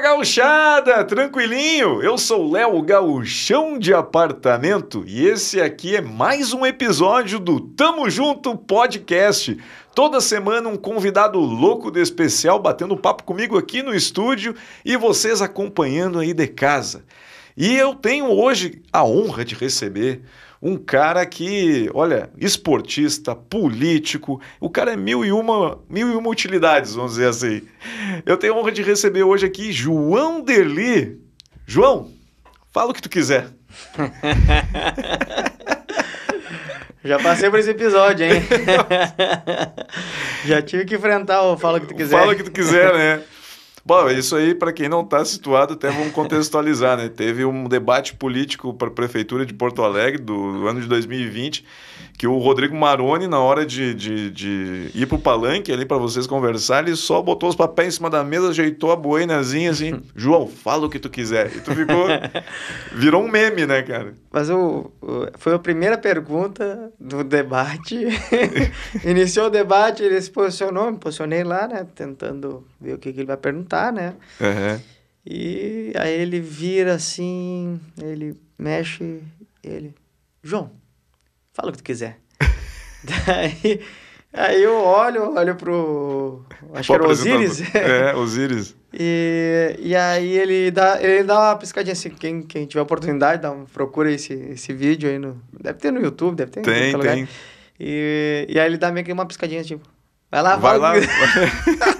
gauchada, tranquilinho? Eu sou Léo Gauchão de Apartamento e esse aqui é mais um episódio do Tamo Junto Podcast. Toda semana um convidado louco de especial batendo papo comigo aqui no estúdio e vocês acompanhando aí de casa. E eu tenho hoje a honra de receber um cara que, olha, esportista, político, o cara é mil e uma, mil e uma utilidades, vamos dizer assim. Eu tenho a honra de receber hoje aqui João Deli João, fala o que tu quiser. Já passei por esse episódio, hein? Já tive que enfrentar o fala o que tu quiser. Fala o que tu quiser, né? Bom, isso aí, para quem não está situado, até vamos contextualizar, né? Teve um debate político para a Prefeitura de Porto Alegre do, do ano de 2020 que o Rodrigo Maroni, na hora de, de, de ir pro palanque ali para vocês conversar, ele só botou os papéis em cima da mesa, ajeitou a boinazinha assim, João, fala o que tu quiser. E tu ficou. virou um meme, né, cara? Mas o, o foi a primeira pergunta do debate. Iniciou o debate, ele se posicionou, me posicionei lá, né? Tentando ver o que, que ele vai perguntar, né? Uhum. E aí ele vira assim, ele mexe, ele. João, fala o que tu quiser. Daí, aí eu olho, olho pro. Acho que era o Osiris. É, Osiris. e, e aí ele dá, ele dá uma piscadinha assim. Quem, quem tiver oportunidade, dá um, procura esse, esse vídeo aí no. Deve ter no YouTube, deve ter tem, Tem, tem. E, e aí ele dá meio que uma piscadinha, tipo. Vai lá, vai fala. lá.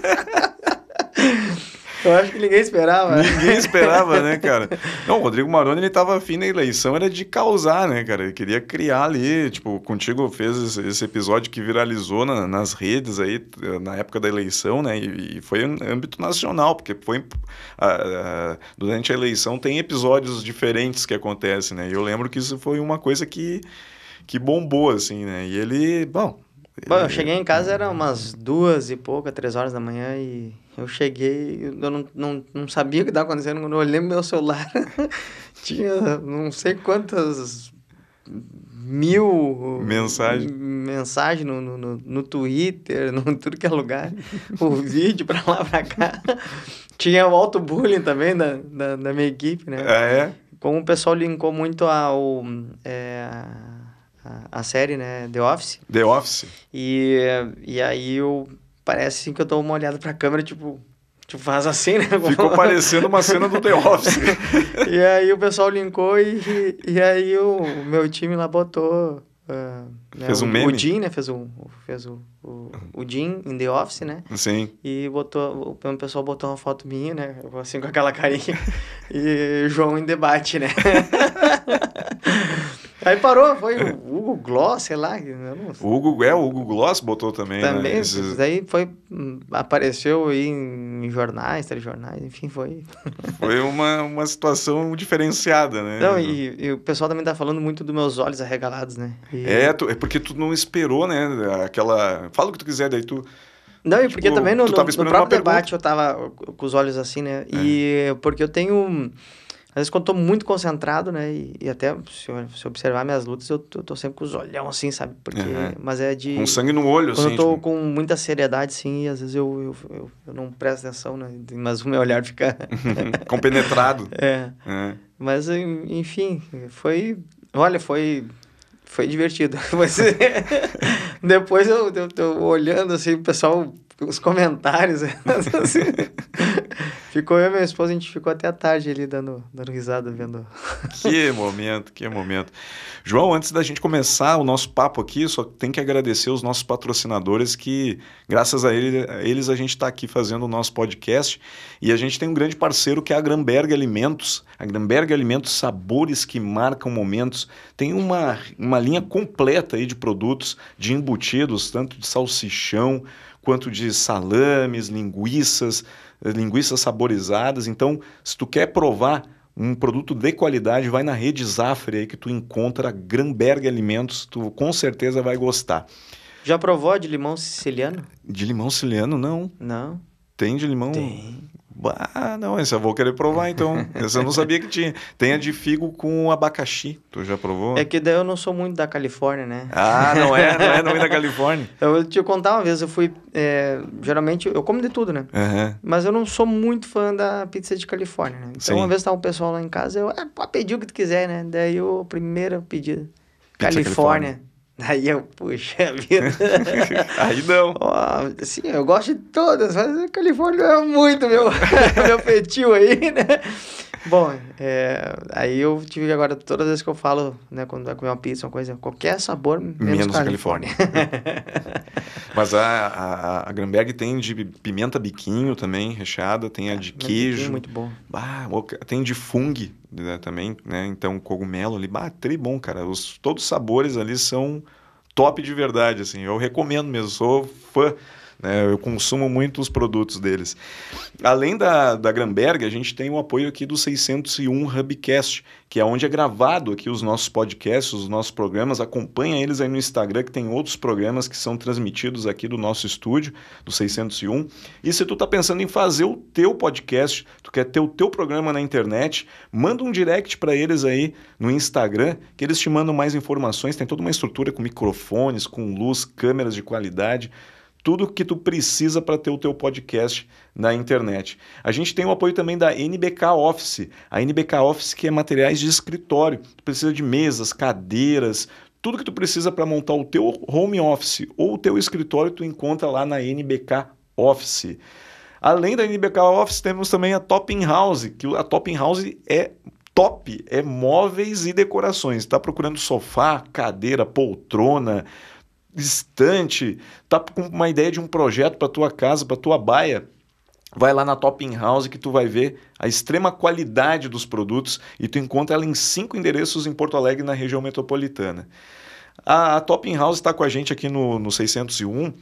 Eu acho que ninguém esperava. Ninguém esperava, né, cara? Não, o Rodrigo Maroni, ele tava afim na eleição, era de causar, né, cara? Ele queria criar ali, tipo, contigo fez esse episódio que viralizou na, nas redes aí, na época da eleição, né? E, e foi em âmbito nacional, porque foi... A, ah, a, ah, durante a eleição tem episódios diferentes que acontecem, né? E eu lembro que isso foi uma coisa que, que bombou, assim, né? E ele, bom... Bom, eu cheguei em casa, era umas duas e pouca, três horas da manhã e eu cheguei, eu não, não, não sabia o que estava acontecendo, quando eu olhei meu celular, tinha não sei quantas mil mensagens mensagem no, no, no Twitter, no tudo que é lugar, o vídeo para lá para cá. Tinha o auto-bullying também da, da, da, minha equipe, né? Ah, é? Como o pessoal linkou muito ao, é, a, a série, né? The Office. The Office. E, e aí eu parece assim que eu dou uma olhada pra câmera, tipo, tipo faz assim, né? Ficou parecendo uma cena do The Office. e aí o pessoal linkou e, e aí o, o meu time lá botou. Uh, né, fez um o, meme? O Jim, né? Fez, um, fez o, o, o Jim em The Office, né? Sim. E botou, o pessoal botou uma foto minha, né? Assim, com aquela carinha. e João em debate, né? Aí parou, foi é. o Hugo Gloss, sei lá. O Hugo, é, o Hugo Gloss botou também. Também, né? Esses... daí foi, hum, apareceu aí em jornais, telejornais, enfim, foi. Foi uma, uma situação diferenciada, né? Não, e, e o pessoal também tá falando muito dos meus olhos arregalados, né? E... É, tu, é porque tu não esperou, né? Aquela. Fala o que tu quiser, daí tu. Não, e tipo, porque também no, no, no próprio debate pergunta. eu tava com os olhos assim, né? É. E porque eu tenho hum, às vezes, quando eu tô muito concentrado, né? E, e até se, eu, se observar minhas lutas, eu, eu tô sempre com os olhão assim, sabe? Porque. Uhum. Mas é de. Com sangue no olho, quando assim. Quando eu tô tipo... com muita seriedade, sim, e às vezes eu, eu, eu, eu, não presto atenção, né? Mas o meu olhar fica. Compenetrado. é. é. Mas, enfim, foi. Olha, foi foi divertido. depois eu, eu, eu, olhando assim, o pessoal os comentários. assim. ficou eu e minha esposa, a gente ficou até a tarde ali dando, dando risada, vendo. que momento, que momento. João, antes da gente começar o nosso papo aqui, só tem que agradecer os nossos patrocinadores que, graças a, ele, a eles, a gente está aqui fazendo o nosso podcast. E a gente tem um grande parceiro que é a Gramberg Alimentos. A Gramberg Alimentos, sabores que marcam momentos. Tem uma, uma linha completa aí de produtos, de embutidos, tanto de salsichão, quanto de salames, linguiças, eh, linguiças saborizadas. Então, se tu quer provar um produto de qualidade, vai na rede Zafre aí que tu encontra Gramberg Alimentos, tu com certeza vai gostar. Já provou de limão siciliano? De limão siciliano, não. Não. Tem de limão? Tem. Ah, não, essa eu vou querer provar então. Essa eu não sabia que tinha. Tem a de figo com abacaxi. Tu já provou? É que daí eu não sou muito da Califórnia, né? Ah, não é? Não é, não é da Califórnia? eu te contar uma vez, eu fui. É, geralmente, eu como de tudo, né? Uhum. Mas eu não sou muito fã da pizza de Califórnia, né? Então, Sim. uma vez tava um pessoal lá em casa, eu, ah, pode pedir o que tu quiser, né? Daí o primeira pedido Califórnia. Califórnia. Aí eu, puxa vida. Aí não. Oh, sim, eu gosto de todas, mas a Califórnia é muito meu, meu fetil aí, né? Bom, é, aí eu tive agora, todas as vezes que eu falo, né, quando vai comer uma pizza, uma coisa, qualquer sabor, menos, menos Califórnia. Califórnia. Mas a, a, a Granberg tem de pimenta biquinho também, recheada, tem a de é, é queijo. Muito bom. Ah, tem de fungo né, também, né? Então, cogumelo ali, bah, tri bom, cara. Os, todos os sabores ali são top de verdade, assim. Eu recomendo mesmo, sou fã. Né? Eu consumo muito os produtos deles. Além da, da Gramberg, a gente tem o apoio aqui do 601 Hubcast, que é onde é gravado aqui os nossos podcasts, os nossos programas. Acompanha eles aí no Instagram, que tem outros programas que são transmitidos aqui do nosso estúdio, do 601. E se tu tá pensando em fazer o teu podcast, tu quer ter o teu programa na internet, manda um direct para eles aí no Instagram, que eles te mandam mais informações. Tem toda uma estrutura com microfones, com luz, câmeras de qualidade tudo que tu precisa para ter o teu podcast na internet. A gente tem o apoio também da NBK Office. A NBK Office que é materiais de escritório. Tu precisa de mesas, cadeiras, tudo que tu precisa para montar o teu home office ou o teu escritório tu encontra lá na NBK Office. Além da NBK Office, temos também a Top House, que a Top House é top, é móveis e decorações. Está procurando sofá, cadeira, poltrona, distante, tá com uma ideia de um projeto para tua casa, para tua baia, vai lá na Top In House que tu vai ver a extrema qualidade dos produtos e tu encontra ela em cinco endereços em Porto Alegre na região metropolitana. A, a Top In House está com a gente aqui no, no 601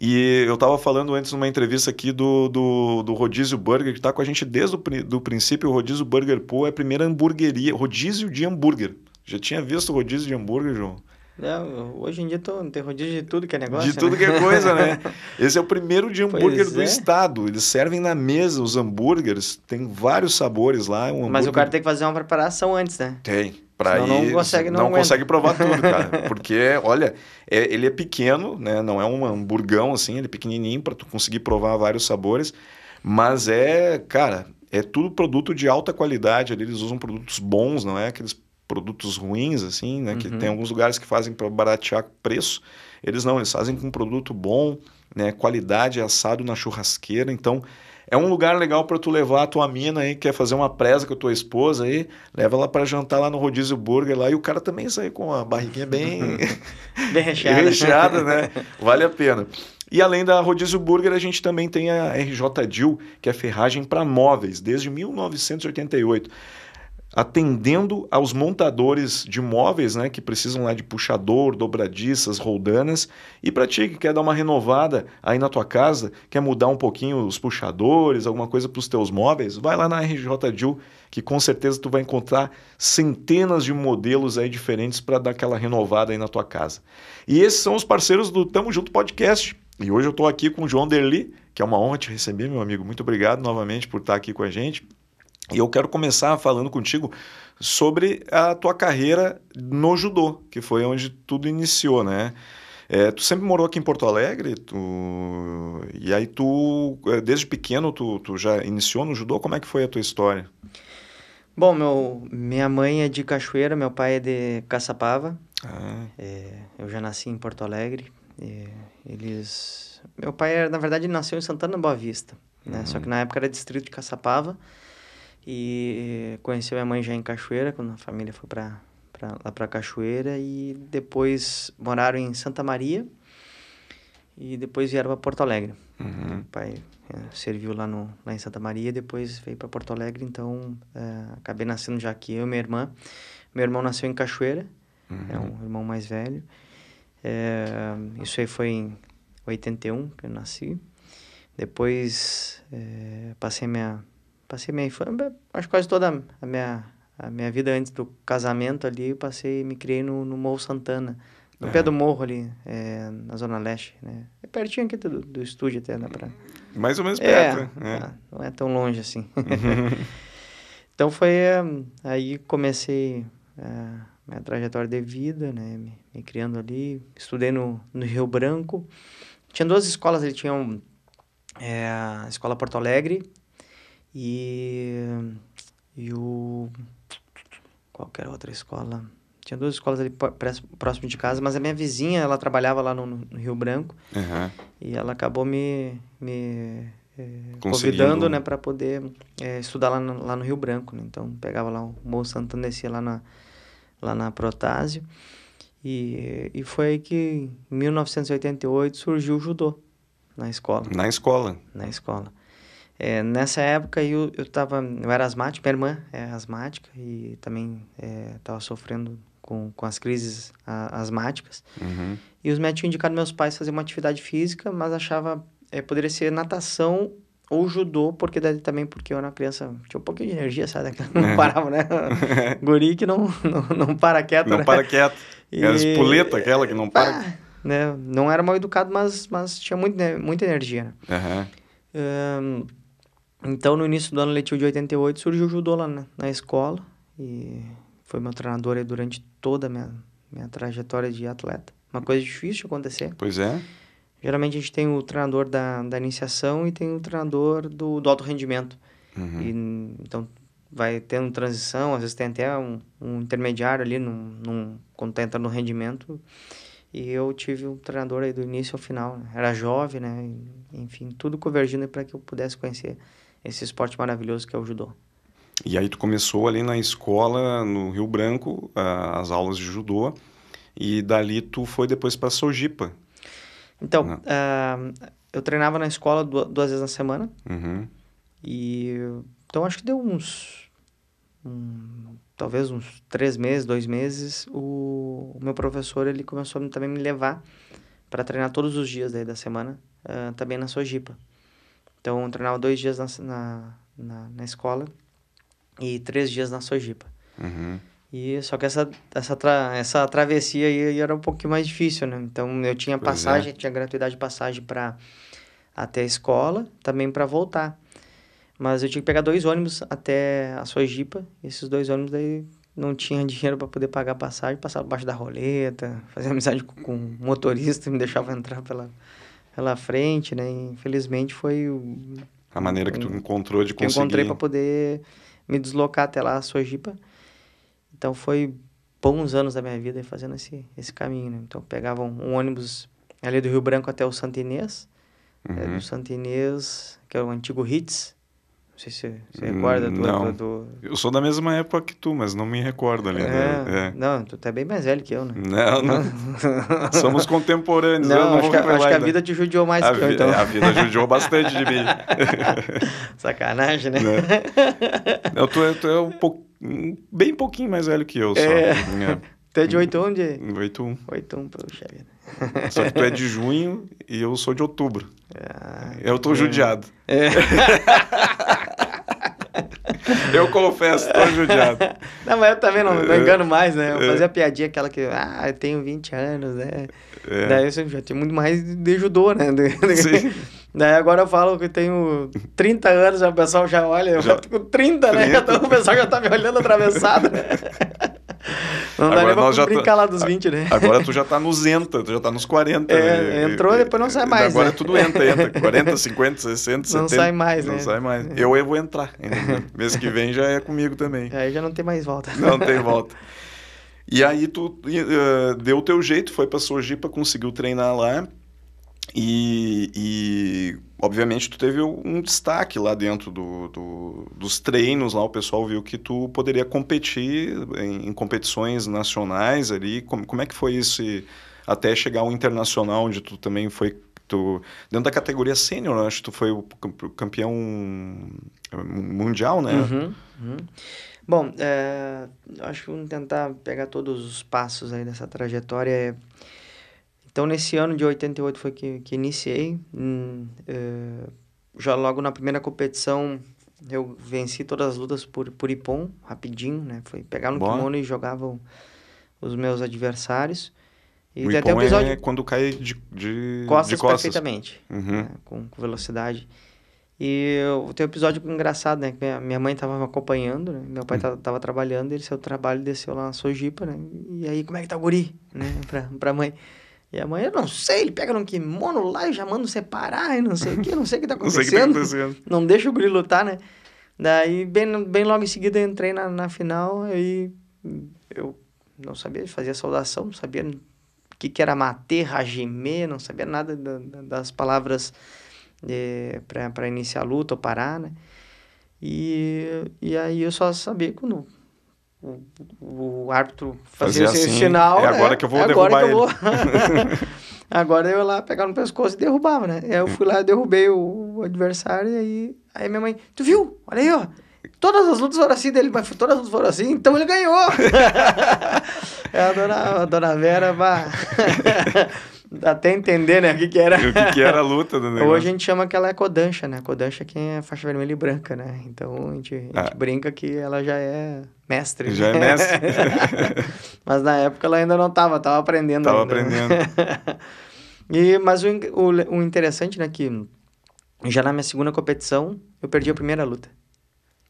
e eu estava falando antes numa entrevista aqui do, do, do Rodízio Burger, que está com a gente desde o do princípio. O Rodízio Burger Pool é a primeira hamburgueria, rodízio de hambúrguer. Já tinha visto rodízio de hambúrguer, João? Não, né? hoje em dia tô, tem rodízio de tudo que é negócio. De tudo né? que é coisa, né? Esse é o primeiro de hambúrguer pois do é. estado. Eles servem na mesa os hambúrgueres, tem vários sabores lá. Um hambúrguer... Mas o cara tem que fazer uma preparação antes, né? Tem. Pra Senão ir, não consegue, não, não consegue provar tudo, cara. Porque, olha, é, ele é pequeno, né? Não é um hamburgão assim, ele é pequenininho para tu conseguir provar vários sabores. Mas é, cara, é tudo produto de alta qualidade. Eles usam produtos bons, não é aqueles produtos ruins, assim, né? Uhum. Que tem uhum. alguns lugares que fazem para baratear preço. Eles não, eles fazem com um produto bom, né? Qualidade, assado na churrasqueira. Então, é um lugar legal para tu levar a tua mina aí, quer fazer uma presa com a tua esposa aí, leva ela para jantar lá no Rodízio Burger lá e o cara também sai com a barriguinha bem... bem recheada. recheada, né? Vale a pena. E além da Rodízio Burger, a gente também tem a RJ Dil, que é ferragem para móveis, desde 1988 atendendo aos montadores de móveis, né, que precisam lá de puxador, dobradiças, roldanas, e para ti que quer dar uma renovada aí na tua casa, quer mudar um pouquinho os puxadores, alguma coisa para os teus móveis, vai lá na RJ Dil, que com certeza tu vai encontrar centenas de modelos aí diferentes para dar aquela renovada aí na tua casa. E esses são os parceiros do Tamo Junto Podcast. E hoje eu estou aqui com o João Derli, que é uma honra te receber, meu amigo. Muito obrigado novamente por estar aqui com a gente. E eu quero começar falando contigo sobre a tua carreira no judô, que foi onde tudo iniciou, né? É, tu sempre morou aqui em Porto Alegre, tu... e aí tu, é, desde pequeno, tu, tu já iniciou no judô? Como é que foi a tua história? Bom, meu, minha mãe é de Cachoeira, meu pai é de Caçapava. Ah. É, eu já nasci em Porto Alegre. eles... Meu pai, na verdade, nasceu em Santana Boa Vista, né? Uhum. Só que uhum. na época era distrito de Caçapava. E conheci minha mãe já em Cachoeira, quando a família foi pra lá para Cachoeira. E depois moraram em Santa Maria. E depois vieram para Porto Alegre. Uhum. Meu pai é, serviu lá, no, lá em Santa Maria, depois veio para Porto Alegre. Então, é, acabei nascendo já aqui, eu e minha irmã. Meu irmão nasceu em Cachoeira, uhum. é um irmão mais velho. É, isso aí foi em 81 que eu nasci. Depois, passei minha Passei minha infância, acho que quase toda a minha, a minha vida antes do casamento ali, eu passei, me criei no, no Morro Santana, no pé do morro ali, é, na Zona Leste, né? É pertinho aqui do, do estúdio até, né pra... Mais ou menos é, perto, é, né? Ah, não é tão longe assim. Uhum. então foi eh, aí comecei a eh, minha trajetória de vida, né? Me, me, criando ali, estudei no, no Rio Branco. Tinha duas escolas, ele tinha um, é, a Escola Porto Alegre e, e o. Qualquer outra escola. Tinha duas escolas ali próximo de casa, mas a minha vizinha, ela trabalhava lá no, no Rio Branco. Uhum. E ela acabou me, me é, convidando, né, para poder é, estudar lá no, lá no, Rio Branco. Né? Então, pegava lá o Morro Santana, descia lá na, lá na Protásio. E, e foi aí que, em 1988, surgiu o judô na escola. Na escola? Na escola. É, nessa época eu, eu tava, eu era asmático, minha irmã é asmática e também estava é, sofrendo com, com as crises a, asmáticas. Uhum. E os médicos indicaram meus pais fazer uma atividade física, mas achava é, poderia ser natação ou judô, porque daí também porque eu era uma criança, tinha um pouquinho de energia, sabe? Não é. parava, né? Guri que não, não, não para quieto, Não né? para quieto. E... Era espoleta aquela que não para. Ah, né? Não era mal educado, mas, mas tinha muito, né? muita energia, né? Uhum. Um, então, no início do ano letivo de 88, surgiu o judô lá na, né, na escola e foi meu treinador durante toda a minha, minha trajetória de atleta. Uma coisa difícil de acontecer. Pois é. Geralmente a gente tem o treinador da, da iniciação e tem o treinador do, do alto rendimento. Uhum. E, então, vai tendo transição, às vezes tem até um, um intermediário ali num, num, quando tá entrando no rendimento. E eu tive um treinador aí do início ao final. Né? Era jovem, né? enfim, tudo convergindo para que eu pudesse conhecer esse esporte maravilhoso que é o judô. E aí tu começou ali na escola no Rio Branco as aulas de judô e dali tu foi depois para Sojipa. Então uh, eu treinava na escola duas vezes na semana uhum. e então acho que deu uns um, talvez uns três meses, dois meses o, o, meu professor ele começou também me levar para treinar todos os dias daí da semana uh, também na Sojipa. Então, eu treinava dois dias na, na, na, na escola e três dias na Sojipa. Uhum. E só que essa, essa, tra, essa travessia aí era um pouquinho mais difícil, né? Então, eu tinha é. passagem, é. tinha gratuidade de passagem para até a escola, também para voltar. Mas eu tinha que pegar dois ônibus até a Sojipa. Esses dois ônibus aí não tinha dinheiro para poder pagar a passagem, passava baixo da roleta, fazia amizade com, o motorista, me deixava entrar pela lá frente, né? Infelizmente foi o, a maneira que tu encontrou de conseguir. encontrei para poder me deslocar até lá, a Sojipa. Então foi bons anos da minha vida fazendo esse, esse caminho, né? Então pegavam um, um ônibus ali do Rio Branco até o Santo Inês, né? uhum. é, do Santo Inês, que era é o antigo Hits, não sei se você recorda do, não. Do, do... Eu sou da mesma época que tu, mas não me recordo ali. É, é. Não, tu tá bem mais velho que eu, né? Não, não. Somos contemporâneos. Não, eu não acho, que, acho que a vida te judiou mais a que eu, então. A vida judiou bastante de mim. Sacanagem, né? Não. Né? Eu, tu, é, tu um pouco, bem pouquinho mais velho que eu, só. É. é. Tu é de 8-1, de? 8-1. 8-1, poxa vida. Só que tu é de junho e eu sou de outubro. Ah, eu tô então é. judiado. É. eu confesso, tô judiado. Não, mas eu também não, não é. engano mais, né? Eu é. fazia a piadinha aquela que, ah, eu tenho 20 anos, né? É. Daí eu já tinha muito mais de judô, né? Sim. Daí agora eu falo que tenho 30 anos, o pessoal já olha, eu já tô com 30, né? 30. Então o pessoal já tá me olhando atravessado. Não dá agora nem pra brincar tá, lá dos 20, né? Agora tu já tá nos enta, tu já tá nos 40. É, né? entrou, depois não sai mais. Agora né? É tudo entra, entra. 40, 50, 60, não 70. Não sai mais, não né? Não sai mais. É. Eu, eu vou entrar. Entendeu? Mês que vem já é comigo também. Aí já não tem mais volta. Não tem volta. E aí tu uh, deu o teu jeito, foi pra Sojipa, conseguiu treinar lá. E, e, obviamente tu teve um destaque lá dentro do, do, dos treinos lá o pessoal viu que tu poderia competir em, em competições nacionais ali como, como é que foi isso até chegar ao internacional onde tu também foi tu dentro da categoria sênior acho que tu foi o campeão eh, mundial né uhum, uhum. bom é, acho que vamos tentar pegar todos os passos aí dessa trajetória então, nesse ano de 88 foi que, que iniciei. Hum, é, já logo na primeira competição, eu venci todas as lutas por, por Ipon, rapidinho, né? Foi pegar no kimono e jogavam os meus adversários. E o tem até um é episódio... é quando cai de, de costas. De costas. perfeitamente, uhum. né? com, com, velocidade. E eu, tem um episódio é engraçado, né? Minha, minha mãe estava me acompanhando, né? meu pai estava uhum. trabalhando, ele saiu do trabalho, desceu lá na Sojipa, né? E aí, como é que tá o guri? Né? Pra, pra mãe... E amanhã eu não sei, ele pega no kimono lá e já manda separar e não sei o que, tá não sei o que tá acontecendo. não, que tá acontecendo. não deixa o guri lutar, né? Daí, bem, bem logo em seguida, eu entrei na, na final e eu não sabia, fazia saudação, não sabia o que, que era mater, rajimê, não sabia nada da, da, das palavras é, eh, para iniciar a luta ou parar, né? E, e aí eu só sabia quando o, árbitro fazia, o assim, sinal. É agora né? que eu vou é derrubar eu vou... agora eu ia lá pegar no pescoço e derrubava, né? eu fui lá, derrubei o, o adversário e aí, aí minha mãe, tu viu? Olha aí, ó. Todas as lutas foram assim dele, mas todas as lutas foram assim, então ele ganhou. é a dona, a dona Vera, vá até entender, né, o que, que era. o que, que era a luta do negócio. Hoje a gente chama que ela é codancha, né? Codancha é quem é faixa vermelha e branca, né? Então a gente, a gente ah. brinca que ela já é mestre. Já né? é mestre. mas na época ela ainda não estava, estava aprendendo. Tava ainda, né? aprendendo. Né? e, mas o, o, o interessante, né, que já na minha segunda competição eu perdi a primeira luta.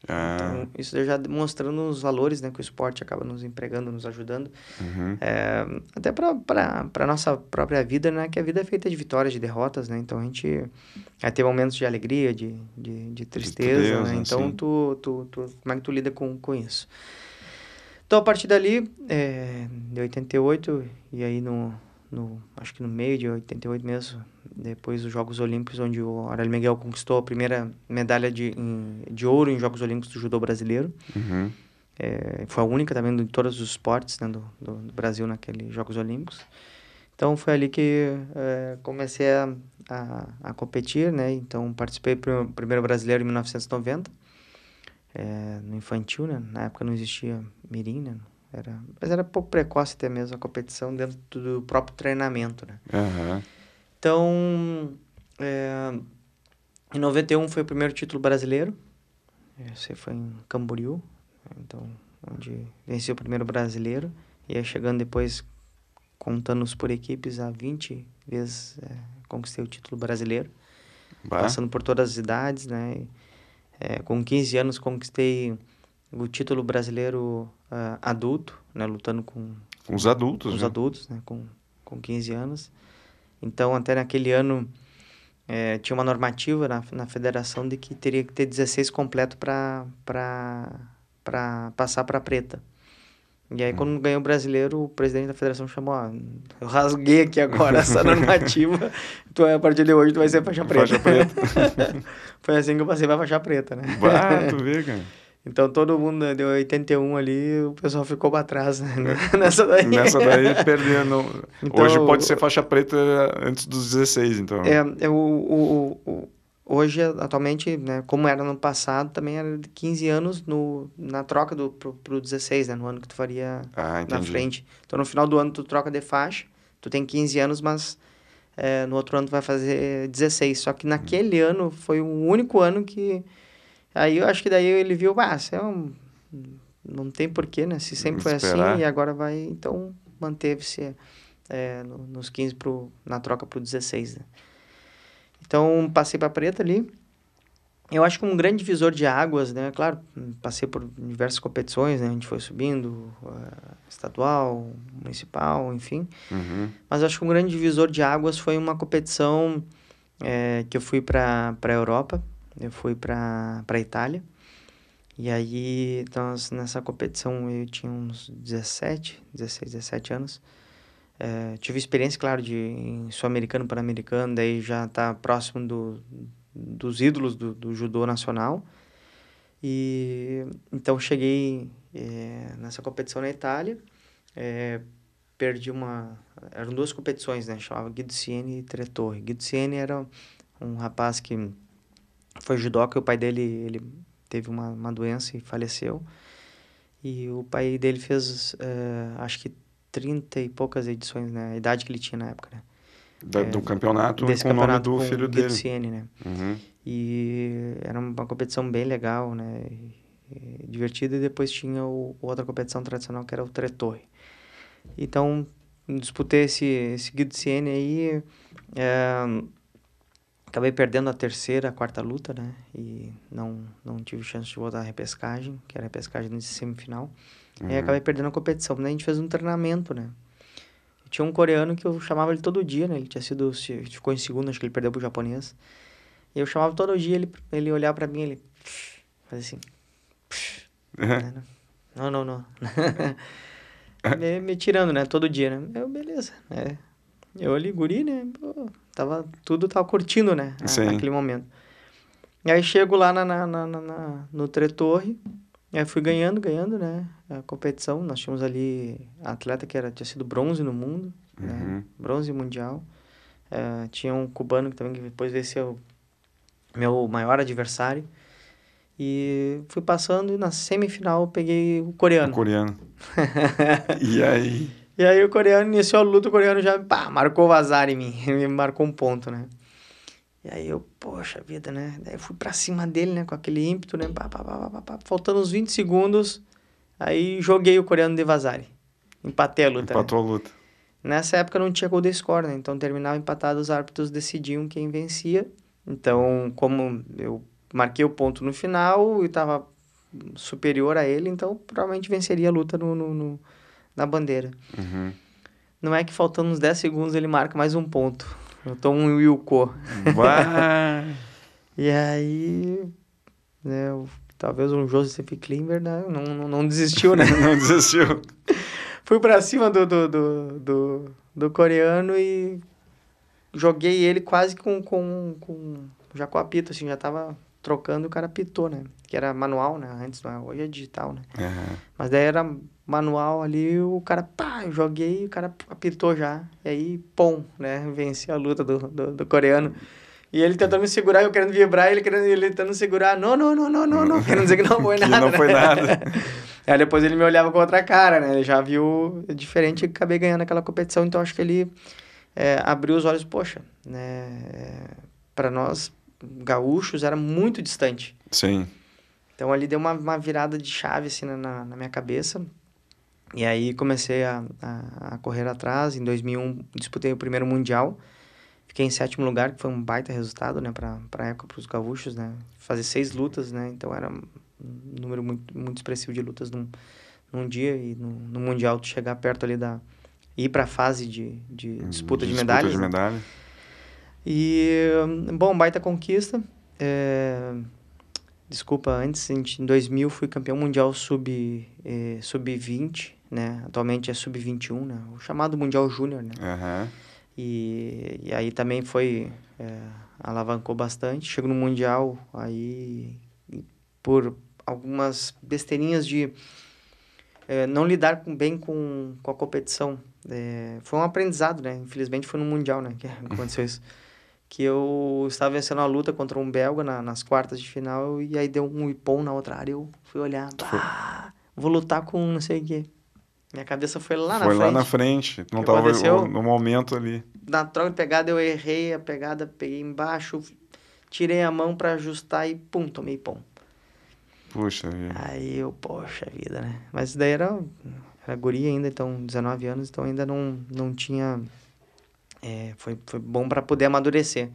Ah. Então, isso já demonstrando os valores né, que o esporte acaba nos empregando, nos ajudando. Uhum. É, até para a nossa própria vida, né? Que a vida é feita de vitórias, de derrotas, né? Então, a gente vai ter momentos de alegria, de, de, de tristeza, de né? Então, tu, tu, tu, como é que tu lida com, com isso? Então, a partir dali, é, de 88, e aí no, no, acho que no meio de 88 mesmo, depois dos Jogos Olímpicos, onde o Aurélio Miguel conquistou a primeira medalha de, em, de ouro em Jogos Olímpicos do judô brasileiro. Uhum. É, foi a única também de todos os esportes né, do, do, do, Brasil naqueles Jogos Olímpicos. Então foi ali que é, comecei a, a, a, competir, né? Então participei do primeiro brasileiro em 1990, é, no infantil, né? Na época não existia mirim, né? Era, mas era pouco precoce até mesmo a competição dentro do próprio treinamento, né? Uhum. Então, é, em 91 foi o primeiro título brasileiro. Esse foi em Camboriú, então, onde venci o primeiro brasileiro. E aí chegando depois, contando-os por equipes, a 20 vezes é, conquistei o título brasileiro. Bah. Passando por todas as idades, né? é, com 15 anos conquistei o título brasileiro uh, adulto, né, lutando com, com os adultos, com os né? adultos, né, com, com 15 anos. Então, até naquele ano, é, tinha uma normativa na, na federação de que teria que ter 16 completo para passar para preta. E aí, quando hum. ganhou o brasileiro, o presidente da federação chamou: ó, eu rasguei aqui agora essa normativa, tu, a partir de hoje tu vai ser faixa preta. Faixa preta. Foi assim que eu passei pra faixa preta, né? Bah, tu vê, cara. Então todo mundo né, deu 81 ali, o pessoal ficou para trás né? nessa daí. Nessa daí perdendo. Então, hoje pode ser faixa preta antes dos 16, então. É, é o, o, o, hoje, atualmente, né, como era no passado, também era de 15 anos no, na troca do, pro, pro 16, né? No ano que tu faria ah, na frente. Então no final do ano tu troca de faixa, tu tem 15 anos, mas é, no outro ano tu vai fazer 16. Só que naquele hum. ano foi o único ano que Aí eu acho que daí ele viu, ah, é um... não tem porquê, né? Se sempre foi assim e agora vai, então manteve-se é, nos 15 pro, na troca pro 16, né? Então passei para preta ali. Eu acho que um grande divisor de águas, né? Claro, passei por diversas competições, né? A gente foi subindo, uh, estadual, municipal, enfim. Uhum. Mas acho que um grande divisor de águas foi uma competição é, que eu fui para a Europa, eu fui para a Itália. E aí, então, nessa competição eu tinha uns 17, 16, 17 anos. É, tive experiência, claro, de sul-americano, pan-americano, daí já tá próximo do, dos ídolos do, do judô nacional. E então cheguei é, nessa competição na Itália, é, perdi uma. Eram duas competições, né? Chamava Guido Siene e Tretorre. Guido Siene era um rapaz que foi judoca e o pai dele ele teve uma, uma doença e faleceu. E o pai dele fez, uh, acho que, 30 e poucas edições, né? A idade que ele tinha na época, né? Da, é, do eh, campeonato desse com campeonato o nome do filho dele. Ciene, né? Uhum. E era uma competição bem legal, né? divertida. E depois tinha o, outra competição tradicional, que era o Tretorre. Então, disputei esse, esse Guido Ciene aí... É, Acabei perdendo a terceira, a quarta luta, né? E não, não tive chance de voltar à repescagem, que era a repescagem nesse semifinal. Uhum. E acabei perdendo a competição. Daí a gente fez um treinamento, né? tinha um coreano que eu chamava ele todo dia, né? Ele tinha sido... Ficou em segundo, acho que ele perdeu pro japonês. E eu chamava todo dia, ele, ele olhar pra mim, ele... Fazia assim... Uhum. Né? Não, não, não. me, me, tirando, né? Todo dia, né? Eu, beleza, né? Eu ali, guri, né? Pô, tava, tudo tava curtindo, né? Sim. Naquele momento. E aí chego lá na, na, na, na, no Tretorre, e aí fui ganhando, ganhando, né? A competição, nós tínhamos ali atleta que era, tinha sido bronze no mundo, né, uhum. né? Bronze mundial. Uh, tinha um cubano que também que depois veio meu maior adversário. E fui passando e na semifinal peguei o coreano. O coreano. e aí? E aí o coreano iniciou a luta, o coreano já pá, marcou vazar em mim, me marcou um ponto, né? E aí eu, poxa vida, né? Daí eu fui pra cima dele, né? Com aquele ímpeto, né? Pá, pá, pá, pá, pá, Faltando uns 20 segundos, aí joguei o coreano de vazare Empatei a luta. Empatou né? a luta. Nessa época não tinha gol de score, né? Então terminava empatado, os árbitros decidiam quem vencia. Então, como eu marquei o ponto no final e tava superior a ele, então provavelmente venceria a luta no, no, no na bandeira. Uhum. Não é que faltando uns 10 segundos ele marca mais um ponto. Eu tô um Wilco. e aí, né, talvez um Joseph Klimber né, não, não, não desistiu, né? não desistiu. Fui para cima do, do, do, do, do coreano e joguei ele quase com, com, com já com apito, assim, já tava trocando, o cara pitou, né? Que era manual, né? Antes não é, hoje é digital, né? Uhum. Mas daí era manual ali, o cara, pá, eu joguei, o cara apitou já. E aí, pom, né? Venci a luta do, do, do coreano. E ele tentando me segurar, eu querendo vibrar, ele querendo ele tentando segurar, não, não, não, não, não, não, querendo dizer que não foi nada. não foi né? nada. aí depois ele me olhava com outra cara, né? Ele já viu diferente e acabei ganhando aquela competição, então acho que ele é, abriu os olhos, poxa, né? É, Para nós gaúchos era muito distante. Sim. Então ali deu uma, uma virada de chave assim, né, na, na minha cabeça. E aí comecei a, a, a, correr atrás. Em 2001 disputei o primeiro Mundial. Fiquei em sétimo lugar, que foi um baita resultado, né? para a época, os gaúchos, né? Fazer seis lutas, né? Então era um número muito, muito expressivo de lutas num, num dia. E no, no Mundial, tu chegar perto ali da... Ir para a fase hum, de, de disputa de, disputa de medalhas. De né. medalha. né? E, bom, baita conquista. É, desculpa, antes, em 2000 fui campeão mundial sub-20, sub é, né? Atualmente é sub-21, né? O chamado Mundial Júnior, né? Uhum. E, e aí também foi... É, alavancou bastante. Chego no Mundial, aí... Por algumas besteirinhas de... É, não lidar com, bem com, com a competição. É, foi um aprendizado, né? Infelizmente foi no Mundial, né? Que aconteceu isso que eu estava vencendo a luta contra um belga na, nas quartas de final e aí deu um ipom na outra área. Eu fui olhar, ah, vou lutar com não sei o quê. Minha cabeça foi lá foi na frente. Foi lá na frente, não estava no momento ali. Na troca de pegada eu errei a pegada, peguei embaixo, tirei a mão para ajustar e pum, tomei ipom. Puxa vida. Aí eu, poxa vida, né? Mas daí era, era guria ainda, então 19 anos, então ainda não, não tinha é, foi, foi bom para poder amadurecer.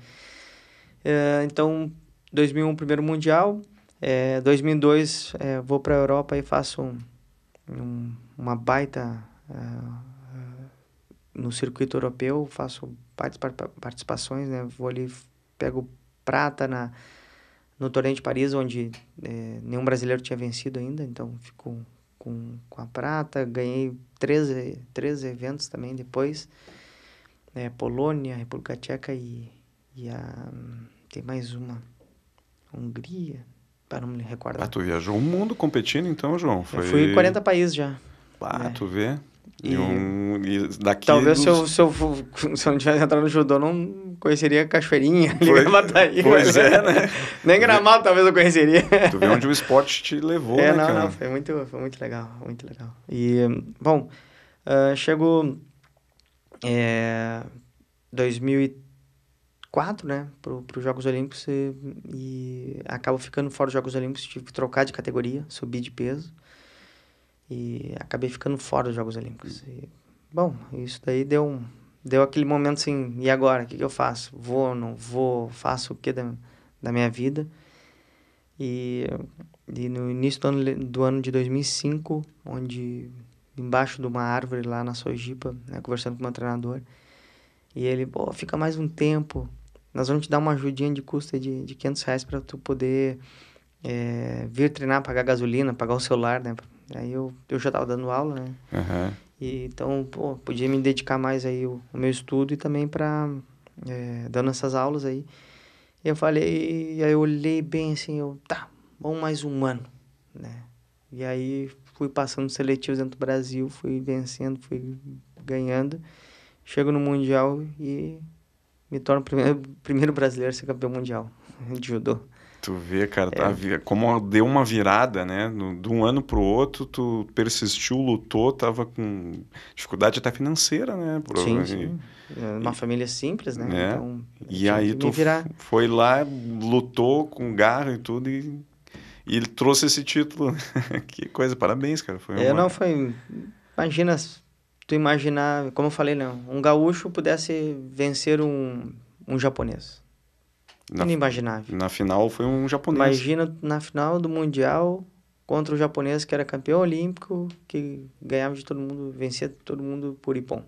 É, então, 2001, primeiro Mundial. É, 2002, é, vou para a Europa e faço um, um, uma baita... Uh, no circuito europeu, faço participações, né? Vou ali, pego prata na, no torneio de Paris, onde é, nenhum brasileiro tinha vencido ainda. Então, fico com, com a prata. Ganhei 13, 13 eventos também depois né, Polônia, República Tcheca e, e a, tem mais uma, Hungria, para não me recordar. Ah, tu viajou o mundo competindo então, João? Foi... Eu fui em 40 países já. Ah, né? tu vê... E, um, e daqui Talvez dos... se, eu, se, eu, se eu não tivesse entrado no judô, não conheceria Cachoeirinha, pois, Gravataí. Tá pois é, né? Nem Gramado talvez eu conheceria. Tu vê onde o esporte te levou, é, né, não, cara? Não, foi muito, foi muito legal, muito legal. E, bom, uh, ah, chego então. é, 2004, né, para os Jogos Olímpicos e, e acabo ficando fora dos Jogos Olímpicos, tive que trocar de categoria, subi de peso e acabei ficando fora dos Jogos Olímpicos. E, bom, isso daí deu um, deu aquele momento assim, e agora, o que, que eu faço? Vou, não vou, faço o que da, da minha vida? E, e no início do ano, do ano de 2005, onde embaixo de uma árvore lá na Sojipa, né, conversando com o meu treinador. E ele, pô, fica mais um tempo, nós vamos te dar uma ajudinha de custa de, de 500 reais para tu poder é, vir treinar, pagar gasolina, pagar o celular, né? Aí eu, eu já tava dando aula, né? Uhum. E, então, pô, podia me dedicar mais aí o, o meu estudo e também para é, eh, dando essas aulas aí. E eu falei, e aí eu olhei bem assim, eu, tá, bom mais um ano, né? E aí fui passando seletivos dentro do Brasil, fui vencendo, fui ganhando. Chego no Mundial e me torno o primeiro, primeiro brasileiro a ser campeão mundial de judô. Tu vê, cara, tá é. como deu uma virada, né? De um ano pro outro, tu persistiu, lutou, tava com dificuldade até financeira, né? Pro... Sim, sim. É uma e... família simples, né? É. Então, e aí tu virar. foi lá, lutou com garra e tudo e e ele trouxe esse título. Né? que coisa, parabéns, cara. Foi é, uma... Eu não, foi. Imagina, tu imaginar, como eu falei, não, né, um gaúcho pudesse vencer um, um japonês. Na, Inimaginável. Na final foi um japonês. Imagina na final do Mundial contra o japonês que era campeão olímpico, que ganhava de todo mundo, vencia todo mundo por ipom.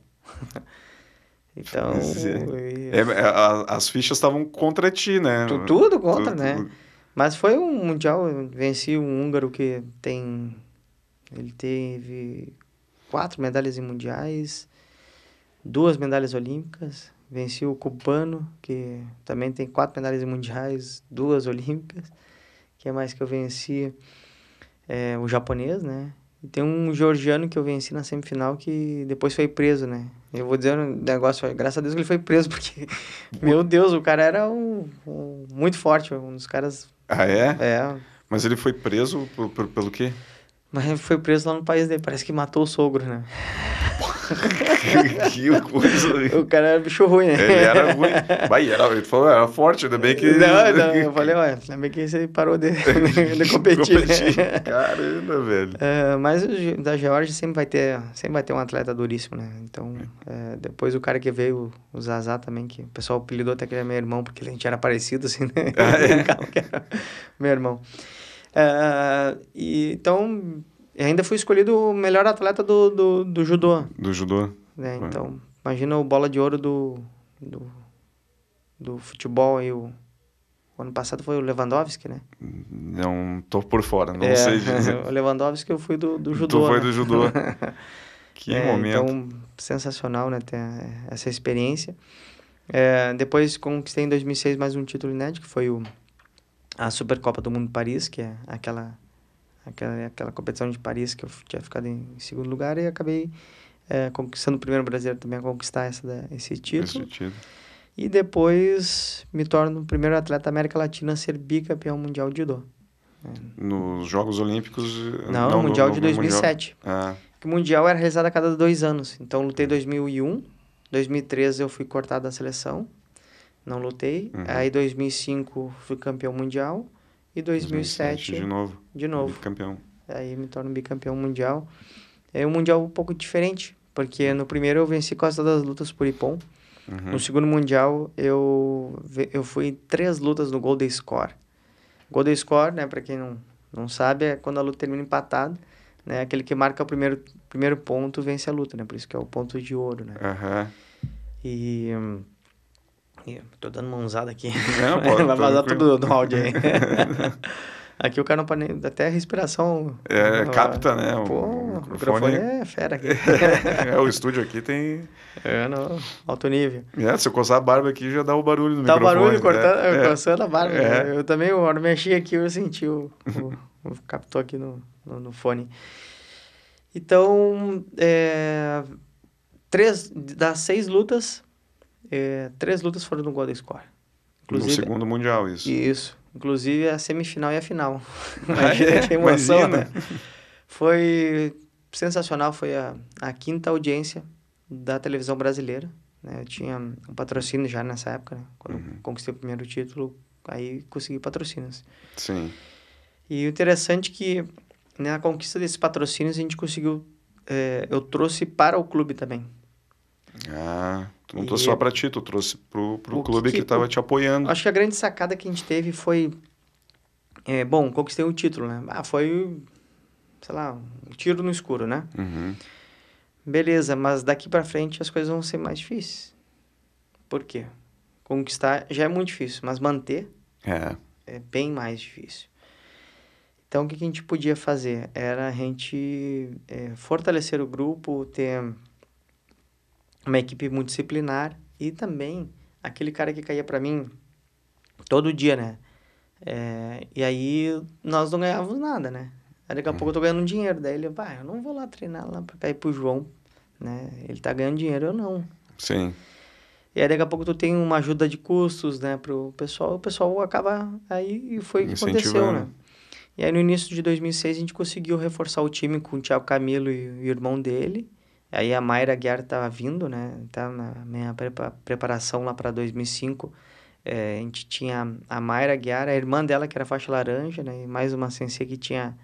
então. É. é, é, as fichas estavam contra ti, né? Tu, tudo contra, tu, né? Mas foi um mundial, venci um húngaro que tem... Ele teve quatro medalhas em mundiais, duas medalhas olímpicas. Venci o cubano, que também tem quatro medalhas em mundiais, duas olímpicas. Que é mais que eu venci é, o japonês, né? E tem um georgiano que eu venci na semifinal que depois foi preso, né? Eu vou dizer um negócio, graças a Deus que ele foi preso, porque, meu Deus, o cara era um, um muito forte, um dos caras ah, é? É. Mas ele foi preso por, por, pelo quê? Mas foi preso lá no país dele, parece que matou o sogro, né? que coisa. Né? O cara era bicho ruim, né? Ele era ruim. Mas era, ele falou, ah, era forte, ainda bem que. Não, não, eu falei, olha, ainda bem que você parou de, de competir. Né? competir. Né? Caramba, velho. É, mas da Georgia sempre vai ter sempre vai ter um atleta duríssimo, né? Então, é, depois o cara que veio, o Zazá também, que o pessoal apelidou até que ele é meu irmão, porque a gente era parecido, assim, né? Ah, é? é meu irmão. É, e, então, ainda fui escolhido o melhor atleta do, do, do judô. Do judô. É, então, imagina o bola de ouro do, do, do futebol e o... O ano passado foi o Lewandowski, né? Não tô por fora, não é, sei dizer. O Lewandowski eu fui do, do judô. Tu foi né? do judô. que é, momento. Então, sensacional, né? Ter essa experiência. É, depois conquistei em 2006 mais um título inédito, que foi o a Supercopa do Mundo de Paris, que é aquela, aquela, aquela competição de Paris que eu tinha ficado em, segundo lugar e acabei é, conquistando o primeiro brasileiro também a conquistar essa, esse título. Esse título. E depois me torno o primeiro atleta da América Latina a ser bicampeão mundial de judô. É. Nos Jogos Olímpicos? Eh, não, não Mundial no, no, de 2007. Mundial. Ah. o Mundial era realizado a cada dois anos. Então, lutei em 2001. 2013 eu fui cortado da seleção não lutei. Uhum. Aí 2005 fui campeão mundial e 2007, 2007 de novo. De novo. campeão Aí me torno bicampeão mundial. É um mundial um pouco diferente, porque uhum. no primeiro eu venci Costa das Lutas por Ipon. Uhum. No segundo mundial eu eu fui três lutas no Golden Score. Golden Score, né, para quem não não sabe, é quando a luta termina empatada, né? Aquele que marca o primeiro primeiro ponto vence a luta, né? Por isso que é o ponto de ouro, né? Uhum. E hum, Tô dando uma mãozada aqui. Não, pô, Vai vazar tudo no áudio aí. aqui o cara não pode até a respiração. É, capta, né? pô, o microfone... microfone é fera aqui. é, o estúdio aqui tem. É, no alto nível. É, se eu coçar a barba aqui já dá o barulho no microfone. Dá o barulho né? cortando, é. coçando a barba. É. Eu também, eu mexi aqui, eu senti o, o, o captou aqui no, no, no fone. Então, é, três das seis lutas, é, três lutas foram no Golden Score. Inclusive, no segundo Mundial, isso. Isso. Inclusive a semifinal e a final. Ah, é? Imagina que emoção, Imagina. né? Foi sensacional, foi a, a quinta audiência da televisão brasileira. Né? Eu tinha um patrocínio já nessa época, né? Quando uhum. conquistei o primeiro título, aí consegui patrocínios. Sim. E o interessante é que na né, conquista desses patrocínios a gente conseguiu... É, eu trouxe para o clube também. Ah, tu não e... trouxe só é para ti, tu trouxe pro, pro o clube que, estava te apoiando. Acho que a grande sacada que a gente teve foi... É, bom, conquistei o um título, né? Ah, foi, sei lá, um tiro no escuro, né? Uhum. Beleza, mas daqui para frente as coisas vão ser mais difíceis. Por quê? Conquistar já é muito difícil, mas manter é, é bem mais difícil. Então, o que, que a gente podia fazer? Era a gente é, fortalecer o grupo, ter uma equipe multidisciplinar e também aquele cara que caía para mim todo dia, né? É, e aí nós não ganhávamos nada, né? Aí daqui a hum. pouco eu tô ganhando dinheiro. Daí ele, vai, eu não vou lá treinar lá pra cair pro João, né? Ele tá ganhando dinheiro, eu não. Sim. E aí daqui a pouco tu tem uma ajuda de custos, né, pro pessoal. O pessoal acaba aí e foi o que aconteceu, né? E aí no início de 2006 a gente conseguiu reforçar o time com o Thiago Camilo e o irmão dele. Aí a Mayra Guiar estava tá vindo, né? Tá na minha preparação lá para 2005, é, a gente tinha a Mayra Guiar, a irmã dela que era faixa laranja, né? E mais uma sensei que tinha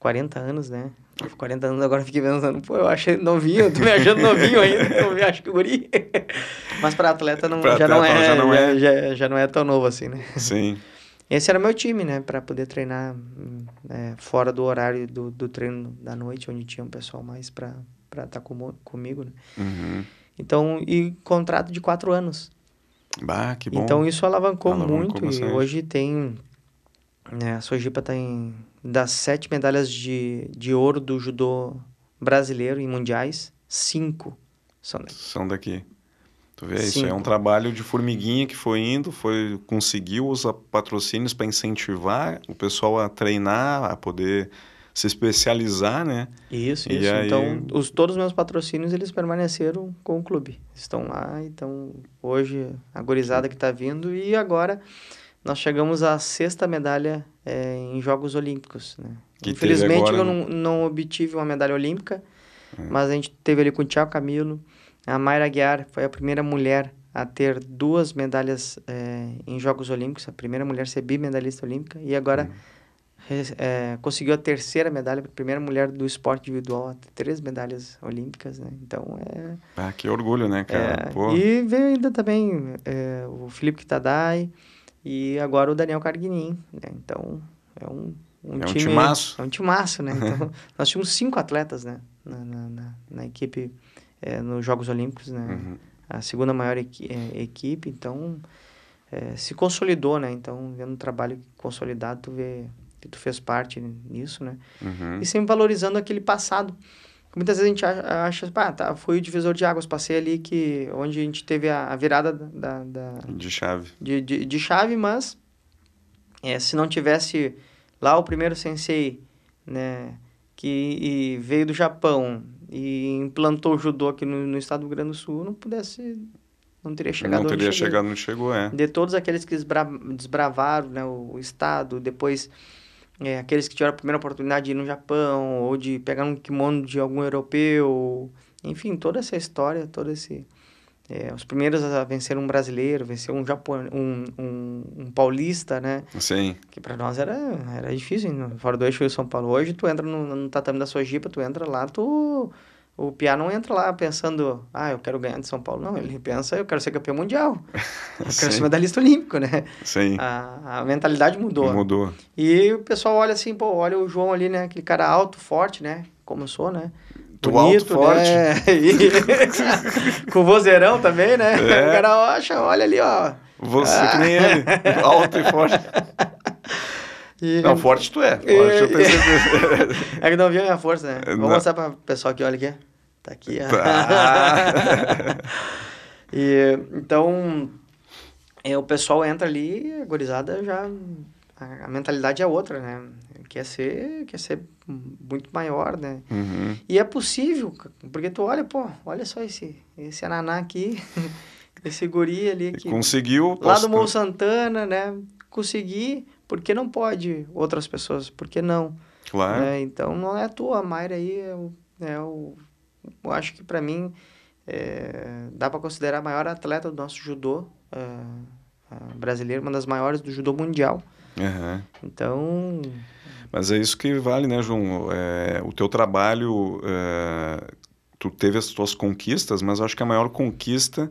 40 anos, né? 40 anos, agora fiquei pensando, pô, eu achei novinho, eu tô me achando novinho ainda, eu acho que guri. Mas para atleta, não, pra já, atleta não é, já, não é, já, já não é tão novo assim, né? Sim. Esse era meu time, né? Para poder treinar hum, é, fora do horário do, do treino da noite, onde tinha um pessoal mais para para estar tá com, comigo, né? Uhum. Então, e contrato de quatro anos. Bah, que bom. Então, isso alavancou, alavancou muito bastante. e hoje tem... Né, a Sojipa está em... Das sete medalhas de, de ouro do judô brasileiro em mundiais, cinco são daqui. São daqui. Tu vê, isso é um trabalho de formiguinha que foi indo, foi conseguiu os patrocínios para incentivar o pessoal a treinar, a poder se especializar, né? Isso, e isso. Então, aí... Então, os, todos os meus patrocínios, eles permaneceram com o clube. Estão lá, então, hoje, a gorizada que está vindo. E agora, nós chegamos à sexta medalha é, em Jogos Olímpicos, né? Que Infelizmente, agora, eu né? não, não obtive uma medalha olímpica, é. mas a gente teve ali com o Thiago Camilo, a Mayra Guiar foi a primeira mulher a ter duas medalhas é, em Jogos Olímpicos, a primeira mulher a ser bimedalhista olímpica, e agora... Hum é, conseguiu a terceira medalha, a primeira mulher do esporte individual, três medalhas olímpicas, né? Então é. Ah, que orgulho, né, é, cara? É, e veio ainda também é, o Felipe Kitadai e agora o Daniel Carguinin, né? Então é um, um é time. Um timaço. É um timaço, né? Então, nós tínhamos cinco atletas, né? Na, na, na, na equipe é, nos Jogos Olímpicos, né? Uhum. A segunda maior equi é, equipe, então se consolidou, né? Então, vendo um trabalho consolidado, tu vê que tu fez parte nisso, né? Uhum. E sempre valorizando aquele passado. Muitas vezes a gente acha, ah, tá, foi o divisor de águas, passei ali que, onde a gente teve a, a virada da, da, De chave. De, de, de chave, mas é, se não tivesse lá o primeiro sensei, né, que veio do Japão e implantou o judô aqui no, no estado do Rio Grande do Sul, não pudesse não teria chegado não teria chegado não chegou é de todos aqueles que desbra desbravaram né, o, o, estado depois é, aqueles que tiveram a primeira oportunidade de ir no Japão, ou de pegar um kimono de algum europeu, enfim, toda essa história, todo esse... É, os primeiros a vencer um brasileiro, vencer um, Japone, um, um, um paulista, né? Sim. Que para nós era, era difícil. Hein? Fora do eixo de São Paulo. Hoje tu entra no, no tatame da sua jipa, tu entra lá, tu o Piá não entra lá pensando, ah, eu quero ganhar de São Paulo. Não, ele pensa, eu quero ser campeão mundial. Eu quero ser medalhista olímpico, né? Sim. A, a mentalidade mudou. Mudou. E o pessoal olha assim, pô, olha o João ali, né? Aquele cara alto, forte, né? Como sou, né? Tu Bonito, alto, né? forte. E... Com vozeirão também, né? É. O cara acha, olha ali, ó. Você ah. que nem ah. ele. Alto e forte. E... Não, forte tu é. Forte, e... eu tenho certeza. é que não viu a minha força, né? É, Vou mostrar mostrar o pessoal que olha aqui. Tá aqui. Tá. e, então, é, o pessoal entra ali, a gorizada já. A, a, mentalidade é outra, né? Quer ser, quer ser muito maior, né? Uhum. E é possível, porque tu olha, pô, olha só esse, esse ananá aqui, esse guri ali. Que, Conseguiu. Lá posso... do Morro Santana, né? Consegui, porque não pode outras pessoas? porque não? Claro. Né? Então, não é a tua, a Mayra aí é o, é o eu acho que para mim é, dá para considerar a maior atleta do nosso judô eh, brasileiro, uma das maiores do judô mundial. Uhum. Então. Mas é isso que vale, né, João? É, o teu trabalho, eh, tu teve as tuas conquistas, mas eu acho que a maior conquista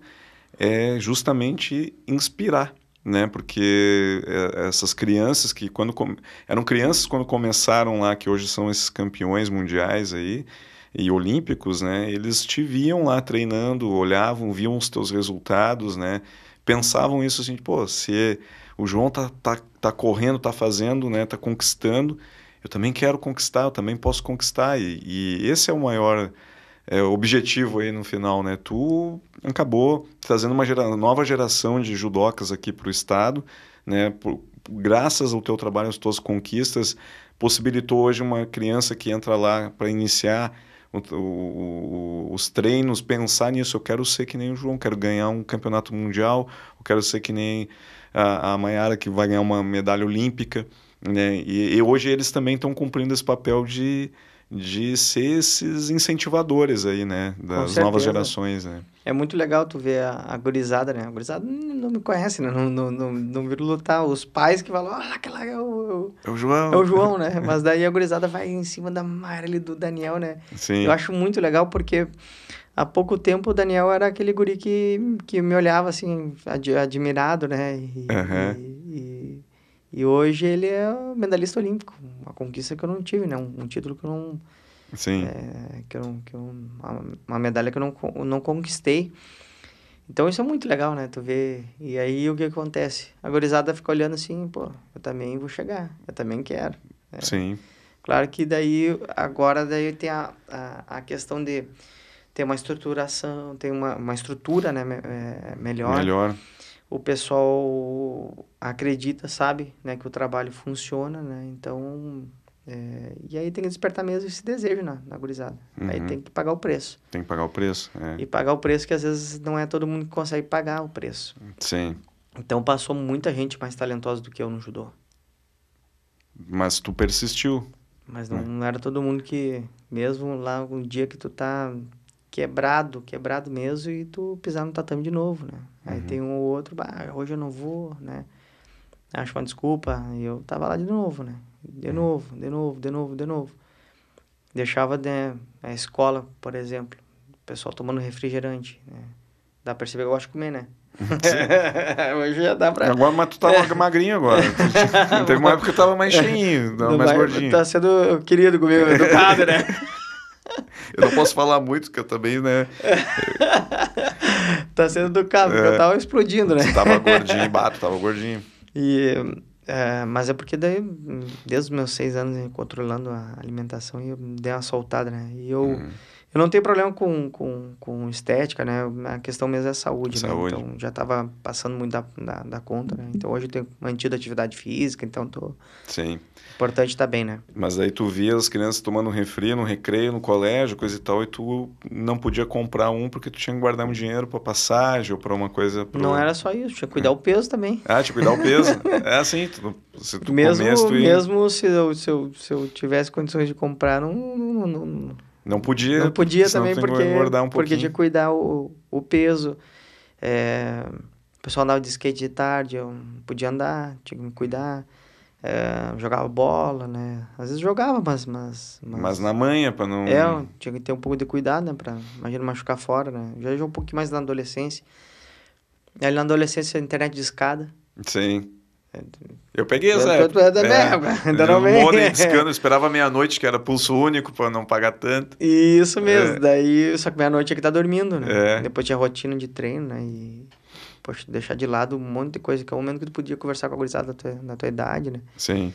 é justamente inspirar né? Porque essas crianças que quando eram crianças quando começaram lá, que hoje são esses campeões mundiais aí, e olímpicos, né, eles te viam lá treinando, olhavam, viam os teus resultados, né, pensavam isso assim, pô, se o João tá, tá, tá correndo, tá fazendo, né, tá conquistando, eu também quero conquistar, eu também posso conquistar, e, e esse é o maior é, objetivo aí no final, né, tu acabou trazendo uma gera, nova geração de judocas aqui para o estado, né, por, graças ao teu trabalho, às tuas conquistas, possibilitou hoje uma criança que entra lá para iniciar o, o, os treinos, pensar nisso. Eu quero ser que nem o João, quero ganhar um campeonato mundial, eu quero ser que nem a, a Maiara que vai ganhar uma medalha olímpica. Né? E, e hoje eles também estão cumprindo esse papel de de ser esses incentivadores aí, né? Das novas gerações, né? É muito legal tu ver a, a gurizada, né? A gurizada não me conhece, né? Não, não, não, não lutar. Os pais que falam, ah, aquela é o... É o João. É o João, né? Mas daí a gurizada vai em cima da mara e do Daniel, né? Sim. Eu acho muito legal porque há pouco tempo o Daniel era aquele guri que, que me olhava, assim, ad, admirado, né? E, uhum. e, e e hoje ele é medalhista olímpico, uma conquista que eu não tive, né? Um, um título que eu não... Sim. É, que eu, não, que eu, uma medalha que eu não, não conquistei. Então isso é muito legal, né? Tu vê. E aí o que acontece? A gorizada fica olhando assim, pô, eu também vou chegar, eu também quero. É. Sim. Claro que daí, agora daí tem a, a, a questão de ter uma estruturação, tem uma, uma estrutura né, me, é, melhor. Melhor o pessoal acredita, sabe, né, que o trabalho funciona, né? Então, é, e aí tem que despertar mesmo esse desejo na, na gurizada. Uhum. Aí tem que pagar o preço. Tem que pagar o preço, é. E pagar o preço que às vezes não é todo mundo que consegue pagar o preço. Sim. Então passou muita gente mais talentosa do que eu no judô. Mas tu persistiu. Mas não, né. não era todo mundo que, mesmo lá um dia que tu tá quebrado, quebrado mesmo, e tu pisar no tatame de novo, né? Aí uhum. tem um ou outro, bah, hoje eu não vou, né? Acho uma desculpa. E eu tava lá de novo, né? De uhum. novo, de novo, de novo, de novo. Deixava né, a escola, por exemplo, o pessoal tomando refrigerante, né? Dá pra perceber que eu gosto de comer, né? Hoje já dá pra. É, agora, mas tu tava tá é. logo magrinho agora. Teve uma época que eu tava mais cheinho, tava mais gordinho. Tá sendo querido comigo, educado, né? Eu não posso falar muito, porque eu também, né? tá sendo do cabo, é, eu tava explodindo, né? tava gordinho, bato, tava gordinho. E, é, mas é porque daí, desde os meus seis anos, né, controlando a alimentação, eu dei uma soltada, né? E eu... Uhum. Eu não tenho problema com, com, com estética, né? A questão mesmo é saúde, saúde. Né? Então, já estava passando muito da, da, da, conta, né? Então, hoje eu tenho mantido atividade física, então tô... Sim. Importante estar tá bem, né? Mas aí tu via as crianças tomando um refri no recreio, no colégio, coisa e tal, e tu não podia comprar um porque tu tinha que guardar um dinheiro para passagem ou para uma coisa... Pro... Não era só isso, tinha que cuidar é. o peso também. Ah, tinha que cuidar o peso. é assim, tu, se tu mesmo, tu ia... Mesmo se eu, se, eu, se eu tivesse condições de comprar, não, não, não não podia. Não podia também porque, um porque tinha que cuidar o, o peso. É, o pessoal andava de skate de tarde, eu podia andar, tinha que me cuidar. É, jogava bola, né? Às vezes jogava, mas... Mas, mas... mas na manhã, para não... É, tinha que ter um pouco de cuidado, né? Pra, imagina, machucar fora, né? Já joguei um pouquinho mais na adolescência. na adolescência, internet de escada. Sim. Eu peguei essa época. Tu é da é. ainda não vem. esperava meia-noite, que era pulso único, para não pagar tanto. Isso mesmo, é. daí, só que meia-noite é que tá dormindo, né? É. Depois tinha rotina de treino, né? E, poxa, deixar de lado um monte de coisa, que é o momento que tu podia conversar com a gurizada da tua, da tua idade, né? Sim.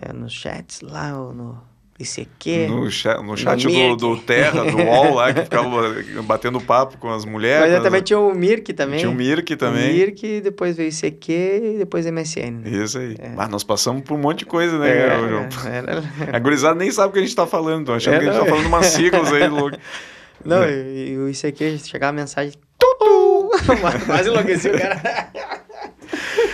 É, nos chats lá, no esse o No, cha no chat do, do, Terra, do UOL lá, que ficava batendo papo com as mulheres. Mas também tinha o Mirk também. Tinha o Mirk também. O Mirk, depois veio o CQ e depois MSN. Né? Isso aí. É. Mas nós passamos por um monte de coisa, né, é, João? É, era... A gurizada nem sabe o que a gente está falando, estão achando é, que a gente está falando umas siglas aí, louco. Não, é. e, e o ICQ, chegava a mensagem... Tutu! Quase enlouqueceu o cara.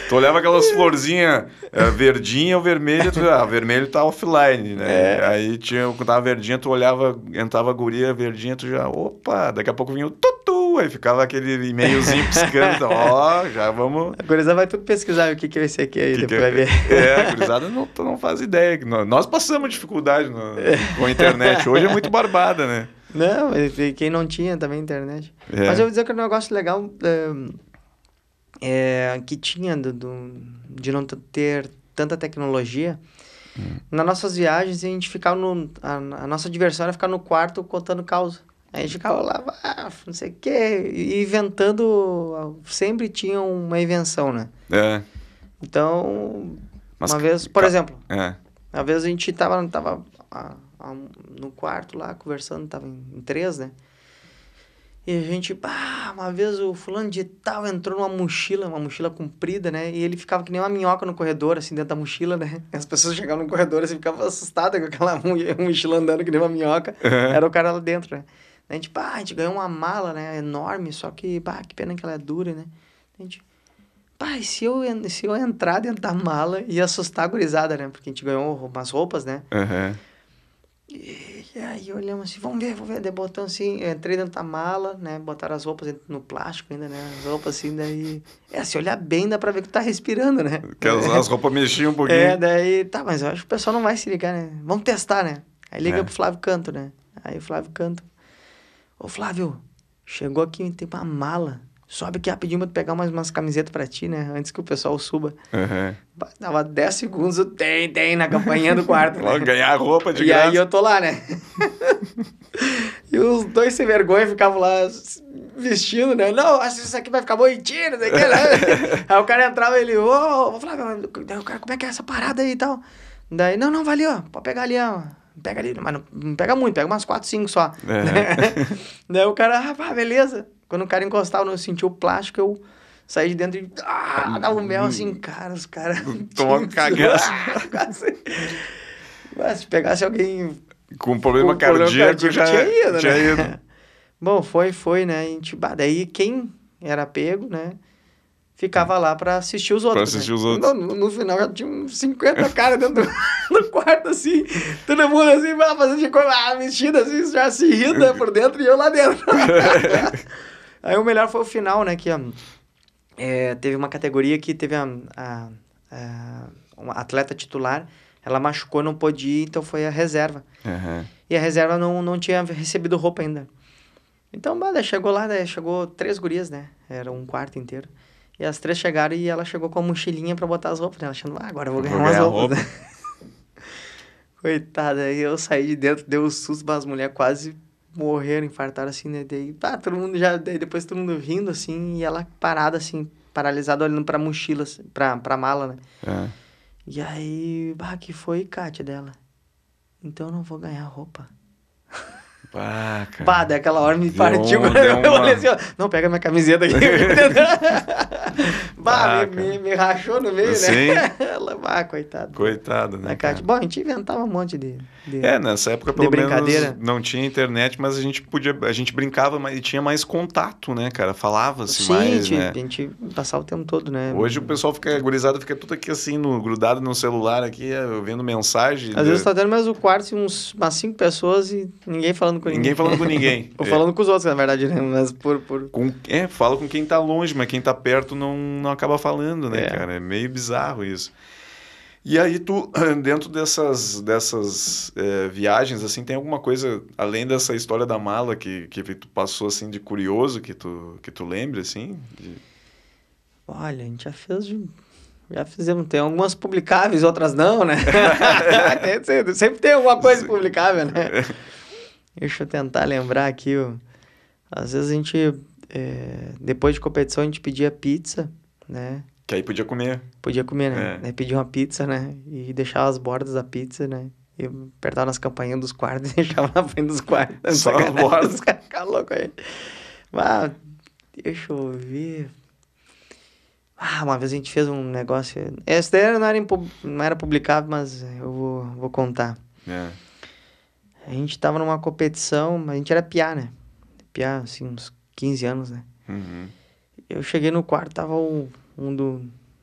Tu olhava aquelas florzinhas é, verdinha ou vermelha, tu ah, vermelho tá offline, né? É. Aí tinha, quando tava verdinha, tu olhava, entrava a guria verdinha, tu já, opa, daqui a pouco vinha o tutu, aí ficava aquele e-mailzinho piscando, então, ó, oh, já vamos... A gurizada vai tudo pesquisar o que que vai é ser aqui aí, que depois que... É? vai ver. É, a gurizada não, não faz ideia, nós passamos dificuldade no, com a internet, hoje é muito barbada, né? Não, quem não tinha também internet. É. Mas eu vou dizer que é um negócio legal... Eh, é, que tinha do, do, de não ter tanta tecnologia, hum. nas nossas viagens a gente ficava no. A, a, nossa diversão era ficar no quarto contando causa. A gente ficava lá, ah, não sei o quê, inventando. Ah, sempre tinha uma invenção, né? É. Então, Mas uma vez, por exemplo, é. uma vez a gente tava, tava a, ah, a, ah, no quarto lá conversando, tava em, em três, né? E a gente, pá, uma vez o fulano de tal entrou numa mochila, uma mochila comprida, né? E ele ficava que nem uma minhoca no corredor, assim, dentro da mochila, né? As pessoas chegavam no corredor e assim, ficavam assustadas com aquela mochila andando que nem uma minhoca. Uhum. Era o cara lá dentro, né? A gente, pá, a gente ganhou uma mala, né? Enorme, só que, pá, que pena que ela é dura, né? A gente, pá, e se eu, se eu entrar dentro da mala e assustar a gurizada, né? Porque a gente ganhou umas roupas, né? Uhum. E, aí olhamos assim, vamos ver, vamos ver. Daí botamos assim, é, entrei dentro da mala, né? Botaram as roupas no plástico ainda, né? As roupas assim, daí. É, se assim, olhar bem, dá pra ver que tá respirando, né? Porque as, as roupas mexiam um pouquinho. É, daí, tá, mas eu acho que o pessoal não vai se ligar, né? Vamos testar, né? Aí liga é. pro Flávio Canto, né? Aí o Flávio Canto. Ô Flávio, chegou aqui, tem uma mala sobe aqui rapidinho pra tu pegar umas, umas camisetas pra ti, né? Antes que o pessoal suba. Uhum. Dava 10 segundos, tem, tem, na campainha do quarto. né? ganhar roupa de E graça. aí eu tô lá, né? e os dois sem vergonha ficavam lá vestindo, né? Não, acho que isso aqui vai ficar bonitinho, não que, né? aí o cara entrava e ele, ô, vou falar, o cara, como é que é essa parada aí e tal? Daí, não, não, valeu, pode pegar ali, ó pega ali, mas não, pega muito, pega umas 4, 5 só. né Daí o cara, ah, beleza. Quando o cara encostava, eu sentia o plástico, eu saía de dentro e ah, dava um mel assim, cara, os caras... Toma cagaço. Ah, Mas se pegasse alguém... Com problema, com cardíaco, problema cardíaco, já tinha ido, né? tinha né? Ido. Bom, foi, foi, né? E, tipo, daí quem era pego, né? ficava lá para assistir os outros. Pra assistir né? os outros. No, no, final já tinha uns 50 caras dentro do, quarto, assim, todo mundo assim, fazendo de coisa, ah, vestido assim, já se rindo né, por dentro e eu lá dentro. Aí o melhor foi o final, né? Que é, teve uma categoria que teve a, a, a, uma atleta titular, ela machucou, não pôde ir, então foi a reserva. Uhum. E a reserva não, não tinha recebido roupa ainda. Então, bada, chegou lá, né? chegou três gurias, né? Era um quarto inteiro. E as três chegaram e ela chegou com a mochilinha para botar as roupas, né? Ela achando, ah, agora eu vou ganhar, vou ganhar roupas. Roupa. Coitada, eu saí de dentro, deu um susto, mas as mulheres quase morreram, infartaram, assim, né? Daí, pá, todo mundo já... Daí depois todo mundo rindo, assim, e ela parada, assim, paralisada, olhando pra mochila, assim, pra, pra mala, né? É. E aí, bah, que foi, Kátia, dela? Então eu não vou ganhar roupa. Pá, Pá, daquela hora me partiu. Onda, eu uma... assim, ó, não, pega minha camiseta aqui. bah, ah, me, me, rachou no meio, né? Sim. né? Ela, bah, coitado. Coitado, né? Cara? Bom, a gente inventava um monte de. de é, nessa época, pelo menos, não tinha internet, mas a gente podia. A gente brincava e tinha mais contato, né, cara? Falava-se Sim, mais. Sim, né? a gente passava o tempo todo, né? Hoje o pessoal fica agorizado, fica tudo aqui assim, no, grudado no celular, aqui, eh, vendo mensagem. Às de... vezes tá dando mais o quarto e uns, umas cinco pessoas e ninguém falando ninguém. Ninguém falando com ninguém. Ou falando com os outros, na verdade, né? Mas por. por... Com, é, fala com quem tá longe, mas quem tá perto não, não acaba falando, né, é. cara? É meio bizarro isso. E aí tu, dentro dessas, dessas é, viagens, assim, tem alguma coisa, além dessa história da mala que, que tu passou, assim, de curioso, que tu, que tu lembra, assim? De... Olha, a gente já fez... Já fizemos, tem algumas publicáveis, outras não, né? sempre tem alguma coisa publicável, né? Deixa eu tentar lembrar aqui. Ó. Às vezes a gente, é, depois de competição, a gente pedia pizza, né? Que aí podia comer. Podia comer, né? É. Né? Pedir uma pizza, né? E deixar as bordas da pizza, né? E apertava nas campainhas dos quartos e deixava na frente dos quartos. Só as bordas. Fica louco aí. Mas, deixa eu ver. Ah, uma vez a gente fez um negócio. Esse daí não era, impu... não era publicável, mas eu vou, vou contar. É. A gente tava numa competição, a gente era piá, né? Piá, assim, uns 15 anos, né? Uhum. Eu cheguei no quarto, tava o, um do...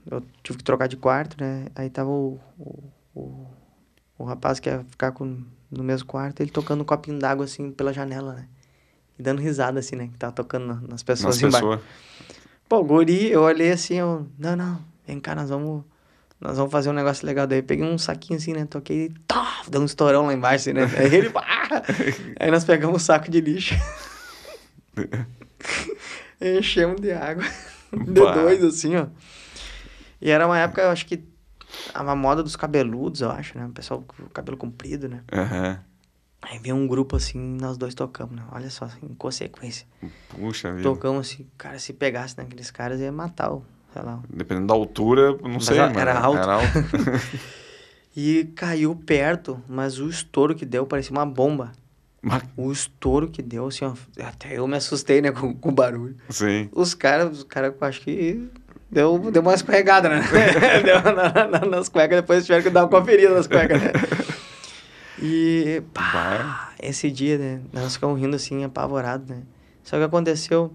Eu tive que trocar de quarto, né? Aí tava o, o, o, o rapaz que ia ficar com, no mesmo quarto, ele tocando um copinho d'água, assim, pela janela, né? E dando risada, assim, né? Que tava tocando nas pessoas embaixo. Pessoa. Pô, guri, eu olhei assim, eu... Não, não, vem cá, nós vamos nós vamos fazer um negócio legal. Daí peguei um saquinho assim, né? Toquei e tá, deu um estourão lá embaixo, assim, né? Aí ele. Ah! Aí nós pegamos um saco de lixo. Enchemos de água. Deu dois, assim, ó. E era uma época, eu acho que. A moda dos cabeludos, eu acho, né? O pessoal com cabelo comprido, né? Aham. Uhum. Aí veio um grupo assim, nós dois tocamos, né? Olha só, em assim, consequência. Puxa vida. Tocamos assim, cara, se pegasse naqueles caras ia matar o sei lá. Dependendo da altura, não mas sei, era, era alto. Era alto. e caiu perto, mas o estouro que deu parecia uma bomba. Mas... O estouro que deu, assim, ó, até eu me assustei, né, com, com o barulho. Sim. Os caras, os caras, acho que deu, deu uma escorregada, né? deu na, na, nas cuecas, depois tiveram que dar uma conferida nas cuecas, né? E, pá, Vai. esse dia, né, nós ficamos rindo, assim, apavorados, né? Só que aconteceu,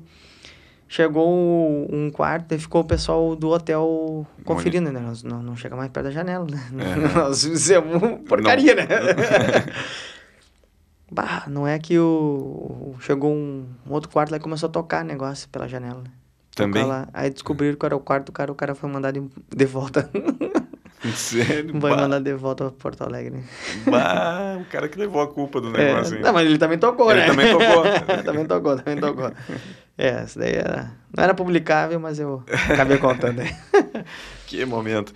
Chegou um quarto, e ficou o pessoal do hotel conferindo, né? Nós não, não chega mais perto da janela, né? É. Nós fizemos porcaria, não. né? bah, não é que o, chegou um, um, outro quarto lá e começou a tocar negócio pela janela. Né? Também? Lá. Aí descobriram que era o quarto do cara, o cara foi mandado de volta. Sério? Vai bah. mandar de volta pra Porto Alegre. Bah, o cara que levou a culpa do é, negócio. É, não, mas ele também tocou, ele né? Também tocou. também tocou, também tocou. É, essa daí era, não era publicável, mas eu acabei contando. Né? que momento.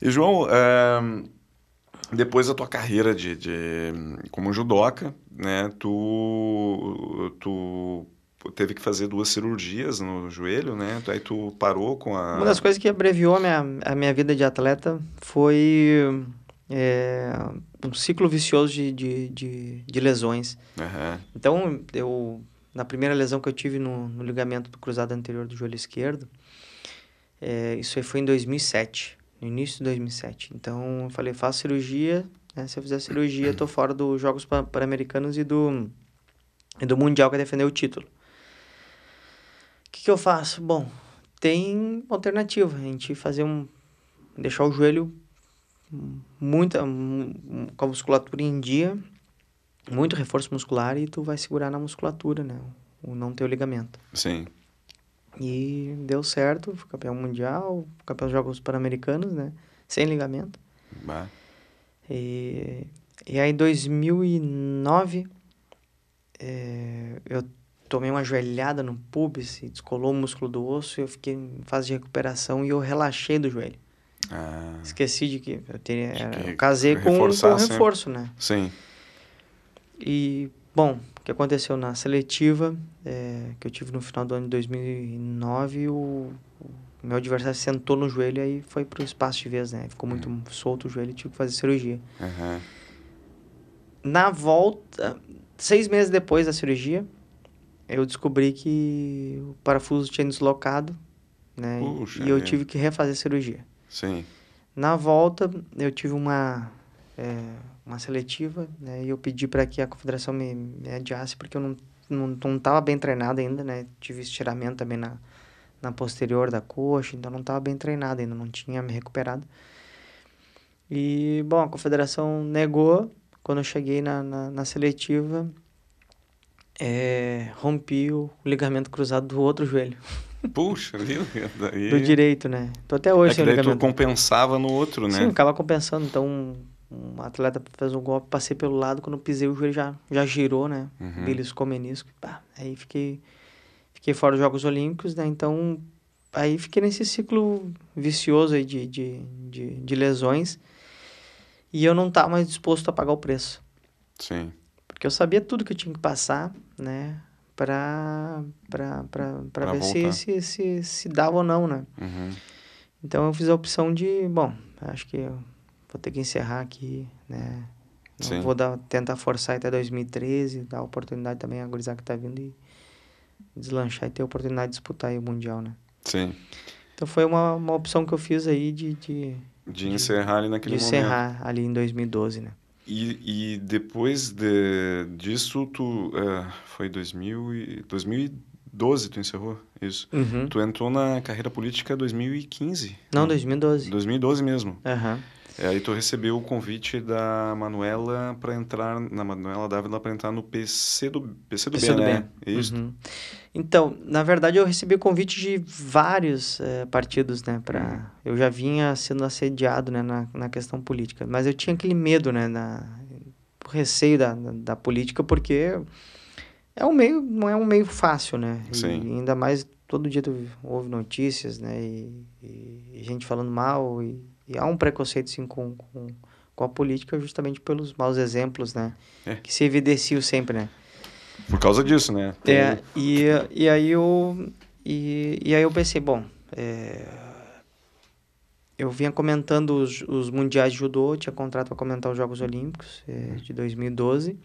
E, João, uh, depois da tua carreira de, de, como judoca, né, tu, tu teve que fazer duas cirurgias no joelho, né? Então, aí tu parou com a... Uma das coisas que abreviou a minha, a minha vida de atleta foi... É, um ciclo vicioso de, de, de, de lesões. Uhum. Então, eu na primeira lesão que eu tive no, no ligamento do cruzado anterior do joelho esquerdo, é, isso aí foi em 2007, no início de 2007. Então eu falei, faço cirurgia, né? se eu fizer cirurgia estou uhum. fora dos Jogos Pan-Americanos e do, e do Mundial que é defender o título. O que, que eu faço? Bom, tem alternativa, a gente fazer um... deixar o joelho hum, muita hum, com a musculatura em dia muito reforço muscular e tu vai segurar na musculatura, né? O não ter o ligamento. Sim. E deu certo, fui campeão mundial, campeão dos Jogos Pan-Americanos, né? Sem ligamento. Bah. E, e aí, em 2009, é, eh, eu tomei uma joelhada no pubis e descolou o músculo do osso e eu fiquei em fase de recuperação e eu relaxei do joelho. Ah. Esqueci de que eu teria... Era, eu casei com, com um reforço, sempre. né? Sim. E, bom, o que aconteceu na seletiva é, que eu tive no final do ano de 2009, o, o meu adversário sentou no joelho e foi para o espaço de vez, né? Ficou muito uhum. solto o joelho e tive que fazer cirurgia. Uhum. Na volta, seis meses depois da cirurgia, eu descobri que o parafuso tinha deslocado, né? Puxa, e eu é. tive que refazer a cirurgia. Sim. Na volta, eu tive uma... É, uma seletiva, né? E eu pedi para que a confederação me, me adiasse, porque eu não, não, não tava bem treinado ainda, né? Tive estiramento também na, na posterior da coxa, então não estava bem treinado ainda, não tinha me recuperado. E, bom, a confederação negou. Quando eu cheguei na, na, na seletiva, é, rompi o ligamento cruzado do outro joelho. Puxa, viu? Daí... Do direito, né? Tô até hoje é sem ligamento. tu compensava no outro, né? Sim, ficava compensando. Então, um atleta fez um golpe, passei pelo lado, quando pisei o joelho já, já girou, né? Uhum. Beliscou menisco. Pá, aí fiquei, fiquei fora dos Jogos Olímpicos, né? Então, aí fiquei nesse ciclo vicioso aí de, de, de, de lesões. E eu não estava mais disposto a pagar o preço. Sim. Porque eu sabia tudo que eu tinha que passar, né? Pra, pra, pra, pra, pra ver se, se, se, se dava ou não, né? Uhum. Então eu fiz a opção de, bom, acho que vou ter que encerrar aqui, né? Não Sim. vou dar, tentar forçar até 2013, dar oportunidade também a gurizada que tá vindo e deslanchar e ter a oportunidade de disputar o Mundial, né? Sim. Então foi uma, uma opção que eu fiz aí de... De, de encerrar de, ali naquele de momento. De encerrar ali em 2012, né? E, e depois de, disso, tu... é foi 2000 e, 2012 tu encerrou? Isso. Uhum. Tu entrou na carreira política 2015? Não, né? 2012. 2012 mesmo. Aham. Uhum. É, aí tu recebeu o convite da Manuela para entrar na Manuela Dávila para entrar no PC do PC do PC B, do né? B. Isso. Uhum. Então, na verdade, eu recebi convite de vários é, partidos, né? Para uhum. eu já vinha sendo assediado, né, na, na questão política, mas eu tinha aquele medo, né, o receio da, da, da política, porque é um meio, não é um meio fácil, né? Sim. E ainda mais todo dia tu ouve notícias, né? E, e, e gente falando mal e e há um preconceito, sim, com, com, com a política justamente pelos maus exemplos, né? É. Que se evidenciam sempre, né? Por causa disso, né? É, e, e aí eu... E, e aí eu pensei, bom... É, eu vinha comentando os, os mundiais de judô, tinha contrato para comentar os Jogos Olímpicos é, de 2012.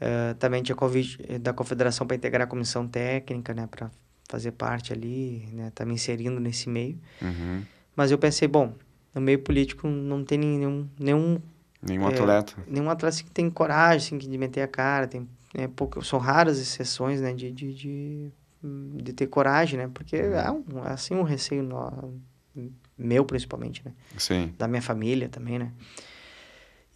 É, também tinha convite é, da confederação para integrar a comissão técnica, né, para fazer parte ali, né, tá me inserindo nesse meio. Uhum. Mas eu pensei, bom, no meio político não tem nenhum nenhum nenhum é, atleta nenhum atleta que tem coragem assim, que de meter a cara tem é, né, pouco, são raras exceções né de, de, de, de ter coragem né porque uhum. é um, é, assim um receio no, meu principalmente né Sim. da minha família também né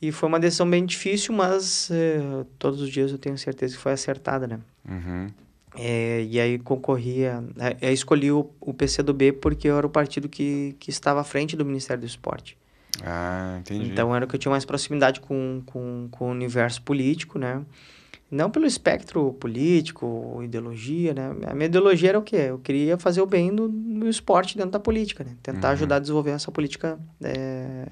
e foi uma decisão bem difícil mas eh, todos os dias eu tenho certeza que foi acertada né uhum. É, e aí concorria, é, é escolhi o, o PCdoB porque era o partido que, que estava à frente do Ministério do Esporte. Ah, entendi. Então era o que eu tinha mais proximidade com, com, com o universo político, né? Não pelo espectro político, ideologia, né? A minha ideologia era o quê? Eu queria fazer o bem do, no esporte dentro da política, né? Tentar uhum. ajudar a desenvolver essa política é,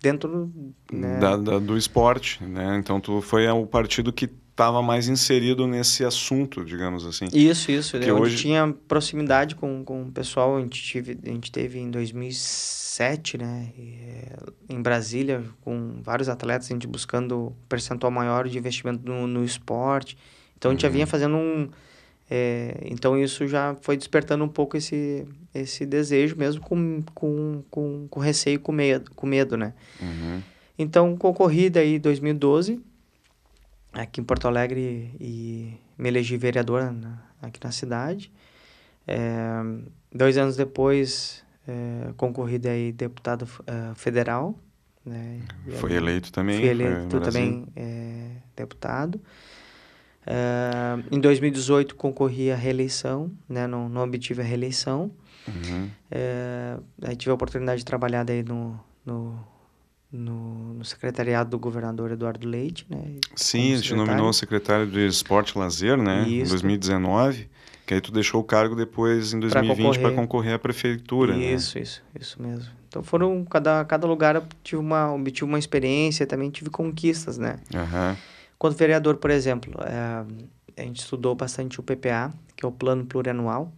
dentro né? da, da, do esporte, né? Então tu foi o partido que estava mais inserido nesse assunto, digamos assim. Isso, isso. Que é hoje tinha proximidade com, com o pessoal. A gente, tive, a gente teve em 2007, né? E, é, em Brasília, com vários atletas, a gente buscando percentual maior de investimento no, no esporte. Então, a gente uhum. já vinha fazendo um... É, então, isso já foi despertando um pouco esse, esse desejo, mesmo com, com, com, com receio, com medo, com medo né? Uhum. Então, concorri daí 2012 aqui em Porto Alegre e me elegi vereador na, aqui na cidade. É, dois anos depois, é, concorri daí deputado uh, federal. Né? Foi eleito também. Fui eleito também é, deputado. Uh, em 2018 concorri à reeleição, né? não, não obtive a reeleição. Uhum. aí tive a oportunidade de trabalhar daí no, no no, no, secretariado do governador Eduardo Leite, né? Sim, a gente nominou secretário de Esporte e Lazer, né? Isso. Em 2019, que aí tu deixou o cargo depois em 2020 para concorrer. à prefeitura. Né? Isso, né? isso, isso mesmo. Então foram cada cada lugar eu tive uma obtive uma experiência, também tive conquistas, né? Uhum. Quando vereador, por exemplo, é, a gente estudou bastante o PPA, que é o Plano Plurianual,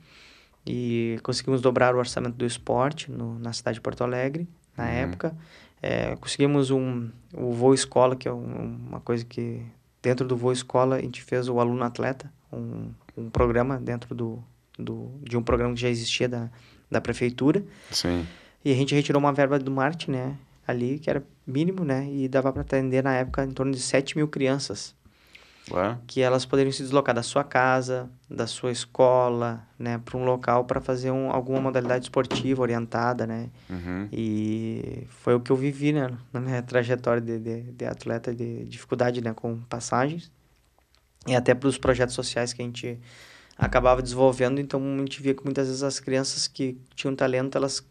e conseguimos dobrar o orçamento do esporte no, na cidade de Porto Alegre na uhum. época. É, conseguimos um, o voo escola, que é um, uma coisa que dentro do voo escola a gente fez o aluno atleta, um, um programa dentro do, do, de um programa que já existia da, da prefeitura. Sim. E a gente retirou uma verba do Marte, né? Ali, que era mínimo, né? E dava para atender na época em torno de 7 mil crianças. Ué? que elas poderiam se deslocar da sua casa, da sua escola, né, para um local para fazer um, alguma modalidade esportiva orientada, né? Uhum. E foi o que eu vivi, né, na minha trajetória de, de, de atleta de dificuldade, né, com passagens e até para os projetos sociais que a gente acabava desenvolvendo. Então a gente via que muitas vezes as crianças que tinham talento elas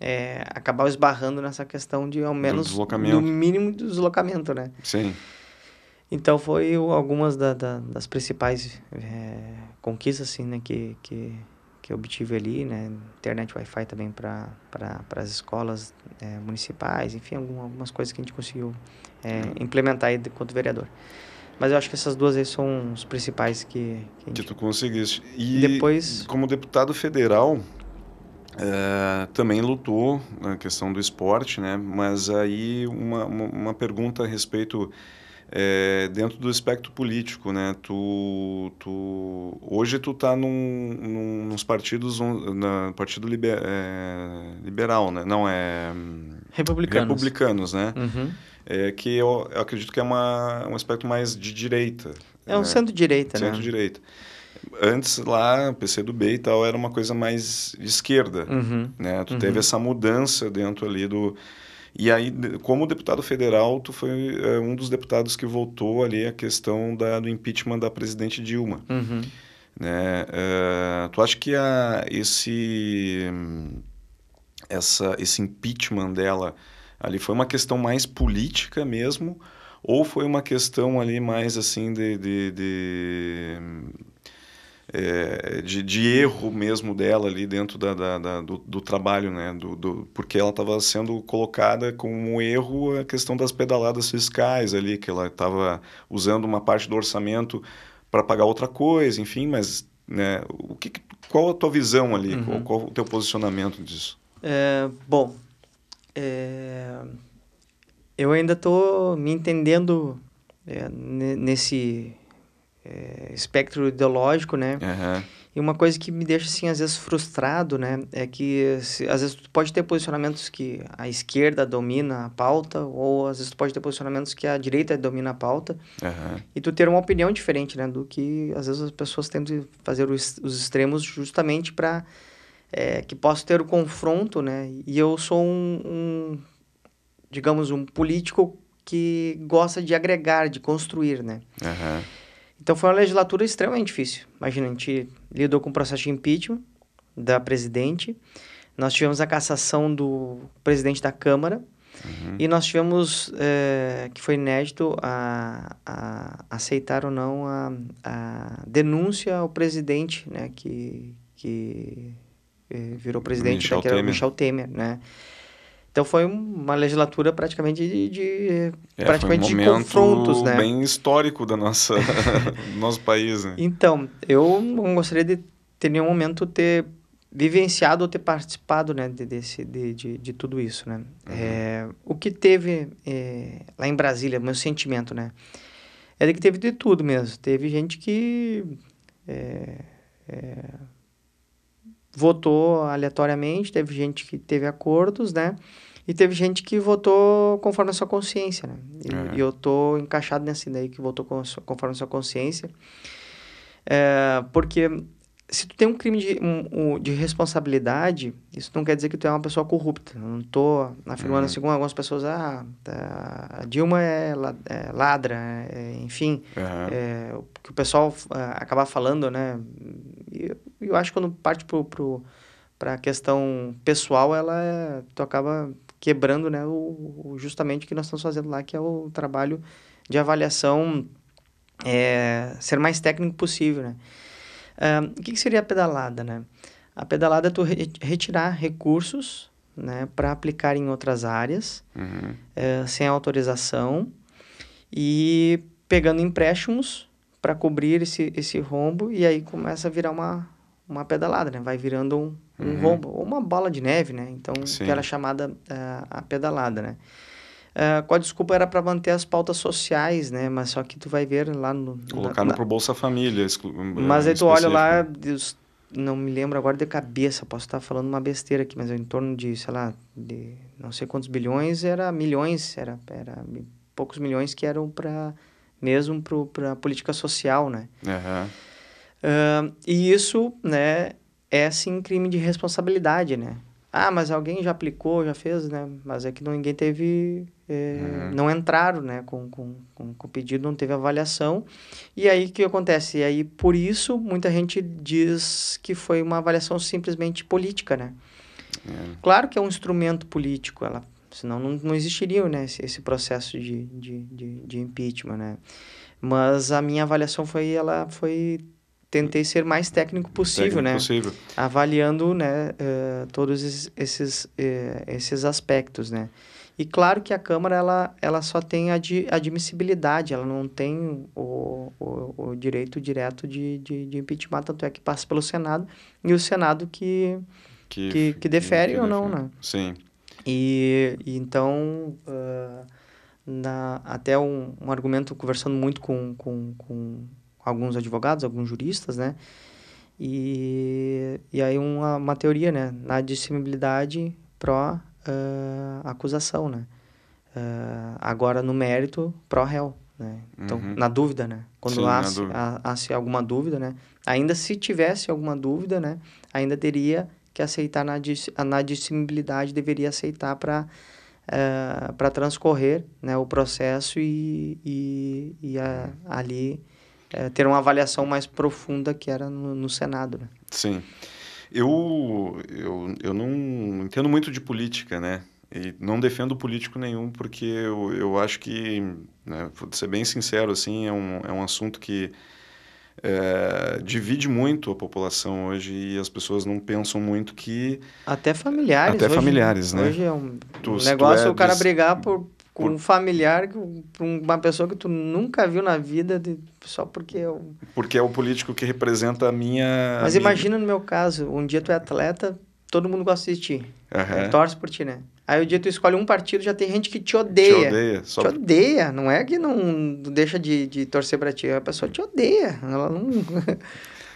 é, acabavam esbarrando nessa questão de ao menos do, do mínimo deslocamento, né? Sim. Então, foi algumas da, da, das principais é, conquistas assim, né, que, que, que obtive ali, né? Internet Wi-Fi também para as escolas é, municipais, enfim, algum, algumas coisas que a gente conseguiu é, implementar aí enquanto vereador. Mas eu acho que essas duas aí são os principais que... Que, gente... que tu conseguiste. E depois... como deputado federal, é, também lutou na questão do esporte, né? Mas aí uma, uma pergunta a respeito é, dentro do espectro político, né? Tu, tu hoje tu tá num, num, nos partidos na partido liber, é, liberal, né? Não é republicanos, republicanos né? Uhum. É, que eu, eu, acredito que é uma, um espectro mais de direita. É um né? centro-direita, né? Centro-direita. Antes lá, PC do B e tal era uma coisa mais de esquerda, uhum. né? Tu uhum. teve essa mudança dentro ali do e aí, como deputado federal, tu foi é, um dos deputados que votou ali a questão da, do impeachment da presidente Dilma. Uhum. Né? É, tu acha que a, esse, essa, esse impeachment dela ali foi uma questão mais política mesmo? Ou foi uma questão ali mais assim de, de, de é, de, de, erro mesmo dela ali dentro da, da, da do, do, trabalho, né? Do, do porque ela estava sendo colocada como um erro a questão das pedaladas fiscais ali, que ela estava usando uma parte do orçamento para pagar outra coisa, enfim, mas né, o que, qual a tua visão ali, uhum. qual, qual, o teu posicionamento disso? É, bom, é, eu ainda estou me entendendo é, nesse é, espectro ideológico, né? Uhum. E uma coisa que me deixa, assim, às vezes frustrado, né? É que, se, às vezes, tu pode ter posicionamentos que a esquerda domina a pauta, ou às vezes tu pode ter posicionamentos que a direita domina a pauta, uhum. e tu ter uma opinião diferente, né? Do que, às vezes, as pessoas tentam fazer os, os extremos justamente para é, que possa ter o confronto, né? E eu sou um, um, digamos, um político que gosta de agregar, de construir, né? Uhum. Então foi uma legislatura extremamente difícil. Imagina, a gente lidou com o processo de impeachment da presidente, nós tivemos a cassação do presidente da Câmara, uhum. e nós tivemos, é, que foi inédito, a, a, aceitar ou não a, a denúncia ao presidente, né, que, que eh, virou presidente, Michel, né, que era Temer. Michel Temer, né? Então foi uma legislatura praticamente de, de é, praticamente foi um de confrontos, né? Bem histórico da nossa do nosso país, né? Então, eu não gostaria de ter nenhum momento ter vivenciado ou ter participado, né, de, desse de, de, de tudo isso, né? Uhum. É, o que teve é, lá em Brasília, meu sentimento, né, é de que teve de tudo mesmo. Teve gente que é, é, votou aleatoriamente, teve gente que teve acordos, né? E teve gente que votou conforme a sua consciência, né? E, é. eu tô encaixado nessa ideia que votou conforme a sua consciência. É, porque se tu tem um crime de, um, de responsabilidade, isso não quer dizer que tu é uma pessoa corrupta. Eu não tô afirmando uhum. assim como algumas pessoas, ah, tá, a Dilma é, é, ladra, é, enfim. Uhum. É, o que o pessoal uh, acabar falando, né? E eu, eu acho que quando parte pro, pro, a questão pessoal, ela é, tu acaba quebrando né, o, o, justamente o que nós estamos fazendo lá, que é o trabalho de avaliação, é, ser mais técnico possível. Né? o que, que, seria a pedalada? Né? A pedalada é tu re retirar recursos né, para aplicar em outras áreas, uhum. é, sem autorização, e pegando empréstimos para cobrir esse, esse rombo, e aí começa a virar uma, uma pedalada, né? vai virando um, um uhum. rombo, ou uma bola de neve, né? Então, Sim. que era chamada uh, a pedalada, né? Uh, eh, qual a desculpa era para manter as pautas sociais, né? Mas só que tu vai ver lá no... Colocaram para o Bolsa Família. Eh, mas aí tu olha lá, Deus, não me lembro agora de cabeça, posso estar falando uma besteira aqui, mas é em torno de, sei lá, de não sei quantos bilhões, era milhões, era, era poucos milhões que eram para mesmo para a política social, né? Uhum. Uh, e isso, né, é sim crime de responsabilidade, né? Ah, mas alguém já aplicou, já fez, né? Mas é que ninguém teve. É, uhum. Não entraram, né? Com, com, com, com, o pedido, não teve avaliação. E aí o que acontece? E aí, por isso, muita gente diz que foi uma avaliação simplesmente política, né? É. Claro que é um instrumento político, ela, senão não, não existiria né, esse, esse processo de, de, de, de impeachment, né? Mas a minha avaliação foi, ela foi tentei ser mais técnico possível, técnico né? Possível. Avaliando, né, uh, todos esses, esses, uh, esses aspectos, né? E claro que a Câmara, ela, ela só tem a admissibilidade, ela não tem o, o, o direito direto de, de, de, impeachment, tanto é que passa pelo Senado, e o Senado que, que, que, que defere que ou defere. não, né? Sim. E, e então... Uh, na, até um, um argumento conversando muito com, com, com alguns advogados, alguns juristas, né? E, e aí uma, uma teoria, né? Na disponibilidade pró uh, acusação, né? Uh, agora no mérito pró réu, né? Então, uhum. na dúvida, né? Quando Sim, há, dúvida. há, há, se alguma dúvida, né? Ainda se tivesse alguma dúvida, né? Ainda teria que aceitar na, na disponibilidade, deveria aceitar para uh, eh, para transcorrer né, o processo e, e, e a, ali é, ter uma avaliação mais profunda que era no, no Senado. Né? Sim. Eu, eu, eu não entendo muito de política, né? E não defendo político nenhum, porque eu, eu acho que, né, vou ser bem sincero, assim, é um, é um assunto que é, divide muito a população hoje e as pessoas não pensam muito que... Até familiares. Até hoje, né? familiares, né? Hoje é um tu, negócio é o cara des... brigar por, com um familiar, com uma pessoa que tu nunca viu na vida, de... só porque eu... É porque é o político que representa a minha... Mas a imagina minha... no meu caso, um dia tu é atleta, todo mundo gosta de ti, uhum. torce por ti, né? Aí o dia tu escolhe um partido, já tem gente que te odeia. Te odeia. Só... Te odeia. Não é que não deixa de, de torcer pra ti, a pessoa te odeia. Ela não...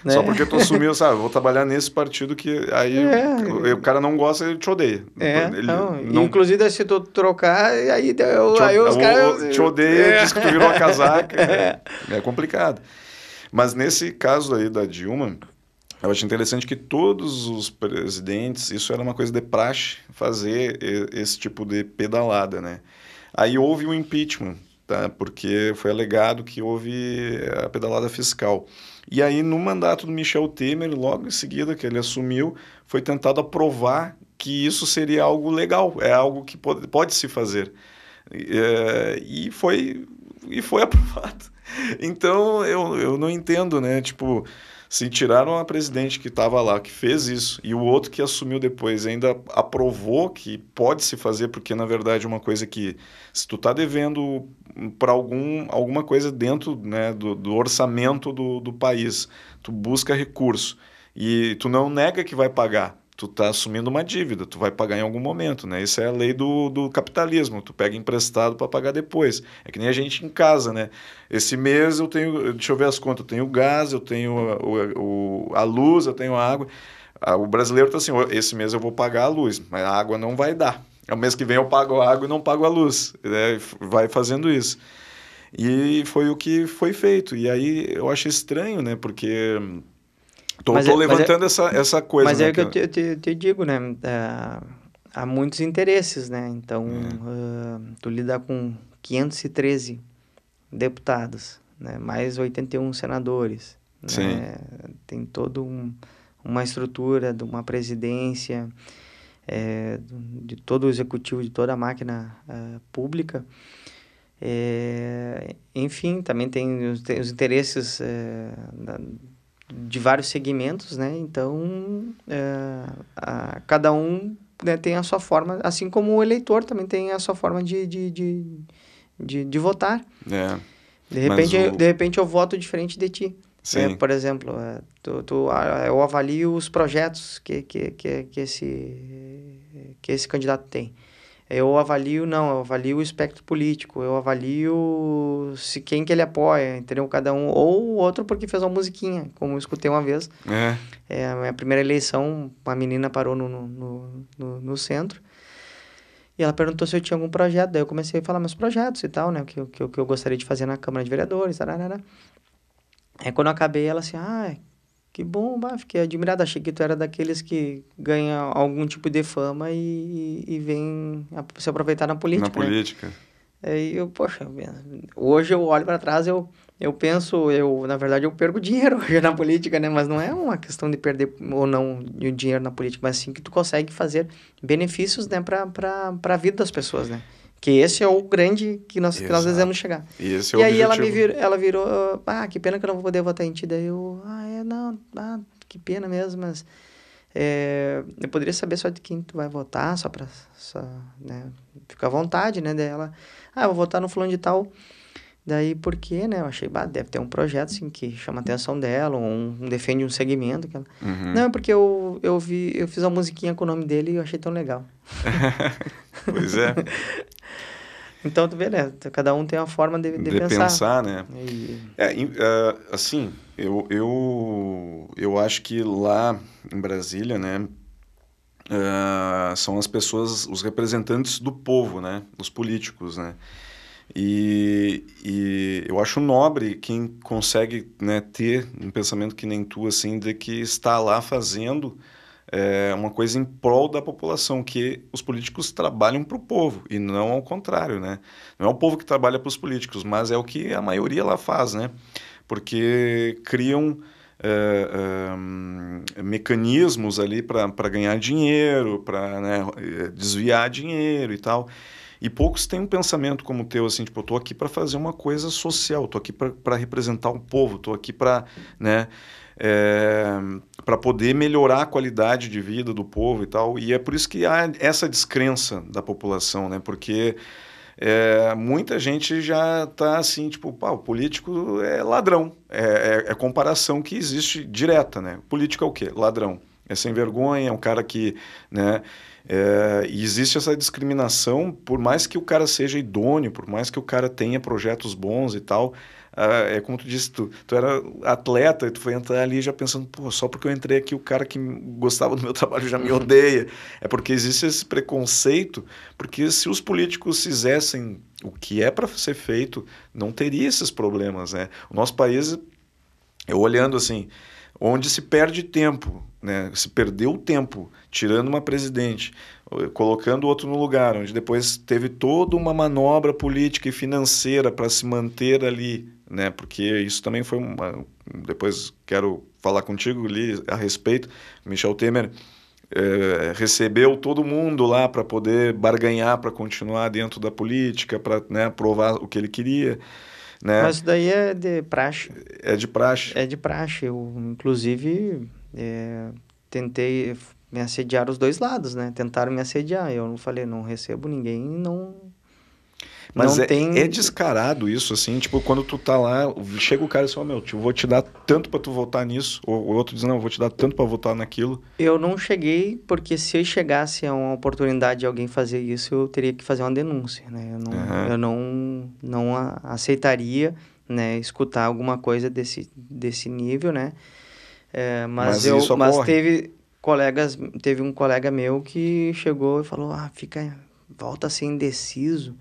Né? Só porque tu assumiu, sabe, vou trabalhar nesse partido que aí é. o, o, cara não gosta, ele te odeia. É, ele, não. Não... Inclusive, se tu trocar, aí, eu, te, aí os caras... Te odeia, é. diz que tu virou a casaca. É. é. é complicado. Mas nesse caso aí da Dilma, eu acho interessante que todos os presidentes, isso era uma coisa de praxe, fazer esse tipo de pedalada, né? Aí houve o um impeachment, tá? Porque foi alegado que houve a pedalada fiscal. E aí, no mandato do Michel Temer, logo em seguida que ele assumiu, foi tentado aprovar que isso seria algo legal, é algo que pode, pode se fazer. É, e, foi, e foi aprovado. Então, eu, eu não entendo, né? Tipo, se tiraram a presidente que estava lá, que fez isso, e o outro que assumiu depois ainda aprovou que pode se fazer, porque na verdade é uma coisa que, se tu está devendo para algum, alguma coisa dentro né, do, do orçamento do, do país, tu busca recurso e tu não nega que vai pagar, tu tá assumindo uma dívida, tu vai pagar em algum momento, né? Isso é a lei do, do capitalismo, tu pega emprestado para pagar depois. É que nem a gente em casa, né? Esse mês eu tenho, deixa eu ver as contas, eu tenho o gás, eu tenho a, o, a luz, eu tenho a água. Ah, o brasileiro tá assim, esse mês eu vou pagar a luz, mas a água não vai dar. É o mês que vem eu pago a água e não pago a luz, né? Vai fazendo isso. E foi o que foi feito. E aí eu acho estranho, né? Porque Tô, mas tô é, levantando mas é- essa, essa coisa. Mas é né, é que eu te, eu, te, eu te, digo, né? É, há muitos interesses, né? Então, uh, tu lida com 513 deputados, né? mais 81 senadores. Né? Tem toda um, uma estrutura de uma presidência, é, de todo o executivo, de toda a máquina uh, pública. É, enfim, também tem os, tem os interesses é, da, de vários segmentos, né? Então, é, a, cada um né, tem a sua forma, assim como o eleitor também tem a sua forma de, de, de, de, de votar. É. De repente, o... eu, de repente eu voto diferente de ti. Né? Sim. Por exemplo, é, tu, tu, eu avalio os projetos que, que, que, que, esse, que esse candidato tem eu avalio, não, eu avalio o espectro político, eu avalio se quem que ele apoia, entendeu? Cada um, ou o outro porque fez uma musiquinha, como eu escutei uma vez. É. é a minha primeira eleição, uma menina parou no, no, no, no, centro e ela perguntou se eu tinha algum projeto, daí eu comecei a falar meus projetos e tal, né? O que, que, que eu gostaria de fazer na Câmara de Vereadores, tararara. Aí quando eu acabei, ela assim, ah, que bom, bah, fiquei admirado. Achei que tu era daqueles que ganha algum tipo de fama e, e vem se aproveitar na política. Na né? política. Né? Aí eu, poxa, hoje eu olho para trás, eu, eu penso, eu, na verdade, eu perco dinheiro hoje na política, né? Mas não é uma questão de perder ou não o dinheiro na política, mas sim que tu consegue fazer benefícios, né, para a vida das pessoas, né? Que esse é o grande que nós, Exato. que nós desejamos chegar. E, esse é e o aí ela me vir, ela virou, ah, ah, que pena que eu não vou poder votar em ti. Daí eu, ah, é, não, ah, que pena mesmo, mas é, eu poderia saber só de quem tu vai votar, só para só, né, ficar à vontade, né? dela ah, eu vou votar no fulano de tal. Daí, porque, né? Eu achei, bah, deve ter um projeto, assim, que chama a atenção dela, ou um, um defende um segmento. Que ela... uhum. Não, é porque eu, eu vi, eu fiz uma musiquinha com o nome dele e eu achei tão legal. pois é. Então, beleza, cada um tem uma forma de, de, de pensar. pensar. né? E... É, é assim, eu, eu, eu acho que lá em Brasília, né, é, são as pessoas, os representantes do povo, né, os políticos, né? E, e eu acho nobre quem consegue né, ter um pensamento que nem tu, assim, de que está lá fazendo é uma coisa em prol da população, que os políticos trabalham para o povo e não ao contrário, né? Não é o povo que trabalha para os políticos, mas é o que a maioria lá faz, né? Porque criam é, é, mecanismos ali para ganhar dinheiro, para né, eh, desviar dinheiro e tal. E poucos têm um pensamento como o teu, assim, tipo, eu tô aqui para fazer uma coisa social, tô aqui para representar o povo, tô aqui para, né, é, para poder melhorar a qualidade de vida do povo e tal. E é por isso que há essa descrença da população, né? Porque é, muita gente já está assim, tipo, pá, o político é ladrão. É, é, é comparação que existe direta, né? político é o quê? Ladrão. É sem vergonha, é um cara que, né? É, e existe essa discriminação, por mais que o cara seja idôneo, por mais que o cara tenha projetos bons e tal, ah, é como tu disse, tu, tu era atleta e tu foi entrar ali já pensando, pô, só porque eu entrei aqui o cara que gostava do meu trabalho já me uhum. odeia. É porque existe esse preconceito, porque se os políticos fizessem o que é para ser feito, não teria esses problemas, né? O nosso país, eu olhando assim, onde se perde tempo, né? Se perdeu tempo tirando uma presidente, colocando outro no lugar, onde depois teve toda uma manobra política e financeira para se manter ali né? Porque isso também foi uma. Depois quero falar contigo ali a respeito. Michel Temer é, recebeu todo mundo lá para poder barganhar, para continuar dentro da política, para né, provar o que ele queria. Né? Mas daí é de praxe. É de praxe. É de praxe. Eu, inclusive, é, tentei me assediar os dois lados, né? Tentaram me assediar. Eu não falei, não recebo ninguém, não mas é, tem... é, descarado isso, assim, tipo, quando tu tá lá, chega o cara e fala, meu, tio, vou te dar tanto para tu votar nisso, ou o outro diz, não, vou te dar tanto para votar naquilo. Eu não cheguei, porque se chegasse a uma oportunidade de alguém fazer isso, eu teria que fazer uma denúncia, né? Eu não, uhum. eu não, não aceitaria, né, escutar alguma coisa desse, desse nível, né? É, mas, mas, eu, mas teve colegas, teve um colega meu que chegou e falou, ah, fica, volta a ser indeciso,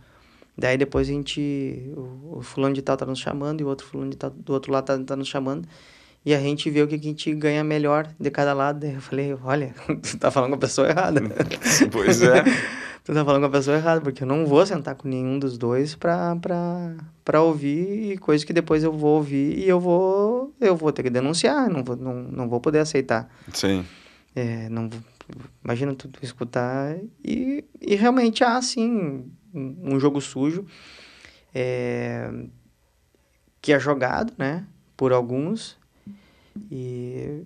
Daí depois a gente, o, o fulano de tal tá nos chamando e o outro fulano de tal do outro lado tá, tá nos chamando. E a gente vê o que, a gente ganha melhor de cada lado. Daí eu falei, olha, tu tá falando com a pessoa errada. Pois é. tu tá falando com a pessoa errada, porque eu não vou sentar com nenhum dos dois pra, pra, pra ouvir coisas que depois eu vou ouvir e eu vou, eu vou ter que denunciar, não vou, não, não vou poder aceitar. Sim. É, não, imagina tu escutar e, e realmente há, ah, assim, um jogo sujo, é, que é jogado, né, por alguns, e,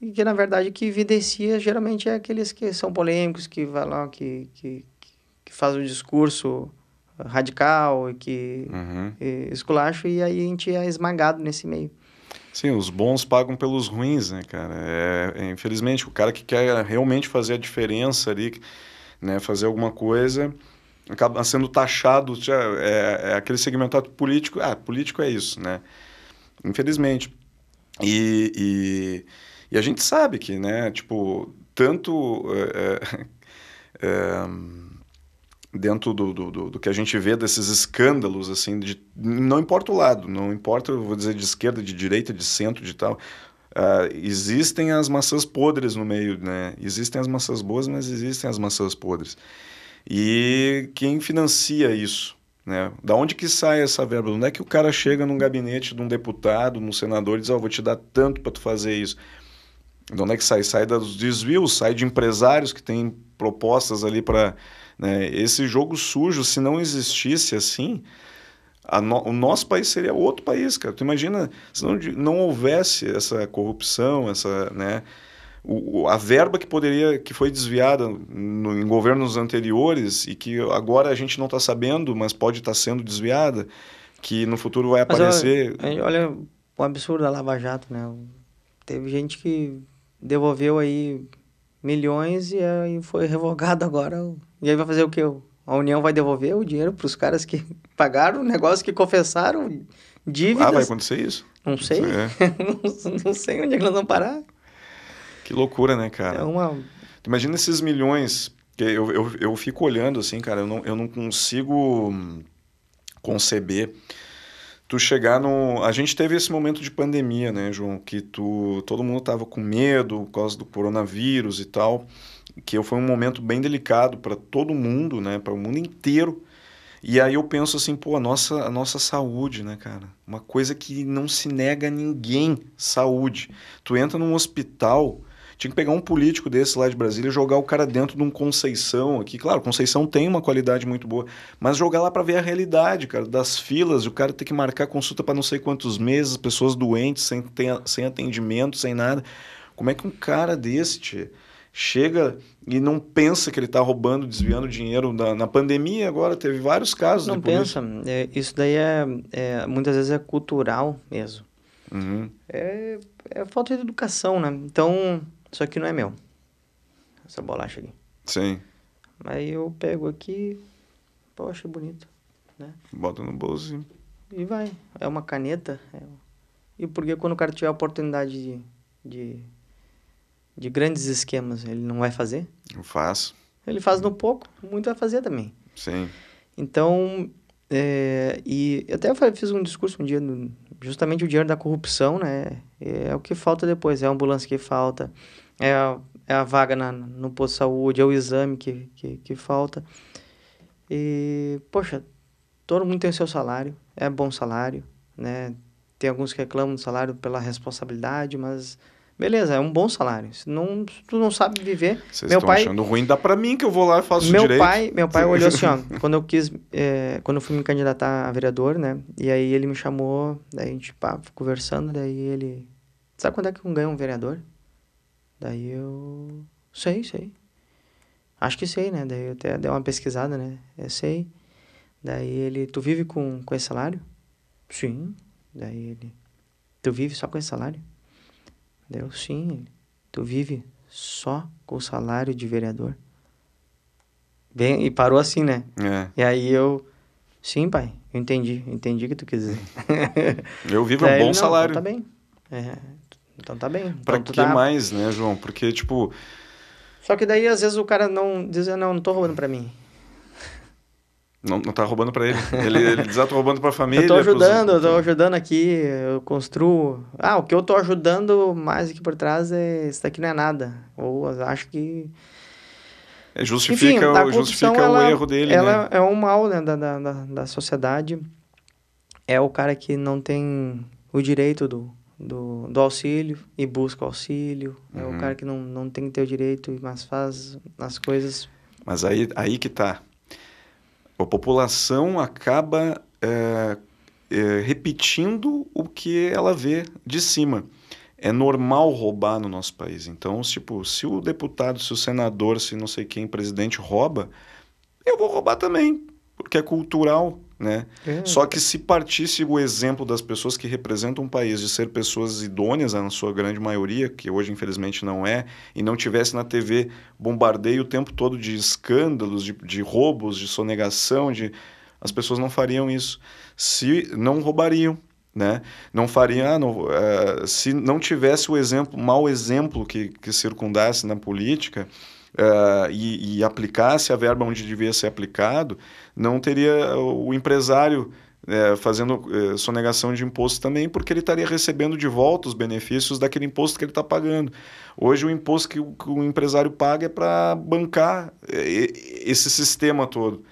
e, que na verdade que evidencia geralmente é aqueles que são polêmicos, que vai lá, que, que, que faz um discurso radical e que uhum. e, esculacho, e aí a gente é esmagado nesse meio. Sim, os bons pagam pelos ruins, né, cara? É, é, infelizmente, o cara que quer realmente fazer a diferença ali, né, fazer alguma coisa, acaba sendo taxado, é, é aquele segmentado político, ah, político é isso, né? Infelizmente. E, e, e a gente sabe que, né, tipo, tanto é, é, é dentro do, do, do, que a gente vê desses escândalos, assim, de, não importa o lado, não importa, eu vou dizer, de esquerda, de direita, de centro, de tal, Uh, existem as maçãs podres no meio, né? Existem as maçãs boas, mas existem as maçãs podres. E quem financia isso? Né? Da onde que sai essa verba? Onde é que o cara chega num gabinete de um deputado, num senador e diz, ó, oh, vou te dar tanto para tu fazer isso? De onde é que sai? Sai dos desvios, sai de empresários que têm propostas ali para... Né? Esse jogo sujo, se não existisse assim, no... o nosso país seria outro país, cara. Tu imagina se não, não houvesse essa corrupção, essa... Né? o, a verba que poderia que foi desviada no, em governos anteriores e que agora a gente não está sabendo, mas pode estar tá sendo desviada, que no futuro vai mas aparecer. Olha, é, olha o absurdo da Lava Jato, né? Teve gente que devolveu aí milhões e aí foi revogado agora. E aí vai fazer o quê? A União vai devolver o dinheiro para os caras que pagaram o negócio, que confessaram dívidas. Ah, vai acontecer isso? Não sei. É. não, não sei onde é que nós vamos parar. Que loucura, né, cara? É uma... Imagina esses milhões. Que eu, eu, eu fico olhando assim, cara, eu não, eu não consigo conceber tu chegar no. A gente teve esse momento de pandemia, né, João? Que tu. Todo mundo tava com medo por causa do coronavírus e tal. Que foi um momento bem delicado para todo mundo, né? Para o mundo inteiro. E aí eu penso assim, pô, a nossa, a nossa saúde, né, cara? Uma coisa que não se nega a ninguém, saúde. Tu entra num hospital, tinha que pegar um político desse lá de Brasília e jogar o cara dentro de um Conceição aqui. Claro, Conceição tem uma qualidade muito boa, mas jogar lá para ver a realidade, cara, das filas, o cara ter que marcar consulta para não sei quantos meses, pessoas doentes, sem, tem, sem atendimento, sem nada. Como é que um cara desse, chega e não pensa que ele está roubando, desviando dinheiro. Na, na, pandemia agora teve vários casos. Não pensa. É, isso daí é, é, muitas vezes é cultural mesmo. Uhum. É, é falta de educação, né? Então só que não é meu. Essa bolacha ali. Sim. Aí eu pego aqui, poxa, é bonito, né? Bota no bolso e... e vai. É uma caneta. É... E porque quando o cara tiver a oportunidade de, de, de grandes esquemas, ele não vai fazer? Não faço. Ele faz no pouco, muito vai fazer também. Sim. Então, é, e eu até fiz um discurso um dia, justamente o dinheiro da corrupção, né? É o que falta depois, é a ambulância que falta, é a, é a vaga na, no posto de saúde, é o exame que, que, que falta. E, poxa, todo mundo tem o seu salário, é bom salário, né? Tem alguns que reclamam do salário pela responsabilidade, mas beleza, é um bom salário. Se, não, se tu não sabe viver. Vocês meu estão pai, achando ruim, dá pra mim que eu vou lá e faço meu direito. Pai, meu pai olhou assim, ó, quando eu quis, é, quando eu fui me candidatar a vereador, né? E aí ele me chamou, daí a gente pá, conversando, daí ele. Sabe quando é que um ganha um vereador? Daí eu... Sei, sei. Acho que sei, né? Daí eu até dei uma pesquisada, né? Eu é, sei. Daí ele... Tu vive com, com esse salário? Sim. Daí ele... Tu vive só com esse salário? Daí eu, sim. Tu vive só com o salário de vereador? Bem, e parou assim, né? É. E aí eu... Sim, pai. Eu entendi. Eu entendi o que tu quis dizer. eu vivo Daí um bom então salário. Tá bem. É, então tá bem. Pra então, que tá... mais, né, João? Porque, tipo. Só que daí, às vezes, o cara não diz, ah, não, não tô roubando pra mim. Não, não tá roubando para ele. Ele, ele diz, ah, tô roubando pra família. Eu tô ajudando, pros... eu tô ajudando aqui, eu construo. Ah, o que eu tô ajudando mais aqui por trás é isso daqui não é nada. Ou acho que. É, justifica Enfim, o, justifica ela, o erro dele. Ela né? é um mal né, da, da, da sociedade. É o cara que não tem o direito do, do, do auxílio e busca auxílio. Uhum. É o uhum. cara que não, não tem que ter o direito, mas faz as coisas. Mas aí, aí que tá. A população acaba é, é, repetindo o que ela vê de cima. É normal roubar no nosso país. Então, tipo, se o deputado, se o senador, se não sei quem, presidente rouba, eu vou roubar também, porque é cultural. Né? É. Só que se partisse o exemplo das pessoas que representam um país de ser pessoas idôneas, na sua grande maioria, que hoje infelizmente não é, e não tivesse na TV bombardeio o tempo todo de escândalos, de, de roubos, de sonegação, de as pessoas não fariam isso. Se não roubariam, né? Não fariam ah, não, uh, se não tivesse o exemplo, mau exemplo que, que circundasse na política, uh, e, e, aplicasse a verba onde devia ser aplicado, não teria o empresário eh, fazendo eh, sonegação de imposto também, porque ele estaria recebendo de volta os benefícios daquele imposto que ele está pagando. Hoje, o imposto que o, que o empresário paga é para bancar esse sistema todo.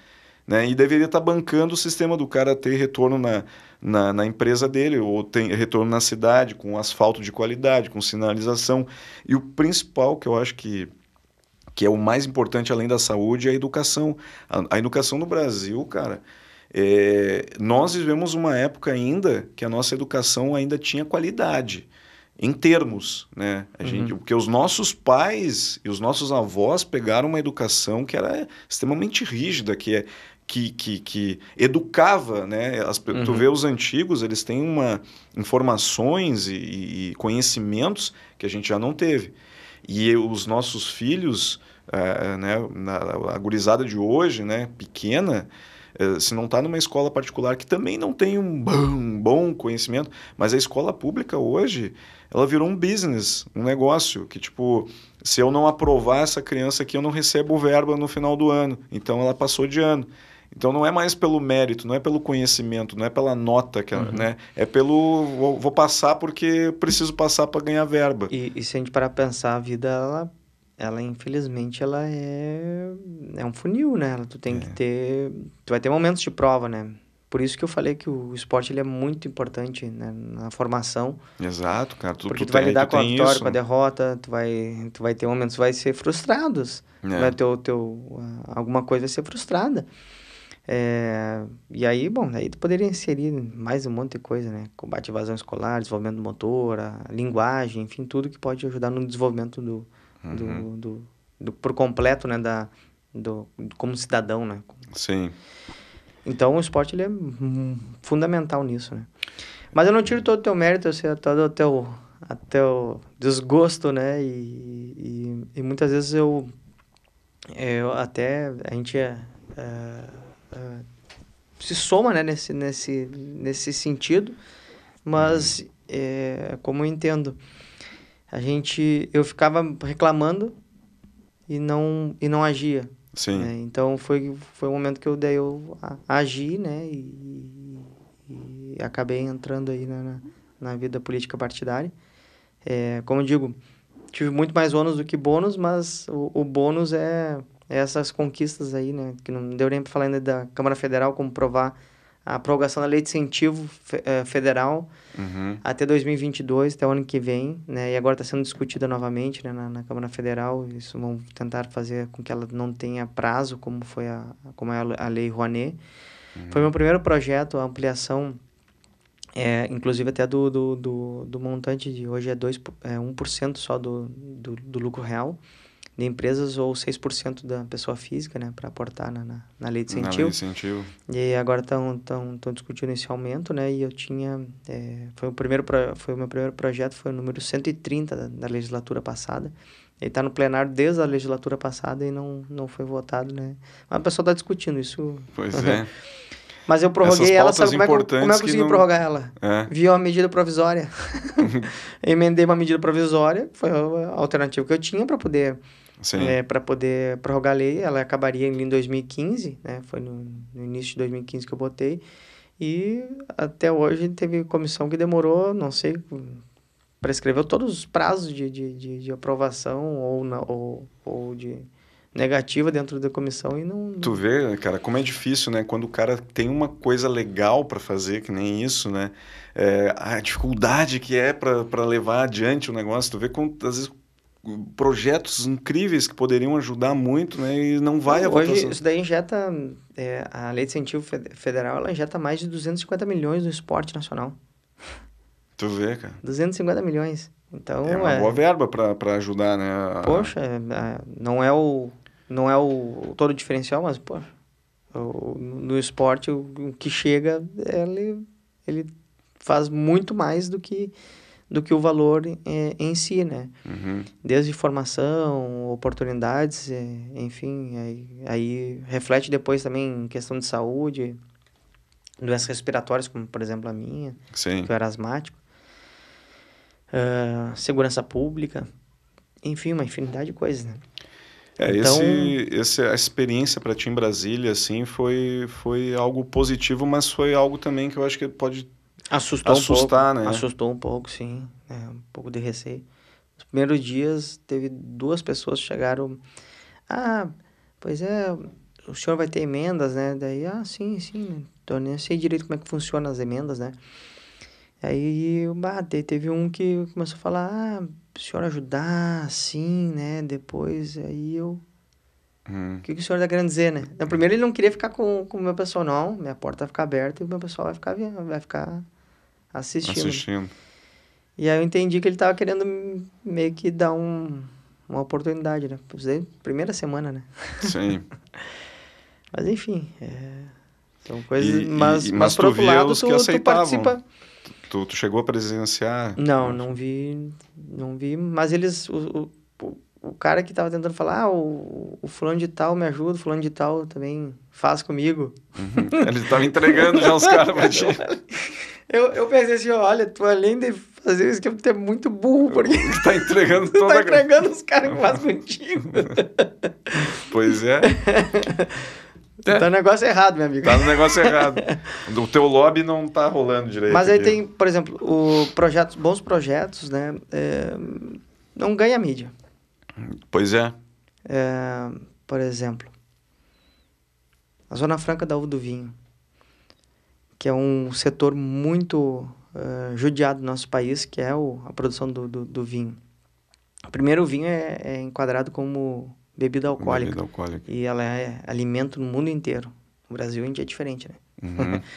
Né? E deveria estar tá bancando o sistema do cara ter retorno na, na, na, empresa dele, ou tem retorno na cidade, com asfalto de qualidade, com sinalização. E o principal que eu acho que que é o mais importante além da saúde, é a educação. A, a educação no Brasil, cara, é, nós vivemos uma época ainda que a nossa educação ainda tinha qualidade em termos, né? A uhum. porque os nossos pais e os nossos avós pegaram uma educação que era extremamente rígida, que é que, que, que educava, né? As, uhum. Tu vê os antigos, eles têm uma informações e, e conhecimentos que a gente já não teve. E os nossos filhos, a, é, é, né, a gurizada de hoje, né, pequena, é, se não está numa escola particular que também não tem um bom, bom conhecimento, mas a escola pública hoje, ela virou um business, um negócio, que tipo, se eu não aprovar essa criança aqui, eu não recebo verba no final do ano, então ela passou de ano. Então não é mais pelo mérito, não é pelo conhecimento, não é pela nota, que, uhum. né? É pelo vou, vou, passar porque preciso passar para ganhar verba. E, e, se a gente parar pensar, a vida ela ela infelizmente ela é é um funil né tu tem é. que ter tu vai ter momentos de prova né por isso que eu falei que o esporte ele é muito importante né? na formação exato cara tu, porque tu, tu vai tem, lidar tu com a vitória isso. com a derrota tu vai tu vai ter momentos vai ser frustrados é. vai né? o teu alguma coisa vai ser frustrada é, e aí, bom, aí tu poderia inserir mais um monte de coisa, né? Combate à evasão escolar, desenvolvimento do motor, a linguagem, enfim, tudo que pode ajudar no desenvolvimento do, uhum. do, do, do, por completo, né, da, do, como cidadão, né? Sim. Então o esporte ele é fundamental nisso, né? Mas eu não tiro todo o teu mérito, eu sei todo o teu, a desgosto, né? E, e, e muitas vezes eu, eu até a gente é, é, é se soma, né? Nesse, nesse, nesse sentido, mas uhum. É, como eu entendo a gente eu ficava reclamando e não e não agia. Sim. Né? Então foi foi o momento que eu dei eu agi, né, e, e, acabei entrando aí na, na, na vida política partidária. É, como eu digo, tive muito mais ônus do que bônus, mas o, o bônus é, é essas conquistas aí, né? Que não deu nem para falar ainda da Câmara Federal, como provar a prorrogação da lei de incentivo fe, uh, federal uhum. até 2022, até o ano que vem, né? E agora está sendo discutida novamente né, na, na, Câmara Federal. Isso vão tentar fazer com que ela não tenha prazo, como foi a, como é a, a lei Rouanet. Uhum. Foi meu primeiro projeto, a ampliação, é, inclusive até do, do, do, do montante de hoje é, dois é 1% só do, do, do lucro real de empresas ou 6% da pessoa física, né, para aportar na, na, na, lei de incentivo. Na lei de incentivo. E agora estão tão, tão discutindo esse aumento, né, e eu tinha, é, foi, o primeiro pro, foi o meu primeiro projeto, foi o número 130 da, da legislatura passada, ele está no plenário desde a legislatura passada e não, não foi votado, né, mas o pessoal está discutindo isso. Pois é. Mas eu prorroguei ela, sabe como é, que, como é que eu consegui não... prorrogar ela? É. Vi uma medida provisória. Emendei uma medida provisória, foi a alternativa que eu tinha para poder é para poder prorrogar a lei. Ela acabaria em 2015, né, foi no, no, início de 2015 que eu botei. E até hoje teve comissão que demorou, não sei, prescreveu todos os prazos de, de, de, de aprovação ou, na, ou, ou de negativa dentro da comissão e não. Tu vê, cara, como é difícil, né? Quando o cara tem uma coisa legal para fazer, que nem isso, né? É, a dificuldade que é para levar adiante o negócio. Tu vê às vezes projetos incríveis que poderiam ajudar muito, né? E não vai votação. Hoje, isso daí injeta... É, a Lei de Incentivo Federal, ela injeta mais de 250 milhões no esporte nacional. Tu vê, cara. 250 milhões. Então, é uma é... boa verba para ajudar, né? A... Poxa, é, é, não é o não é o todo o diferencial, mas pô, no esporte o, o, que chega ele ele faz muito mais do que do que o valor em si, né? Uhum. Desde formação, oportunidades, eh, enfim, aí, aí, reflete depois também em questão de saúde, doenças respiratórias, como por exemplo a minha, Sim. que eu era asmático, uh, segurança pública, enfim, uma infinidade de coisas, né? É, então... esse, esse, a experiência para ti em Brasília, assim, foi, foi algo positivo, mas foi algo também que eu acho que pode Assustou Assustar, um pouco, né? Assustou um pouco, sim. É, um pouco de receio. Nos primeiros dias, teve duas pessoas que chegaram. Ah, pois é, o senhor vai ter emendas, né? Daí, ah, sim, sim. Então, nem sei direito como é que funciona as emendas, né? Aí, bah, teve um que começou a falar, ah, o senhor ajudar, sim, né? Depois, aí eu... Hum. O que, que, o senhor tá querendo dizer, né? primeiro ele não queria ficar com o meu pessoal, não. Minha porta vai ficar aberta e o meu pessoal vai ficar, vai ficar assistindo. Assistindo. E aí eu entendi que ele tava querendo meio que dar um, uma oportunidade, né? Primeira semana, né? Sim. mas enfim, é... são coisas... E, mas, e, mas, mas por outro lado, tu, tu, participa... Tu, tu, chegou a presenciar? Não, não vi, não vi, mas eles... O, o, o cara que tava tentando falar, ah, o, o fulano de tal me ajuda, o fulano de tal também faz comigo. Uhum. Ele tava entregando já os caras pra ti. Eu, eu pensei assim, olha, tu além de fazer isso, que tu é muito burro, porque... Tu tá entregando tá toda tá entregando os caras que fazem contigo. Pois é. É. Tá no é. negócio errado, meu amigo. Tá no negócio errado. o teu lobby não tá rolando direito. Mas aí aqui. tem, por exemplo, o projetos, bons projetos, né? É, não ganha mídia. Pois é. é. Por exemplo, a Zona Franca da Uva do Vinho que é um setor muito uh, judiado do nosso país, que é o, a produção do, do, do vinho. O primeiro, o vinho é, é enquadrado como bebida alcoólica. Bebida alcoólica. E ela é alimento no mundo inteiro. No Brasil, a gente é diferente, né? Uhum.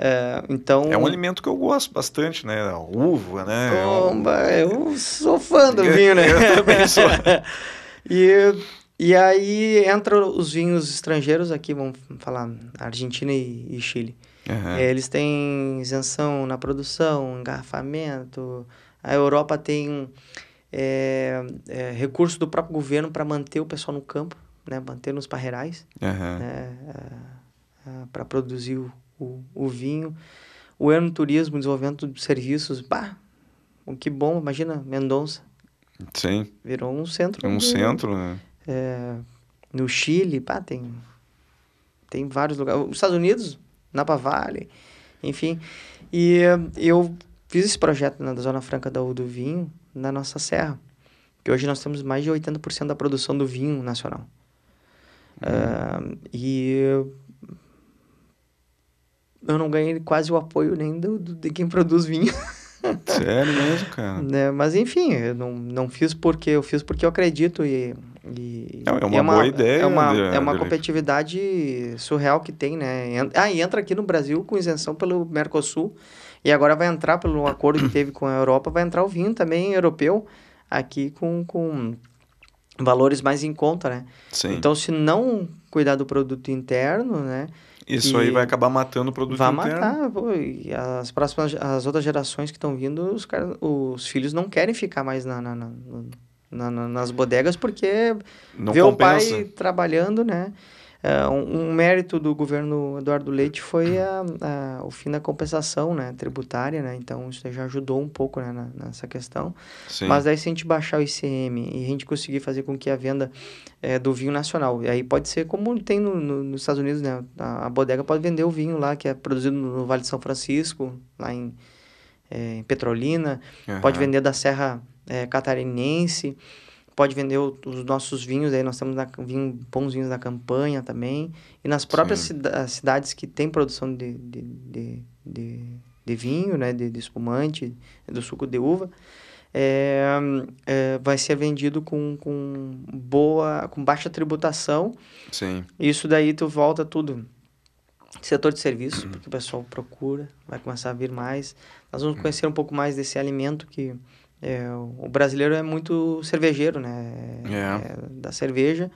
Eh, então... É um alimento que eu gosto bastante, né? uva, né? Comba, é eu sou fã do vinho, né? Eu também sou. e, e aí entram os vinhos estrangeiros aqui, vamos falar Argentina e, e Chile. Uhum. eles têm isenção na produção, engarrafamento. A Europa tem é, é, recurso do próprio governo para manter o pessoal no campo, né? manter nos parreirais, uhum. né? é, para produzir o, o, o, vinho. O enoturismo, desenvolvimento de serviços, pá, que bom, imagina, Mendonça. Sim. Virou um centro. É um centro, né? É, no Chile, pá, tem, tem vários lugares. Os Estados Unidos, Napa Valley, enfim. E eu fiz esse projeto na né, Zona Franca do, do vinho, na nossa serra, que hoje nós temos mais de 80% da produção do vinho nacional. Uhum. Uh, e eu não ganhei quase o apoio nem do, do de quem produz vinho. Sério mesmo, cara? Né? Mas enfim, eu não, não fiz porque eu fiz porque eu acredito e e, não, é uma, é uma boa ideia. É uma, é uma competitividade surreal que tem, né? Ah, e entra aqui no Brasil com isenção pelo Mercosul. E agora vai entrar, pelo acordo que teve com a Europa, vai entrar o vinho também europeu aqui com, com valores mais em conta, né? Sim. Então, se não cuidar do produto interno, né? Isso aí vai acabar matando o produto vai interno. Vai matar. Pô, e as próximas, as outras gerações que estão vindo, os, cara, os filhos não querem ficar mais na, na, na na, na, nas bodegas, porque Não ver compensa. o pai trabalhando, né? Uh, um, um, mérito do governo Eduardo Leite foi a, a, o fim da compensação né, tributária, né? então isso já ajudou um pouco né, na, nessa questão. Sim. Mas daí se a gente baixar o ICM e a gente conseguir fazer com que a venda é, do vinho nacional, e aí pode ser como tem no, no, nos Estados Unidos, né? A, a, bodega pode vender o vinho lá que é produzido no Vale de São Francisco, lá em, é, em Petrolina, uhum. pode vender da Serra é, catarinense, pode vender o, os nossos vinhos, aí nós temos na, vinho, bons vinhos da campanha também, e nas próprias cida, cidades que tem produção de, de, de, de, de vinho, né, de, de, espumante, do suco de uva, é, é, vai ser vendido com, com boa, com baixa tributação. Sim. Isso daí tu volta tudo setor de serviço, porque o pessoal procura, vai começar a vir mais. Nós vamos hum. conhecer um pouco mais desse alimento que é, o brasileiro é muito cervejeiro, né? É. é. da cerveja,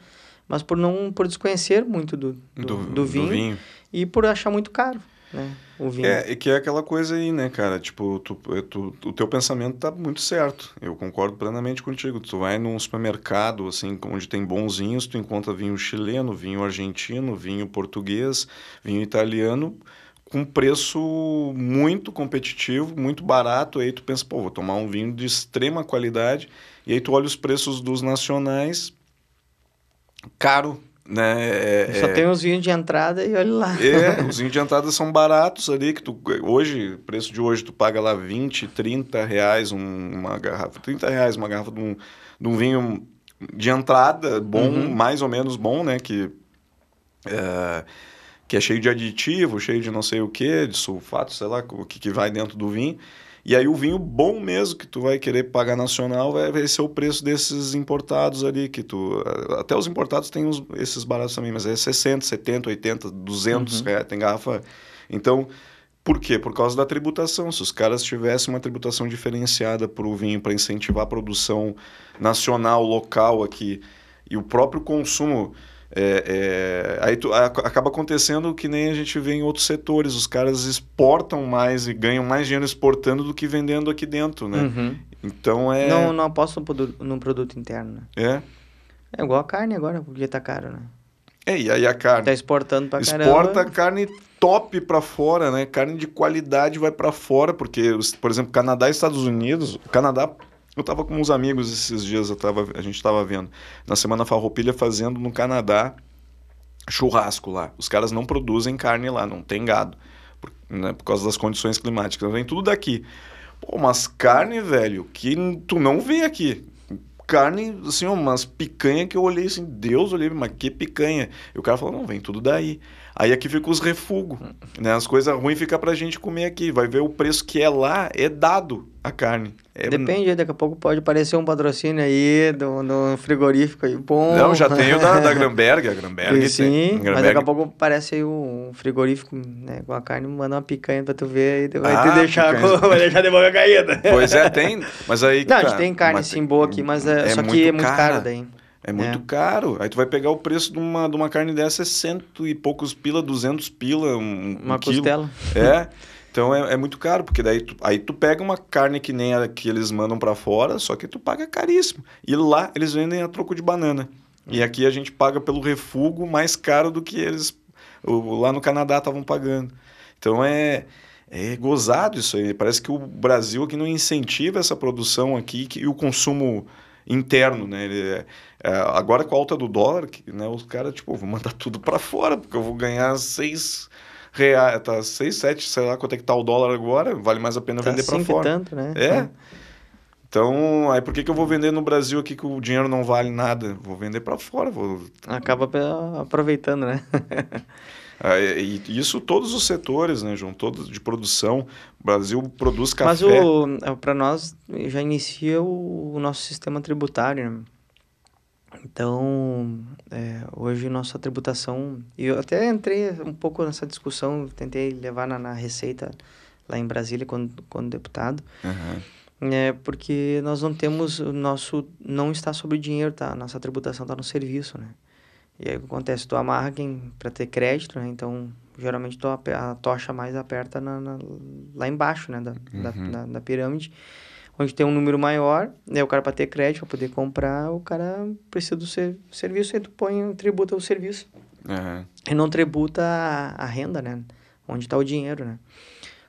mas por não por desconhecer muito do, do, do, do, vinho, do vinho, e por achar muito caro. Né? O vinho. É, e que é aquela coisa aí, né, cara? Tipo, tu, eh, tu, o teu pensamento tá muito certo. Eu concordo plenamente contigo. Tu vai num supermercado, assim, onde tem bons vinhos, tu encontra vinho chileno, vinho argentino, vinho português, vinho italiano com preço muito competitivo, muito barato. Aí tu pensa, pô, vou tomar um vinho de extrema qualidade. E aí tu olha os preços dos nacionais, caro, né? É, Só tem uns vinhos de entrada e olha lá. É, os vinhos de entrada são baratos ali, que tu, hoje, preço de hoje, tu paga lá 20, 30 reais uma garrafa, 30 reais uma garrafa de um, de um vinho de entrada, bom, uhum. mais ou menos bom, né? Que... É, que é cheio de aditivo, cheio de não sei o que, de sulfato, sei lá, o que, que vai dentro do vinho. E aí o vinho bom mesmo que tu vai querer pagar nacional vai, vai ser o preço desses importados ali, que tu... Eh, até os importados tem uns, esses baratos também, mas é 60, 70, 80, 200 uhum. reais, tem garrafa... Então, por quê? Por causa da tributação. Se os caras tivessem uma tributação diferenciada para o vinho, para incentivar a produção nacional, local aqui, e o próprio consumo... É, é, aí tu, a, acaba acontecendo que nem a gente vê em outros setores, os caras exportam mais e ganham mais dinheiro exportando do que vendendo aqui dentro, né? Uhum. Então é. Não, não apostam num produto interno, né? É. É igual a carne agora, porque tá caro, né? É, e aí a carne. Tá exportando pra caramba. Exporta carne top para fora, né? Carne de qualidade vai para fora, porque, por exemplo, Canadá e Estados Unidos, o Canadá eu estava com uns amigos esses dias, eu tava, a gente estava vendo, na Semana Farroupilha fazendo no Canadá churrasco lá. Os caras não produzem carne lá, não tem gado, por, né, por causa das condições climáticas. Vem tudo daqui. Pô, mas carne, velho, que tu não vê aqui carne, assim, umas picanha que eu olhei assim, Deus, olhei, mas que picanha. E o cara falou, não, vem tudo daí. Aí aqui fica os refugos, né? As coisas ruins para pra gente comer aqui. Vai ver o preço que é lá, é dado a carne. É... Depende, daqui a pouco pode aparecer um patrocínio aí do, do frigorífico aí bom. Não, já tem o da, da Gramberg, a Gramberg. Sim, Gramberg. mas daqui a pouco aparece aí um frigorífico né, com a carne, manda uma picanha pra tu ver aí vai ah, te deixar, com, vai deixar de boca caída. Pois é, tem, mas aí... Não, a gente tem carne sim boa aqui, mas é, é só que é muito cara. caro daí. É muito é. caro. Aí tu vai pegar o preço de uma, de uma carne dessa, é cento e poucos pila, duzentos pila, um, uma um costela. É. Então é, é, muito caro, porque daí tu, aí tu pega uma carne que nem a que eles mandam para fora, só que tu paga caríssimo. E lá eles vendem a troco de banana. E aqui a gente paga pelo refúgio mais caro do que eles o, lá no Canadá estavam pagando. Então é, é gozado isso aí. Parece que o Brasil aqui não incentiva essa produção aqui que, e o consumo interno, né? Ele, é, é agora com a alta do dólar, né, os caras, tipo, vou mandar tudo para fora, porque eu vou ganhar seis reais, tá 6, 7, sei lá quanto é que tá o dólar agora, vale mais a pena tá vender para fora. Tanto, né? É. é. Então, aí por que, que eu vou vender no Brasil aqui que o dinheiro não vale nada? Vou vender para fora. Vou... Acaba aproveitando, né? e isso todos os setores, né, João? Todos de produção. O Brasil produz café. Mas é, para nós já inicia o, o nosso sistema tributário. Né? Então, é, hoje nossa tributação, eu até entrei um pouco nessa discussão, tentei levar na, na Receita lá em Brasília quando, quando deputado, uhum. é, porque nós não temos, o nosso não está sobre o dinheiro, tá? Nossa tributação está no serviço, né? E aí o que acontece, tu amarra quem para ter crédito, né? Então, geralmente tu, a, a tocha mais aperta na, na, lá embaixo, né? Da, uhum. da, da, da pirâmide onde tem um número maior, né, o cara para ter crédito, para poder comprar, o cara precisa do ser, serviço aí tu põe, tributa o serviço. Uhum. E não tributa a, a renda, né? Onde está o dinheiro, né?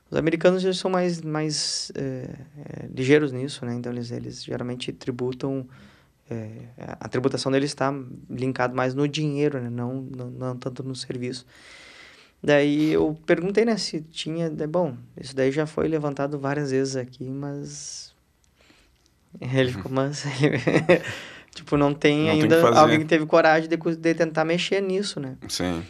Os americanos eles são mais, mais é, é, ligeiros nisso, né? Então, eles, eles geralmente tributam... É, a tributação deles está linkada mais no dinheiro, né? Não, não, não tanto no serviço. Daí eu perguntei, né, se tinha... Bom, isso daí já foi levantado várias vezes aqui, mas Ele ficou manso. tipo, não tem não ainda tem que alguém que teve coragem de, de tentar mexer nisso, né? Sim.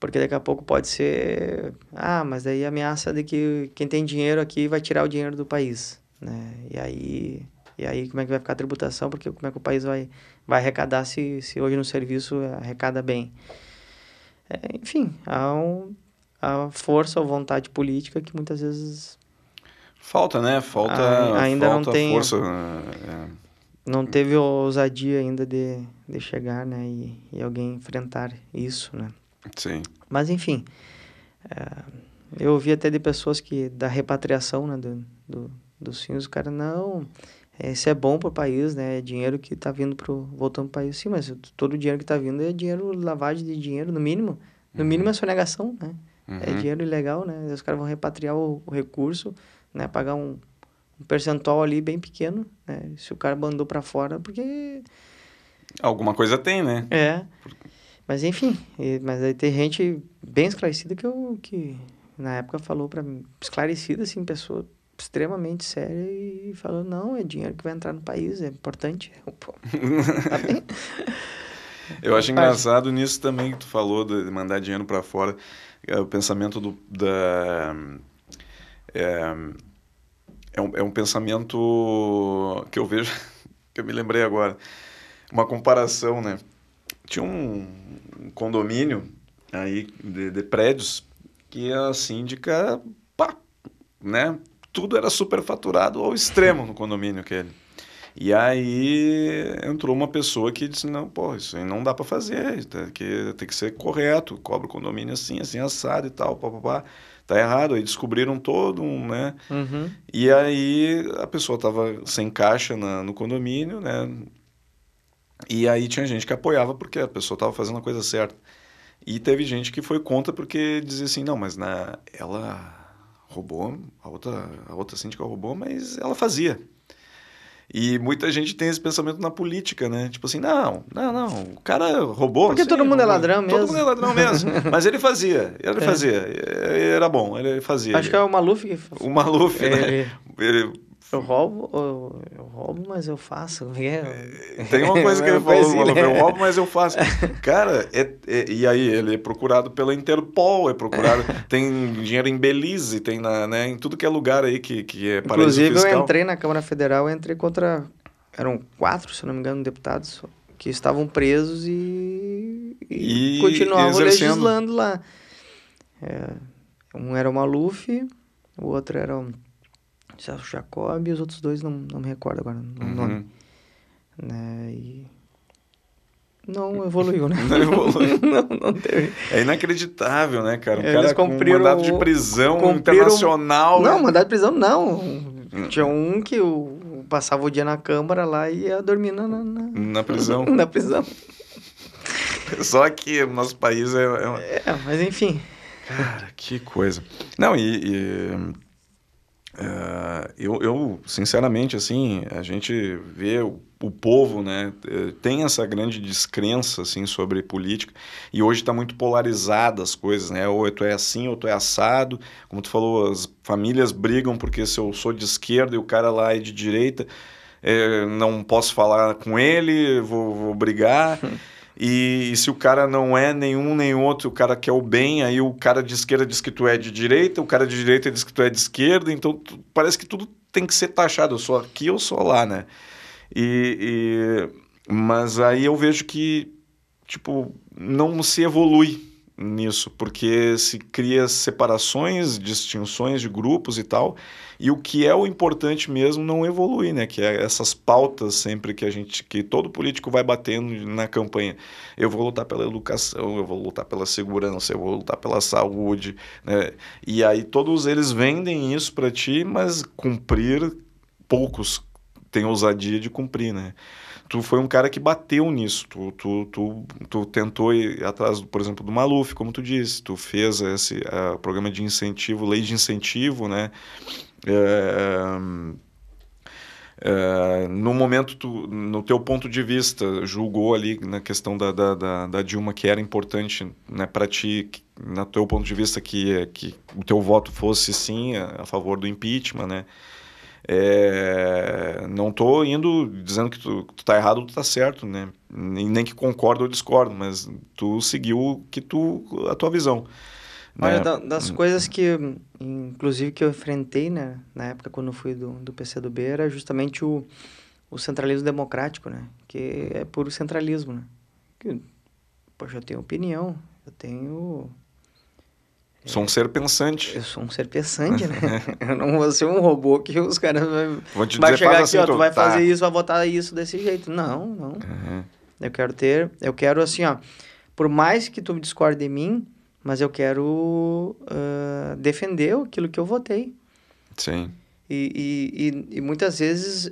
Porque daqui a pouco pode ser. Ah, mas daí ameaça de que quem tem dinheiro aqui vai tirar o dinheiro do país. Né? E aí. E aí, como é que vai ficar a tributação? Porque como é que o país vai, vai arrecadar se, se hoje no serviço arrecada bem? É, enfim, há, um, há força ou vontade política que muitas vezes Falta, né? Falta, a, ainda falta não tem, força. Né? É. Não teve ousadia ainda de, de chegar, né? E, e alguém enfrentar isso, né? Sim. Mas, enfim, é, eu ouvi até de pessoas que, da repatriação, né? Do, do, dos filhos, o cara, não, é, isso é bom para o país, né? É dinheiro que está vindo pro, voltando para o país. Sim, mas todo o dinheiro que está vindo é dinheiro, lavagem de dinheiro, no mínimo. No uhum. mínimo é sonegação, né? É uhum. É dinheiro ilegal, né? Os caras vão repatriar o, o recurso né? Pagar um, um percentual ali bem pequeno, né? Se o cara mandou para fora, porque alguma coisa tem, né? É. Mas enfim, mas aí tem gente bem esclarecida que eu que na época falou para mim, esclarecida assim, pessoa extremamente séria e falou: "Não, é dinheiro que vai entrar no país, é importante". tá Eu acho engraçado nisso também que tu falou de mandar dinheiro para fora, é o pensamento do, da, é, é, um, é um pensamento que eu vejo, que eu me lembrei agora, uma comparação, né? Tinha um condomínio aí de, de prédios que a síndica, pá, né? Tudo era superfaturado ao extremo no condomínio aquele. E aí entrou uma pessoa que disse: não, pô, isso aí não dá para fazer, tem que, tem que ser correto, cobra o condomínio assim, assim, assado e tal, papapá. Pá, pá tá errado. Aí descobriram todo um, né? Uhum. E aí a pessoa estava sem caixa na, no condomínio, né? E aí tinha gente que apoiava porque a pessoa estava fazendo a coisa certa. E teve gente que foi contra porque dizia assim, não, mas na, ela roubou, a outra, a outra síndica roubou, mas ela fazia. E muita gente tem esse pensamento na política, né? Tipo assim, não, não, não, o cara roubou. Porque todo é mundo é ladrão mesmo. Todo mundo é ladrão mesmo. Mas ele fazia, ele é. fazia. Era bom, ele fazia. Acho que é o Maluf que fazia. O Maluf, é. né? É. Ele eu roubo, eu, eu, roubo, mas eu faço. É, é? é, tem uma coisa que ele é falou, assim, eu roubo, mas eu faço. Cara, é, é, e aí ele é procurado pela Interpol, é procurado, tem dinheiro em Belize, tem na, né, em tudo que é lugar aí que, que é paraíso Inclusive fiscal. eu entrei na Câmara Federal, entrei contra, eram quatro, se não me engano, deputados que estavam presos e, e, e continuavam exercendo. legislando lá. um era o Maluf, o outro era... Um, Celso Jacob e os outros dois não, não me recordo agora o uhum. nome. Né? E não evoluiu, né? Não evoluiu. não, não teve. É inacreditável, né, cara? Um Eles cara cumpriram, com mandado de prisão cumpriram... internacional. Não, né? mandado de prisão não. Hum. Tinha um que o, passava o dia na câmara lá e ia dormindo na... Na, na... prisão. na prisão. Só que o nosso país é... É, é mas enfim... Cara, que coisa. Não, e... e eh, eu, eu, sinceramente, assim, a gente vê o, o, povo, né, eh, tem essa grande descrença, assim, sobre política, e hoje está muito polarizada as coisas, né, ou tu é assim, ou tu é assado, como tu falou, as famílias brigam porque se eu sou de esquerda e o cara lá é de direita, é, não posso falar com ele, vou, vou brigar... E, e, se o cara não é nenhum nem outro, o cara quer o bem, aí o cara de esquerda diz que tu é de direita, o cara de direita diz que tu é de esquerda, então tu, parece que tudo tem que ser taxado, eu sou aqui, eu sou lá, né? E, e, mas aí eu vejo que, tipo, não se evolui nisso, porque se cria separações, distinções de grupos e tal, e o que é o importante mesmo não evolui, né? Que é essas pautas sempre que a gente, que todo político vai batendo na campanha. Eu vou lutar pela educação, eu vou lutar pela segurança, eu vou lutar pela saúde, né? E aí todos eles vendem isso para ti, mas cumprir poucos têm ousadia de cumprir, né? tu foi um cara que bateu nisso. Tu, tu, tu, tu tentou ir atrás, por exemplo, do Maluf, como tu disse. Tu fez esse uh, programa de incentivo, lei de incentivo, né? É, é, no momento, tu, no teu ponto de vista, julgou ali na questão da, da, da, da Dilma que era importante né, para ti, que, no teu ponto de vista, que, que o teu voto fosse sim a, a favor do impeachment, né? É, não estou indo dizendo que tu, está errado ou tu tá certo, né? Nem, nem que concordo ou discordo, mas tu seguiu que tu, a tua visão. Né? Olha, né? das hum. coisas que, inclusive, que eu enfrentei, né? Na época, quando fui do, do PCdoB, era justamente o, o centralismo democrático, né? Que é puro centralismo, né? Que, poxa, eu tenho opinião, eu tenho Sou um ser pensante. Eu sou um ser pensante, né? eu não vou ser um robô que os caras vão te vai dizer, chegar aqui, assim, ó, tu vai fazer tá. isso, vai botar isso desse jeito. Não, não. Uhum. Eu quero ter, eu quero assim, ó, por mais que tu discorde de mim, mas eu quero uh, defender aquilo que eu votei. Sim. E, e, e, e, muitas vezes,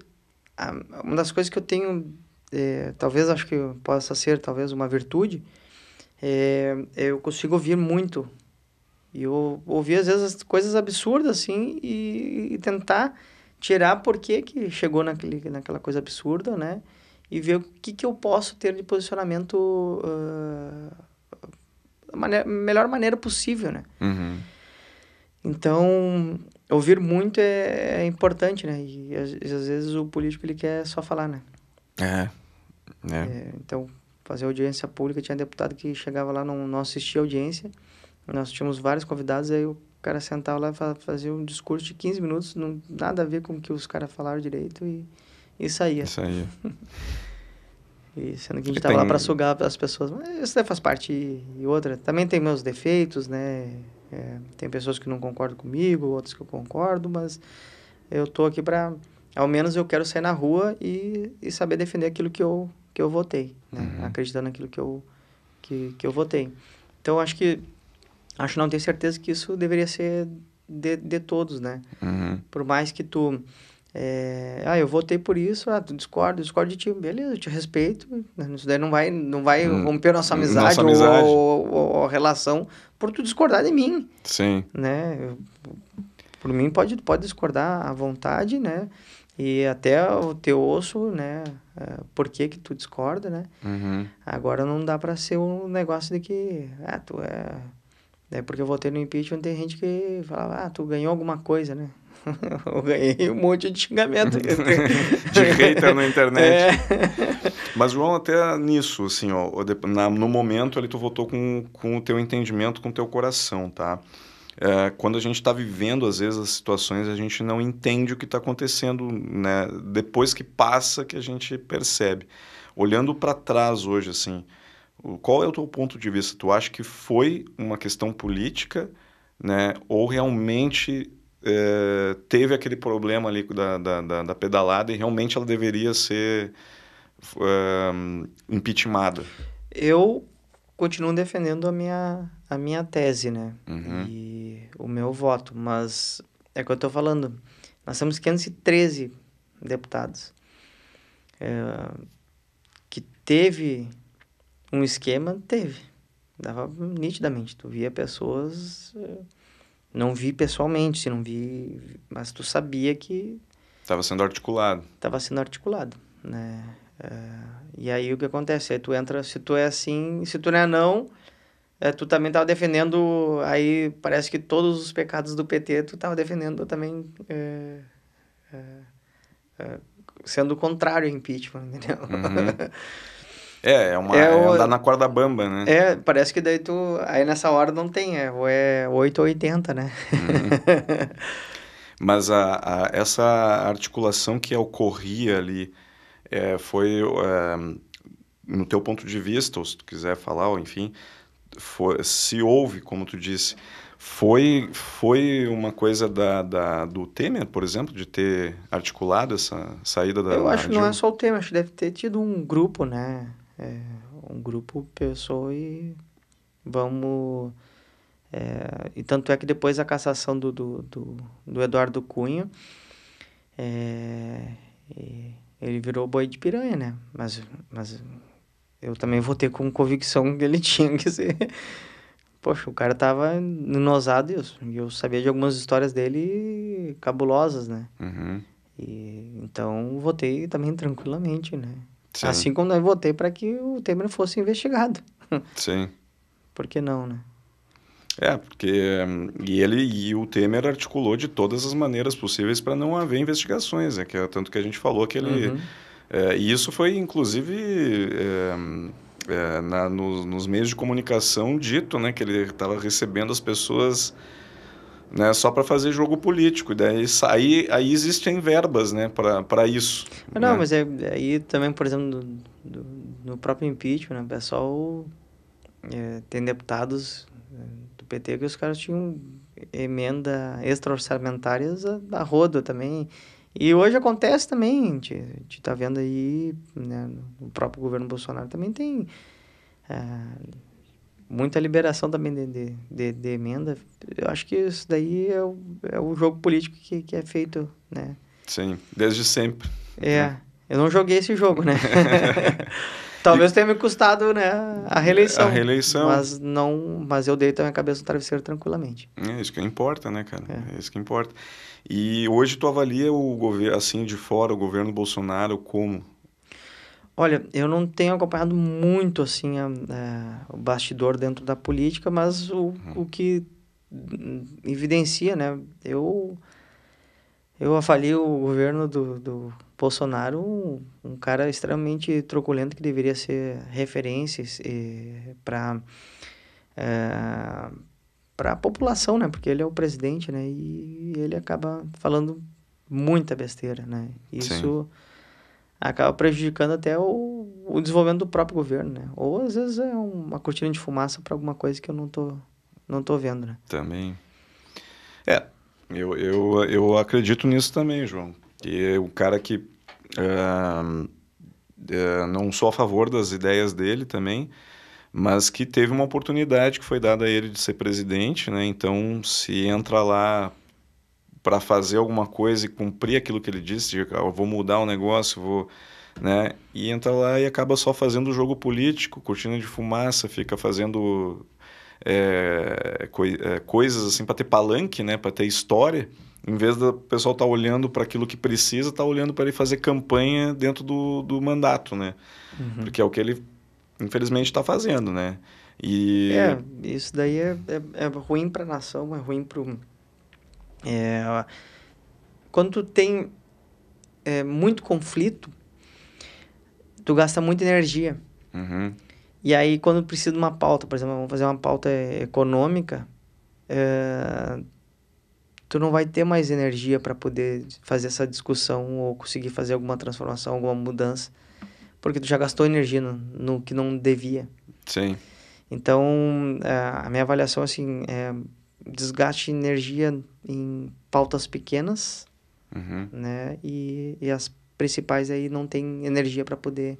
uma das coisas que eu tenho, é, talvez acho que possa ser, talvez uma virtude, é, eu consigo ouvir muito e eu ouvi, às vezes, coisas absurdas, assim, e, e tentar tirar por que que chegou naquele, naquela coisa absurda, né? E ver o que, que eu posso ter de posicionamento uh, ah, da maneira, melhor maneira possível, né? Uhum. Então, ouvir muito é, é, importante, né? E às, às vezes o político ele quer só falar, né? É. é. é então, fazer audiência pública, tinha deputado que chegava lá, não, não assistia a audiência nós tínhamos vários convidados, aí o cara sentava lá e fazia um discurso de 15 minutos, não, nada a ver com o que os caras falaram direito e, e saía. saía. e sendo que a gente estava tem... lá para sugar as pessoas. Mas isso faz parte. E, e outra, também tem meus defeitos, né? É, tem pessoas que não concordam comigo, outras que eu concordo, mas eu tô aqui para ao menos eu quero sair na rua e, e saber defender aquilo que eu que eu votei, né? uhum. acreditando naquilo que eu que, que eu votei. Então acho que acho não tenho certeza que isso deveria ser de, de todos, né? Uhum. Por mais que tu... É, ah, eu votei por isso, ah, tu discorda, discordo de ti, beleza, eu te respeito, né? isso daí não vai, não vai hum, romper nossa amizade, nossa amizade. Ou, ou, ou, relação por tu discordar de mim. Sim. Né? Eu, por mim, pode, pode discordar à vontade, né? E até o teu osso, né? Eh, por que que tu discorda, né? Uhum. Agora não dá para ser um negócio de que, ah, tu é Daí porque eu votei no impeachment, tem gente que falava, ah, tu ganhou alguma coisa, né? eu ganhei um monte de xingamento. de hater na internet. É. Mas, João, até nisso, assim, ó, no momento ali tu votou com, com o teu entendimento, com o teu coração, tá? É, quando a gente está vivendo, às vezes, as situações, a gente não entende o que está acontecendo, né? Depois que passa, que a gente percebe. Olhando para trás hoje, assim, qual é o teu ponto de vista? Tu acha que foi uma questão política, né? Ou realmente é, teve aquele problema ali da, da, da, da, pedalada e realmente ela deveria ser um, eh, impeachmentada? Eu continuo defendendo a minha, a minha tese, né? Uhum. E o meu voto, mas é o que eu estou falando. Nós temos 513 deputados. É, que teve um esquema, teve. Dava nitidamente. Tu via pessoas. Eh, não vi pessoalmente, se não vi. Mas tu sabia que. Estava sendo articulado. Estava sendo articulado, né? Eh, e aí o que acontece? Aí tu entra, se tu é assim, se tu não é não, é, tu também tava defendendo, aí parece que todos os pecados do PT tu tava defendendo também, é, é, sendo contrário ao impeachment, entendeu? Uhum. É, é, uma, é, é andar na corda bamba, né? É, parece que daí tu. Aí nessa hora não tem, é, ou é 8 ou 80, né? Uhum. Mas a, a, essa articulação que ocorria ali é, foi, é, no teu ponto de vista, ou se tu quiser falar, ou enfim, foi, se houve, como tu disse, foi, foi uma coisa da, da, do Temer, por exemplo, de ter articulado essa saída da. Eu acho que não é só o Temer, acho que deve ter tido um grupo, né? É, um grupo pensou e vamos. É, e tanto é que depois a cassação do, do, do, do Eduardo Cunha, é, ele virou boi de piranha, né? Mas, mas eu também votei com convicção que ele tinha que ser. Poxa, o cara tava nosado e eu, eu sabia de algumas histórias dele cabulosas, né? Uhum. E, então votei também tranquilamente, né? Sim. Assim como eu votei para que o Temer fosse investigado. Sim. Por que não, né? É, porque hum, e ele e o Temer articulou de todas as maneiras possíveis para não haver investigações, é que é tanto que a gente falou que ele uhum. é, e isso foi inclusive é, é, na, nos meios de comunicação dito, né, que ele estava recebendo as pessoas né, só para fazer jogo político. Daí aí, aí existem verbas né, para isso. Não, né? mas é, aí também, por exemplo, do, do, no próprio impeachment, né, pessoal é, tem deputados é, do PT que os caras tinham emenda extra-orçamentárias da roda também. E hoje acontece também, a gente, está tá vendo aí, né, o próprio governo Bolsonaro também tem... É, muita liberação também de, de, de, de, emenda. Eu acho que isso daí é o, é o jogo político que, que é feito, né? Sim, desde sempre. É, né? eu não joguei esse jogo, né? Talvez tenha me custado né, a reeleição. A reeleição. Mas, não, mas eu dei também a cabeça no travesseiro tranquilamente. É isso que importa, né, cara? É, é isso que importa. E hoje tu avalia o governo, assim, de fora, o governo Bolsonaro como? Olha, eu não tenho acompanhado muito assim a, a, é, o bastidor dentro da política, mas o, uhum. o que evidencia, né? Eu eu avalio o governo do, do Bolsonaro um, um cara extremamente truculento que deveria ser referência para é, para a população, né? Porque ele é o presidente, né? E ele acaba falando muita besteira, né? Isso Sim acaba prejudicando até o, o desenvolvimento do próprio governo, né? Ou às vezes é uma cortina de fumaça para alguma coisa que eu não tô, não tô vendo, né? Também. É, eu, eu, eu acredito nisso também, João. Que o cara que. Ah, é, não sou a favor das ideias dele também, mas que teve uma oportunidade que foi dada a ele de ser presidente, né? Então, se entra lá para fazer alguma coisa e cumprir aquilo que ele disse, de, ah, vou mudar um negócio, vou, né? E entra lá e acaba só fazendo jogo político, cortina de fumaça, fica fazendo é, coi é, coisas assim para ter palanque, né? Para ter história. Em vez do pessoal estar tá olhando para aquilo que precisa, estar tá olhando para ele fazer campanha dentro do, do mandato, né? Uhum. Porque é o que ele, infelizmente, está fazendo, né? E... É, isso daí é, é, é ruim para a nação, é ruim para o é, quando tu tem é, muito conflito, tu gasta muita energia. Uhum. E aí, quando precisa de uma pauta, por exemplo, vamos fazer uma pauta econômica, é, tu não vai ter mais energia para poder fazer essa discussão ou conseguir fazer alguma transformação, alguma mudança, porque tu já gastou energia no, no que não devia. Sim. Então, é, a minha avaliação, assim, é desgaste de energia em pautas pequenas, uhum. né? E, e as principais aí não tem energia para poder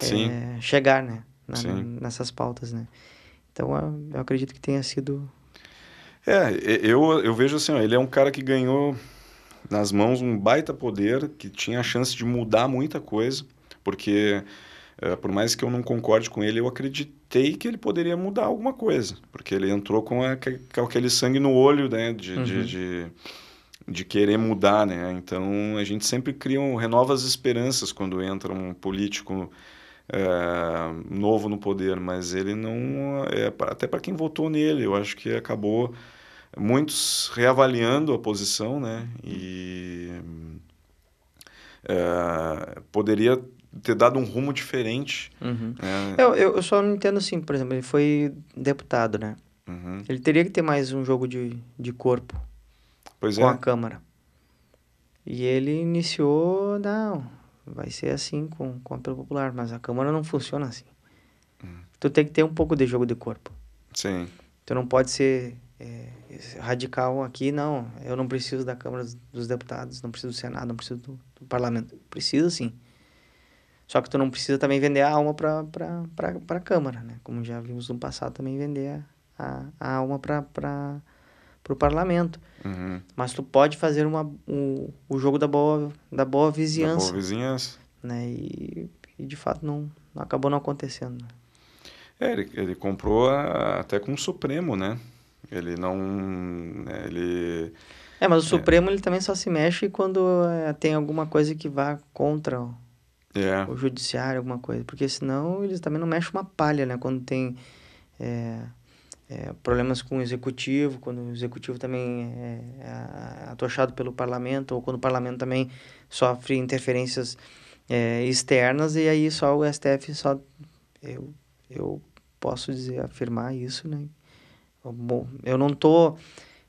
é, chegar, né? Na, nessas pautas, né? Então, eu, eu acredito que tenha sido... É, eu, eu vejo assim, ó, ele é um cara que ganhou nas mãos um baita poder, que tinha a chance de mudar muita coisa, porque, é, por mais que eu não concorde com ele, eu acredito acreditei que ele poderia mudar alguma coisa, porque ele entrou com, a, com aquele sangue no olho, né? De, uhum. de, de, de, querer mudar, né? Então, a gente sempre cria um, renova as esperanças quando entra um político é, novo no poder, mas ele não... É, até para quem votou nele, eu acho que acabou muitos reavaliando a posição, né? E... É, poderia ter dado um rumo diferente. Uhum. É... Eu, eu, só não entendo assim, por exemplo, ele foi deputado, né? Uhum. Ele teria que ter mais um jogo de, de corpo pois com é. a Câmara. E ele iniciou, não, vai ser assim com, com o apelo popular, mas a Câmara não funciona assim. Uhum. Tu tem que ter um pouco de jogo de corpo. Sim. Tu não pode ser é, radical aqui, não. Eu não preciso da Câmara dos Deputados, não preciso do Senado, não preciso do, do Parlamento. Precisa sim. Só que tu não precisa também vender a alma para a Câmara, né? Como já vimos no passado também vender a, a alma para o parlamento. Uhum. Mas tu pode fazer uma, o, o jogo da boa, da boa vizinhança. Da boa vizinhança. Né? E, e de fato não, não acabou não acontecendo. Né? É, ele, ele comprou a, até com o Supremo, né? Ele não. Né, ele. É, mas o é. Supremo é. ele também só se mexe quando é, tem alguma coisa que vá contra é. Ou judiciário, alguma coisa. Porque senão eles também não mexem uma palha, né? Quando tem é, é, problemas com o executivo, quando o executivo também é, é atochado pelo parlamento, ou quando o parlamento também sofre interferências é, externas, e aí só o STF, só eu, eu posso dizer, afirmar isso, né? Bom, eu não tô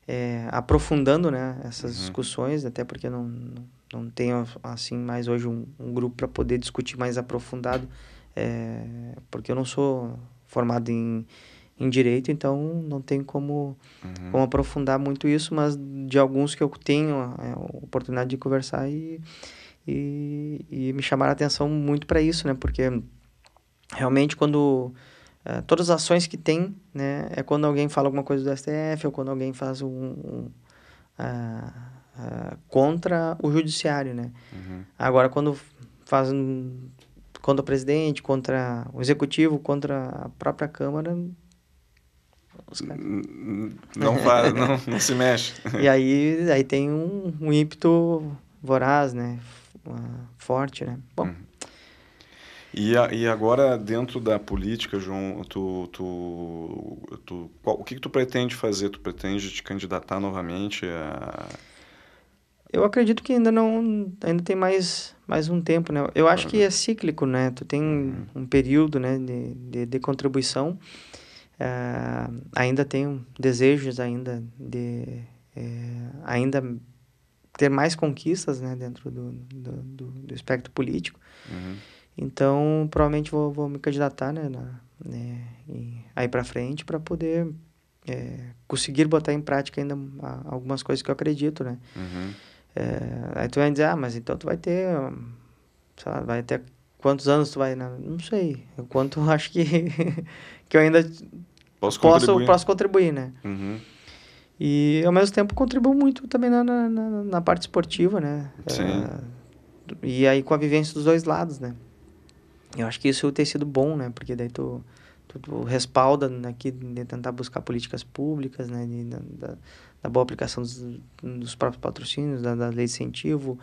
é, aprofundando né, essas uhum. discussões, até porque não, não não tenho assim mais hoje um, um grupo para poder discutir mais aprofundado, é, porque eu não sou formado em, em direito, então não tem como, uhum. como aprofundar muito isso, mas de alguns que eu tenho é, a oportunidade de conversar e, e, e me chamaram a atenção muito para isso, né? Porque realmente quando é, todas as ações que tem, né, é quando alguém fala alguma coisa do STF ou quando alguém faz um, um uh, ah, contra o judiciário, né? Uhum. Agora, quando faz contra o presidente, contra o executivo, contra a própria Câmara, não, faz, não, não se mexe. e aí, aí tem um, um ímpeto voraz, né? Ah, forte, né? Bom. Uhum. E, a, e agora, dentro da política, João, tu, tu, tu, qual, o que, que tu pretende fazer? Tu pretende te candidatar novamente a eu acredito que ainda não, ainda tem mais, mais um tempo, né? Eu acho que é uhum. cíclico, né? Tu tem uhum. um período, né, de, de, de contribuição. Ah, ainda tenho desejos ainda de eh, ainda ter mais conquistas, né, dentro do, do, do, do espectro político. Uhum. Então, provavelmente vou, vou me candidatar, né, na, né aí para frente para poder é, conseguir botar em prática ainda ah, algumas coisas que eu acredito, né? Uhum. Eh aí tu vai dizer, ah, mas então tu vai ter, sei lá, vai até quantos anos tu vai... Né? Não sei, o quanto acho que que eu ainda posso, posso contribuir, posso contribuir né? Uhum. E, ao mesmo tempo, contribuo muito também na, na, na parte esportiva, né? Sim. É, e aí com a vivência dos dois lados, né? Eu acho que isso tem sido bom, né? Porque daí tu, tu, tu respalda aqui né, de tentar buscar políticas públicas, né? De, da boa aplicação dos, dos próprios patrocínios, da, da, lei de incentivo,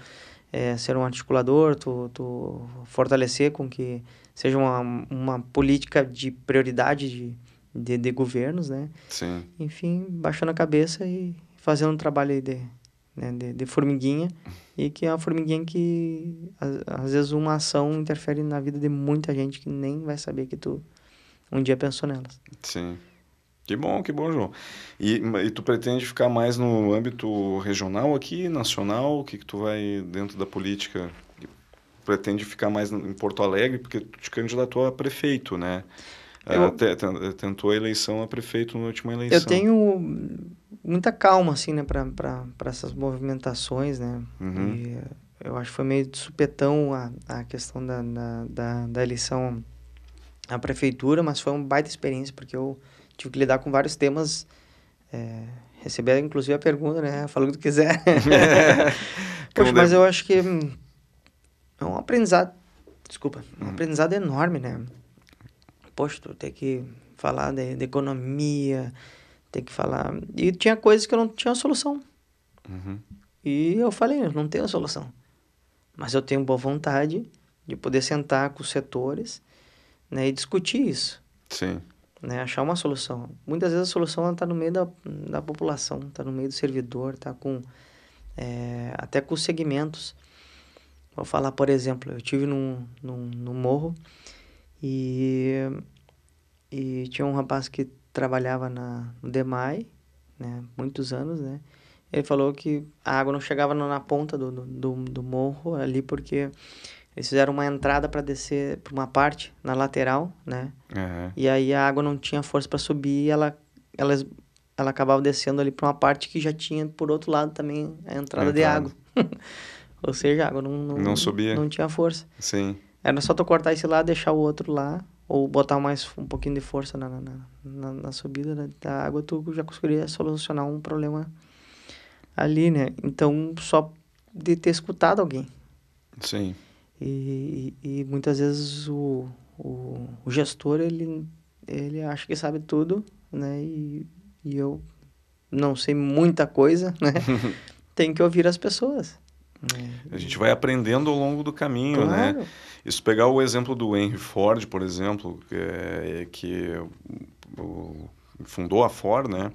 é, ser um articulador, tu, tu, fortalecer com que seja uma, uma política de prioridade de, de, de governos, né? Sim. Enfim, baixando a cabeça e fazendo um trabalho de, né, de, de, formiguinha, e que é uma formiguinha que às, às vezes uma ação interfere na vida de muita gente que nem vai saber que tu um dia pensou nelas. Sim. Que bom, que bom, João. E, e tu pretende ficar mais no âmbito regional aqui, nacional? O que, que tu vai dentro da política? Pretende ficar mais em Porto Alegre, porque tu te candidatou a prefeito, né? Ah, eu... tentou a eleição a prefeito na última eleição. Eu tenho muita calma, assim, né, para essas movimentações, né? Uhum. E eh, eu acho que foi meio de supetão a, a questão da, da, da, da eleição à prefeitura, mas foi uma baita experiência, porque eu tive que lidar com vários temas. É, receber, inclusive, a pergunta, né? Fala o que tu quiser. Poxa, mas eu acho que hum, é um aprendizado. Desculpa, é um hum. aprendizado enorme, né? Poxa, tu tem que falar de, de, economia, tem que falar. E tinha coisas que eu não tinha solução. Uhum. E eu falei, eu não tenho solução. Mas eu tenho boa vontade de poder sentar com os setores né, e discutir isso. Sim né? Achar uma solução. Muitas vezes a solução está no meio da, da população, está no meio do servidor, está com é, até com os segmentos. Vou falar, por exemplo, eu tive num, num, num morro e, e tinha um rapaz que trabalhava na, no DEMAI, né? Muitos anos, né? Ele falou que a água não chegava na ponta do, do, do morro ali porque eles fizeram uma entrada para descer para uma parte na lateral, né? Uhum. E aí a água não tinha força para subir e ela, ela, ela acabava descendo ali para uma parte que já tinha por outro lado também a entrada, entrada. de água. Ou seja, a água não, não, não subia. Não tinha força. Sim. Era só tu cortar esse lado, deixar o outro lá, ou botar mais um pouquinho de força na, na, na, na subida né, da água, tu já conseguiria solucionar um problema ali, né? Então, só de ter escutado alguém. Sim. E, e, muitas vezes o, o, o, gestor, ele, ele acha que sabe tudo, né? E, e eu não sei muita coisa, né? Tem que ouvir as pessoas. Né? A gente vai aprendendo ao longo do caminho, né? claro. né? Isso pegar o exemplo do Henry Ford, por exemplo, é, que o, fundou a Ford, né?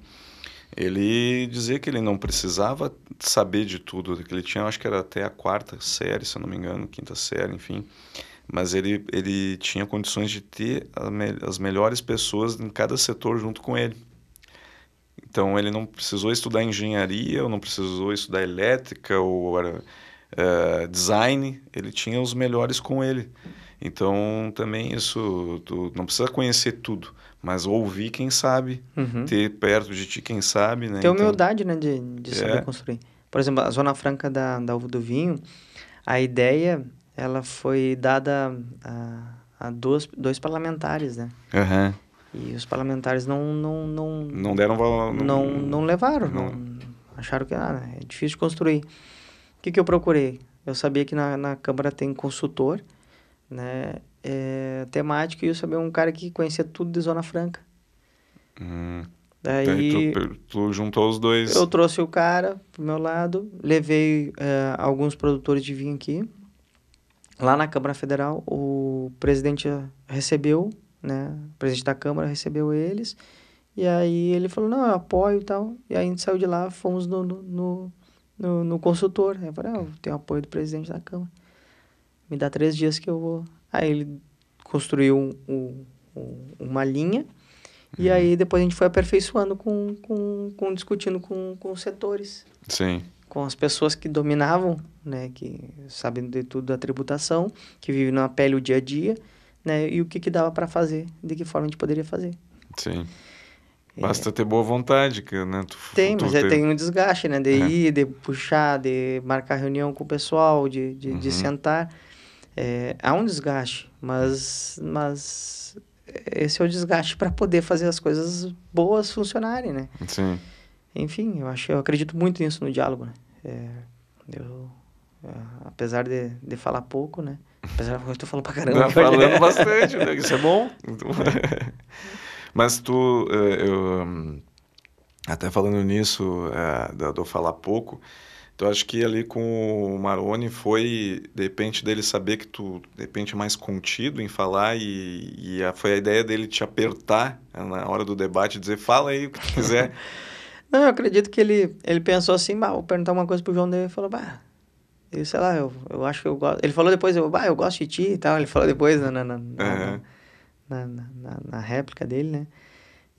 ele dizia que ele não precisava saber de tudo, que ele tinha, acho que era até a quarta série, se eu não me engano, quinta série, enfim. Mas ele, ele tinha condições de ter as melhores pessoas em cada setor junto com ele. Então ele não precisou estudar engenharia, ou não precisou estudar elétrica, ou era, eh, design, ele tinha os melhores com ele. Então também isso, tu não precisa conhecer tudo mas ouvir quem sabe, uhum. ter perto de ti quem sabe, né? Ter então humildade, então, né, de, de saber é. construir. Por exemplo, a Zona Franca da, da Uva do Vinho, a ideia, ela foi dada a, a dois dois parlamentares, né? Uhum. E os parlamentares não... Não, não, não deram valor... Não, não, não levaram, não. não acharam que ah, é difícil de construir. O que, que eu procurei? Eu sabia que na, na Câmara tem consultor, né? é, eh, temático e eu sabia um cara que conhecia tudo de Zona Franca. Hum. Daí então, tu, tu, juntou os dois. Eu trouxe o cara pro meu lado, levei é, alguns produtores de vinho aqui. Lá na Câmara Federal, o presidente recebeu, né? O presidente da Câmara recebeu eles. E aí ele falou, não, eu apoio e tal. E aí a gente saiu de lá, fomos no, no, no, no consultor. Eu falei, ah, eu tenho apoio do presidente da Câmara. Me dá três dias que eu vou Aí ele construiu um, um, uma linha e uhum. aí depois a gente foi aperfeiçoando com, com, com discutindo com, com os setores. Sim. Com as pessoas que dominavam, né, que sabem de tudo da tributação, que vivem na pele o dia a dia, né, e o que, que dava para fazer, de que forma a gente poderia fazer. Sim. É. Basta é. ter boa vontade, que, né? Tu, tem, tu mas ter... tem um desgaste, né? De é. ir, de puxar, de marcar reunião com o pessoal, de, de, uhum. de sentar. É, há um desgaste, mas, mas esse é o desgaste para poder fazer as coisas boas funcionarem, né? Sim. Enfim, eu acho, eu acredito muito nisso no diálogo, né? É, eu, é, apesar de, de falar pouco, né? Apesar de eu estou falando pra caramba. Tá falando é. bastante, né? Isso é bom. Mas tu, é, eu, hum, até falando nisso, é, do falar pouco, então acho que ali com o Maroni foi, de repente, dele saber que tu, de repente, é mais contido em falar e, e a, foi a ideia dele te apertar né, na hora do debate, dizer, fala aí o que tu quiser. Não, eu acredito que ele, ele pensou assim, bah, vou perguntar uma coisa pro João dele e falou, bah, eu sei lá, eu, eu acho que eu gosto. Ele falou depois, eu, bah, eu gosto de ti e tal. Ele falou depois na, na, na, uhum. na, na, na, réplica dele, né?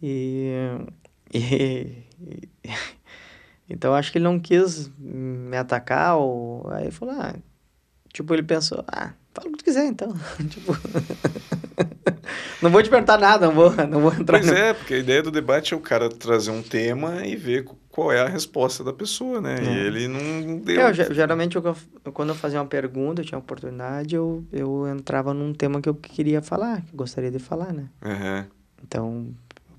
E, e, e então acho que ele não quis me atacar, ou... aí falou, ah, tipo, ele pensou, ah, fala o que tu quiser então. tipo, não vou te perguntar nada, não vou, não vou entrar. Pois no... é, porque a ideia do debate é o cara trazer um tema e ver qual é a resposta da pessoa, né? E é. ele não deu. É, eu, geralmente, eu, quando eu fazia uma pergunta, eu tinha uma oportunidade, eu, eu entrava num tema que eu queria falar, que eu gostaria de falar, né? Uhum. Então,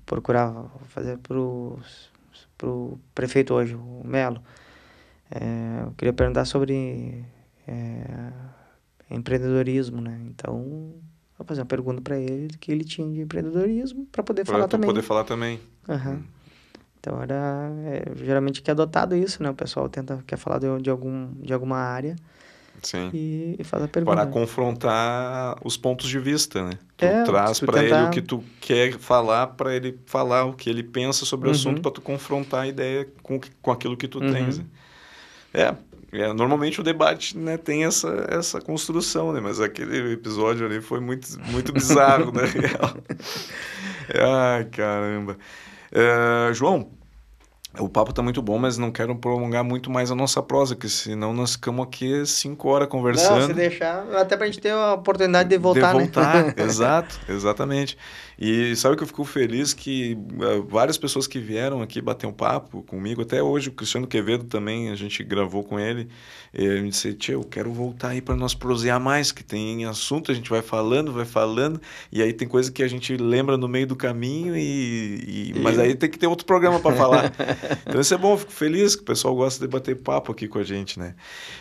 procurava fazer pros para o prefeito hoje, o Melo. É, eu queria perguntar sobre é, empreendedorismo, né? Então, vou fazer uma pergunta para ele que ele tinha de empreendedorismo para poder falar também. Para poder falar também. Hum. Então era é, geralmente que é adotado isso, né? O pessoal tenta quer falar de, de algum de alguma área Sim. E, e faz a pergunta. Para confrontar os pontos de vista, né? Tu é, traz para tentar... ele o que tu quer falar, para ele falar o que ele pensa sobre uhum. o assunto, para tu confrontar a ideia com, com aquilo que tu uhum. tens. Né? É, é, normalmente o debate né, tem essa, essa construção, né? Mas aquele episódio ali foi muito, muito bizarro, na né? real. Ai, caramba. É, João, o papo tá muito bom, mas não quero prolongar muito mais a nossa prosa, porque senão nós ficamos aqui cinco horas conversando. Não, se deixar, até pra gente ter a oportunidade de voltar, de né? voltar né? exato, exatamente. E sabe que eu fico feliz que uh, várias pessoas que vieram aqui bater um papo comigo, até hoje o Cristiano Quevedo também, a gente gravou com ele, ele me disse, tio, eu quero voltar aí para nós prosear mais, que tem assunto, a gente vai falando, vai falando, e aí tem coisa que a gente lembra no meio do caminho, e, e... mas aí tem que ter outro programa para falar. então isso é bom, fico feliz que o pessoal gosta de bater papo aqui com a gente, né?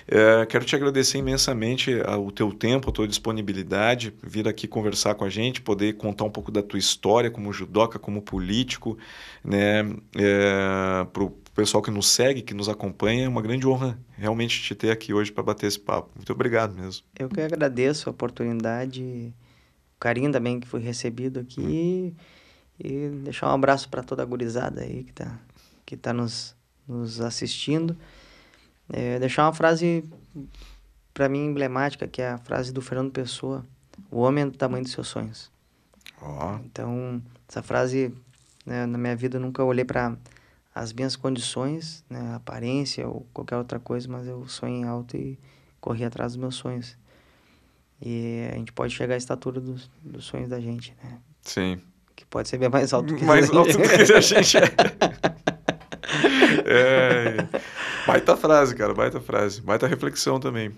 Uh, quero te agradecer imensamente ah, o teu tempo, a tua disponibilidade, vir aqui conversar com a gente, poder contar um pouco da tua história como judoca, como político, né? É, para o pessoal que nos segue, que nos acompanha, é uma grande honra realmente te ter aqui hoje para bater esse papo. Muito obrigado mesmo. Eu que agradeço a oportunidade, o carinho também que fui recebido aqui hum. e deixar um abraço para toda a gurizada aí que está que tá nos, nos assistindo. É, deixar uma frase para mim emblemática, que é a frase do Fernando Pessoa: O homem é do tamanho dos seus sonhos. Oh. Então, essa frase, né, na minha vida, eu nunca olhei para as minhas condições, né, aparência ou qualquer outra coisa, mas eu sonhei alto e corri atrás dos meus sonhos. E a gente pode chegar à estatura dos, dos sonhos da gente, né? Sim. Que pode ser bem mais alto que mais alto do que a gente é. é. é. Baita frase, cara, baita frase. Baita reflexão também.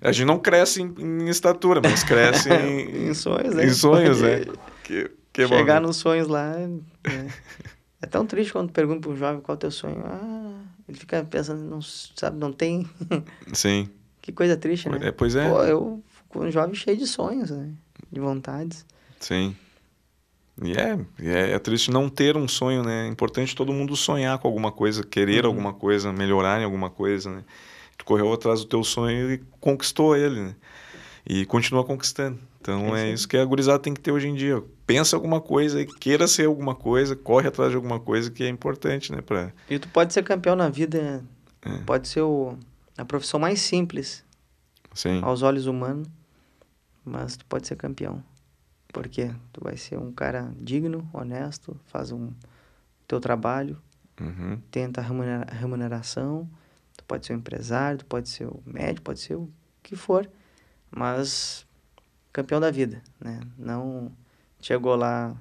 A gente não cresce em, em estatura, mas cresce em, em sonhos, né? Em sonhos, né? Que, que Chegar momento. nos sonhos lá. Né? É tão triste quando pergunta para um jovem qual é o teu sonho. Ah, ele fica pensando, não sabe, não tem. Sim. que coisa triste, né? É, pois é. Pô, eu um jovem cheio de sonhos, né? De vontades. Sim. E é, é, é, triste não ter um sonho, né? É importante todo mundo sonhar com alguma coisa, querer uhum. alguma coisa, melhorar em alguma coisa, né? Tu correu atrás do teu sonho e conquistou ele, né? e continua conquistando. Então é, é isso que a gurizada tem que ter hoje em dia. Pensa alguma coisa, queira ser alguma coisa, corre atrás de alguma coisa que é importante, né? Pra... E tu pode ser campeão na vida, É. Pode ser o, a profissão mais simples Sim. aos olhos humanos, mas tu pode ser campeão. Porque tu vai ser um cara digno, honesto, faz um teu trabalho, uhum. tenta remunera, remuneração, tu pode ser um empresário, tu pode ser o um médico, pode ser o que for mas campeão da vida, né? Não chegou lá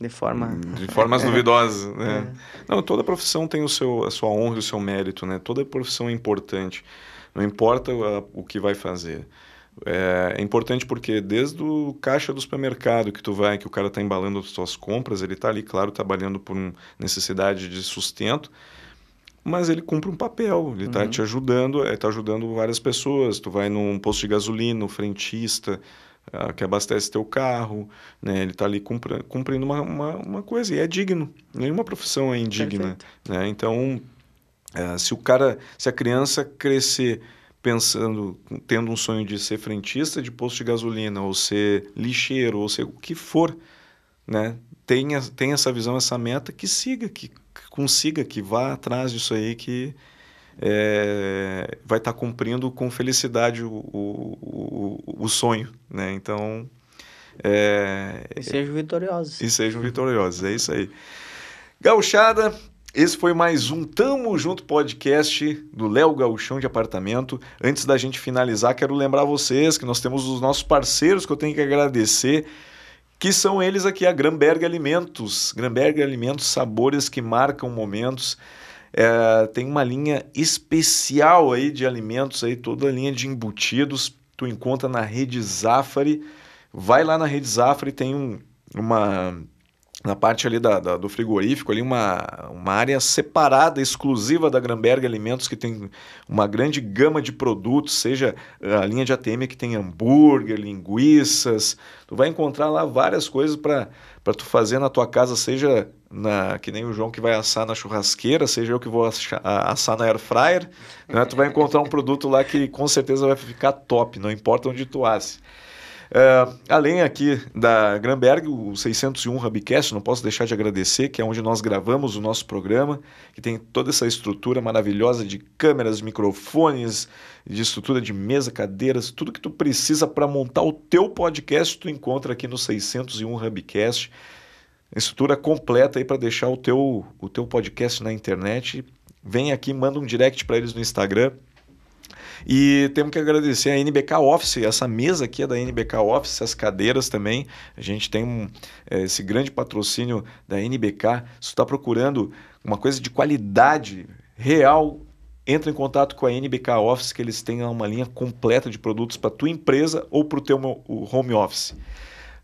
de forma hum, de formas duvidosas, né? É. Não, toda profissão tem o seu a sua honra e o seu mérito, né? Toda profissão é importante. Não importa o que vai fazer. É, é, importante porque desde o caixa do supermercado que tu vai, que o cara está embalando as suas compras, ele está ali, claro, trabalhando por necessidade de sustento, mas ele cumpre um papel, ele está uhum. te ajudando, está é, ajudando várias pessoas. Tu vai num posto de gasolina, um frentista uh, que abastece teu carro, né? ele está ali cumpra, cumprindo uma, uma, uma, coisa, e é digno, nenhuma profissão é indigna. Né? Então, uh, se o cara, se a criança crescer pensando, tendo um sonho de ser frentista de posto de gasolina, ou ser lixeiro, ou ser o que for, né? tenha tem essa visão, essa meta, que siga, que, consiga, que vá atrás disso aí, que é, vai estar tá cumprindo com felicidade o, o, o, o sonho, né? Então... É, e sejam vitoriosos. E sejam vitoriosos, é isso aí. Gauchada, esse foi mais um Tamo Junto podcast do Léo Gauchão de Apartamento. Antes da gente finalizar, quero lembrar vocês que nós temos os nossos parceiros que eu tenho que agradecer que são eles aqui, a Gramberg Alimentos. Gramberg Alimentos, sabores que marcam momentos. É, tem uma linha especial aí de alimentos, aí, toda a linha de embutidos. Tu encontra na Rede Zafari. Vai lá na Rede Zafari, tem um, uma na parte ali da, da, do frigorífico, ali uma, uma área separada, exclusiva da Gramberg Alimentos, que tem uma grande gama de produtos, seja eh, a linha de ATM que tem hambúrguer, linguiças, tu vai encontrar lá várias coisas para tu fazer na tua casa, seja na, que nem o João que vai assar na churrasqueira, seja eu que vou assar na air fryer, né? tu vai encontrar um produto lá que com certeza vai ficar top, não importa onde tu asse. É, além aqui da Gramberg, o 601 Hubcast, não posso deixar de agradecer, que é onde nós gravamos o nosso programa, que tem toda essa estrutura maravilhosa de câmeras, microfones, de estrutura de mesa, cadeiras, tudo que tu precisa para montar o teu podcast, tu encontra aqui no 601 Hubcast. Estrutura completa aí para deixar o teu, o teu podcast na internet. Vem aqui, manda um direct para eles no Instagram e temos que agradecer a NBK Office, essa mesa aqui é da NBK Office, as cadeiras também. A gente tem um, é, esse grande patrocínio da NBK. Se está procurando uma coisa de qualidade real, entra em contato com a NBK Office, que eles têm uma linha completa de produtos para tua empresa ou para o teu home office.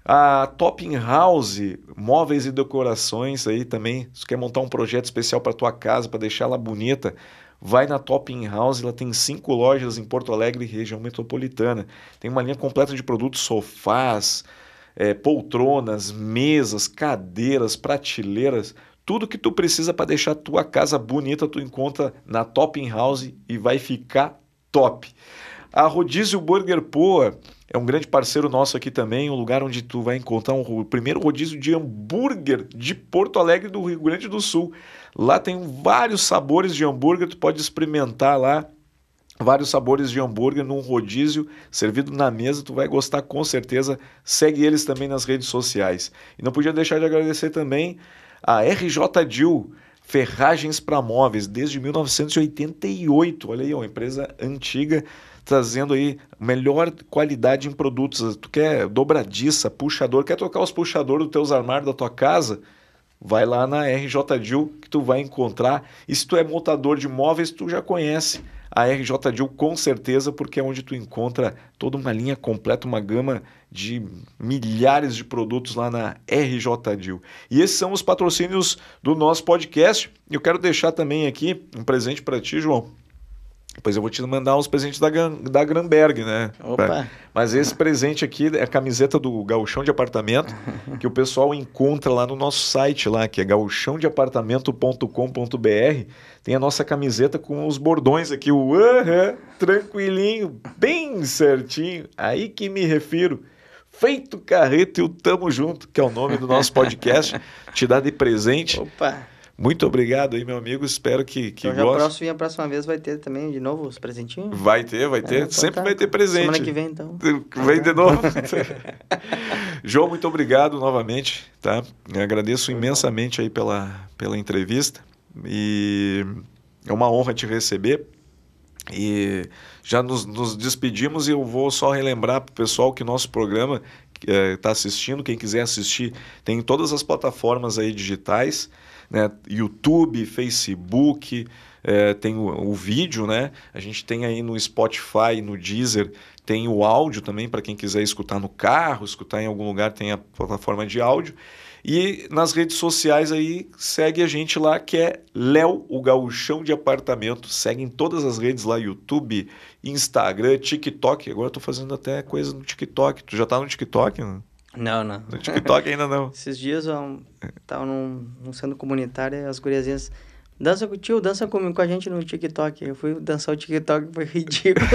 A Topping House, móveis e decorações aí também. Se quer montar um projeto especial para tua casa, para deixar ela bonita, Vai na Topping House, ela tem cinco lojas em Porto Alegre e região metropolitana. Tem uma linha completa de produtos, sofás, é, poltronas, mesas, cadeiras, prateleiras. Tudo que tu precisa para deixar a tua casa bonita, tu encontra na Topping House e vai ficar top. A Rodízio Burger Poa é um grande parceiro nosso aqui também, um lugar onde tu vai encontrar um, o primeiro rodízio de hambúrguer de Porto Alegre do Rio Grande do Sul. Lá tem vários sabores de hambúrguer, tu pode experimentar lá vários sabores de hambúrguer num rodízio servido na mesa, tu vai gostar com certeza. Segue eles também nas redes sociais. E não podia deixar de agradecer também a RJ Dil Ferragens para Móveis, desde 1988. Olha aí, uma empresa antiga trazendo aí melhor qualidade em produtos. Tu quer dobradiça, puxador, quer trocar os puxadores dos teus armários da tua casa? Vai lá na RJ Deal que tu vai encontrar. E se tu é montador de móveis, tu já conhece a RJ Deal com certeza, porque é onde tu encontra toda uma linha completa, uma gama de milhares de produtos lá na RJ Deal. E esses são os patrocínios do nosso podcast. Eu quero deixar também aqui um presente para ti, João depois eu vou te mandar os presentes da, da Granberg, né? Opa. Mas esse presente aqui é a camiseta do galchão de apartamento, que o pessoal encontra lá no nosso site, lá, que é galchãodeapartamento.com.br. Tem a nossa camiseta com os bordões aqui, o uh tranquilinho, bem certinho. Aí que me refiro. Feito carreto e o Tamo Junto, que é o nome do nosso podcast, te dá de presente. Opa! Muito obrigado aí, meu amigo. Espero que, que então, goste. Próximo, e a próxima vez vai ter também de novo os presentinhos? Vai ter, vai é, ter. É, Sempre vai ter presente. Semana que vem, então. Vem de novo. João, muito obrigado novamente. Tá? agradeço imensamente aí pela, pela entrevista. E é uma honra te receber. E já nos, nos despedimos e eu vou só relembrar para o pessoal que nosso programa está eh, é, assistindo, quem quiser assistir, tem em todas as plataformas aí digitais né? YouTube, Facebook, é, tem o, o, vídeo, né? A gente tem aí no Spotify, no Deezer, tem o áudio também para quem quiser escutar no carro, escutar em algum lugar, tem a plataforma de áudio. E nas redes sociais aí, segue a gente lá, que é Léo, o gauchão de apartamento. Segue em todas as redes lá, YouTube, Instagram, TikTok. Agora eu tô fazendo até coisa no TikTok. Tu já tá no TikTok, né? Não, não. No TikTok ainda não. Esses dias eu tava num, comunitário e as guriazinhas. Dança com tio, dança comigo com a gente no TikTok. Eu fui dançar o TikTok, foi ridículo.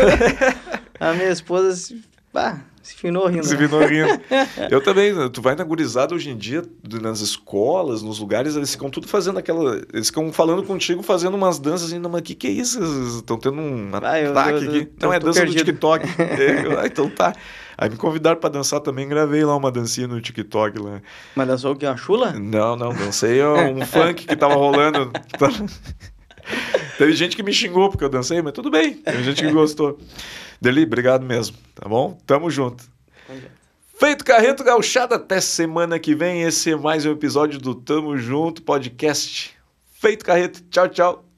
a minha esposa se. Bah, se finou rindo. Se né? finou rindo. eu também, tu vai na gurizada hoje em dia, nas escolas, nos lugares, eles ficam tudo fazendo aquela. Eles ficam falando contigo, fazendo umas danças ainda, assim, mas o que, que é isso? Estão tendo um ah, ataque eu, eu, eu, aqui. Não, é dança perdido. do TikTok. é, ah, então tá. Aí me convidaram para dançar também, gravei lá uma dancinha no TikTok lá. Mas dançou o que? Uma chula? Não, não, dancei um funk que tava rolando. Teve gente que me xingou porque eu dancei, mas tudo bem. Teve gente que gostou. Deli, obrigado mesmo, tá bom? Tamo junto. Feito Carreto Gauchada, até semana que vem. Esse é mais um episódio do Tamo Junto Podcast. Feito Carreto, tchau, tchau.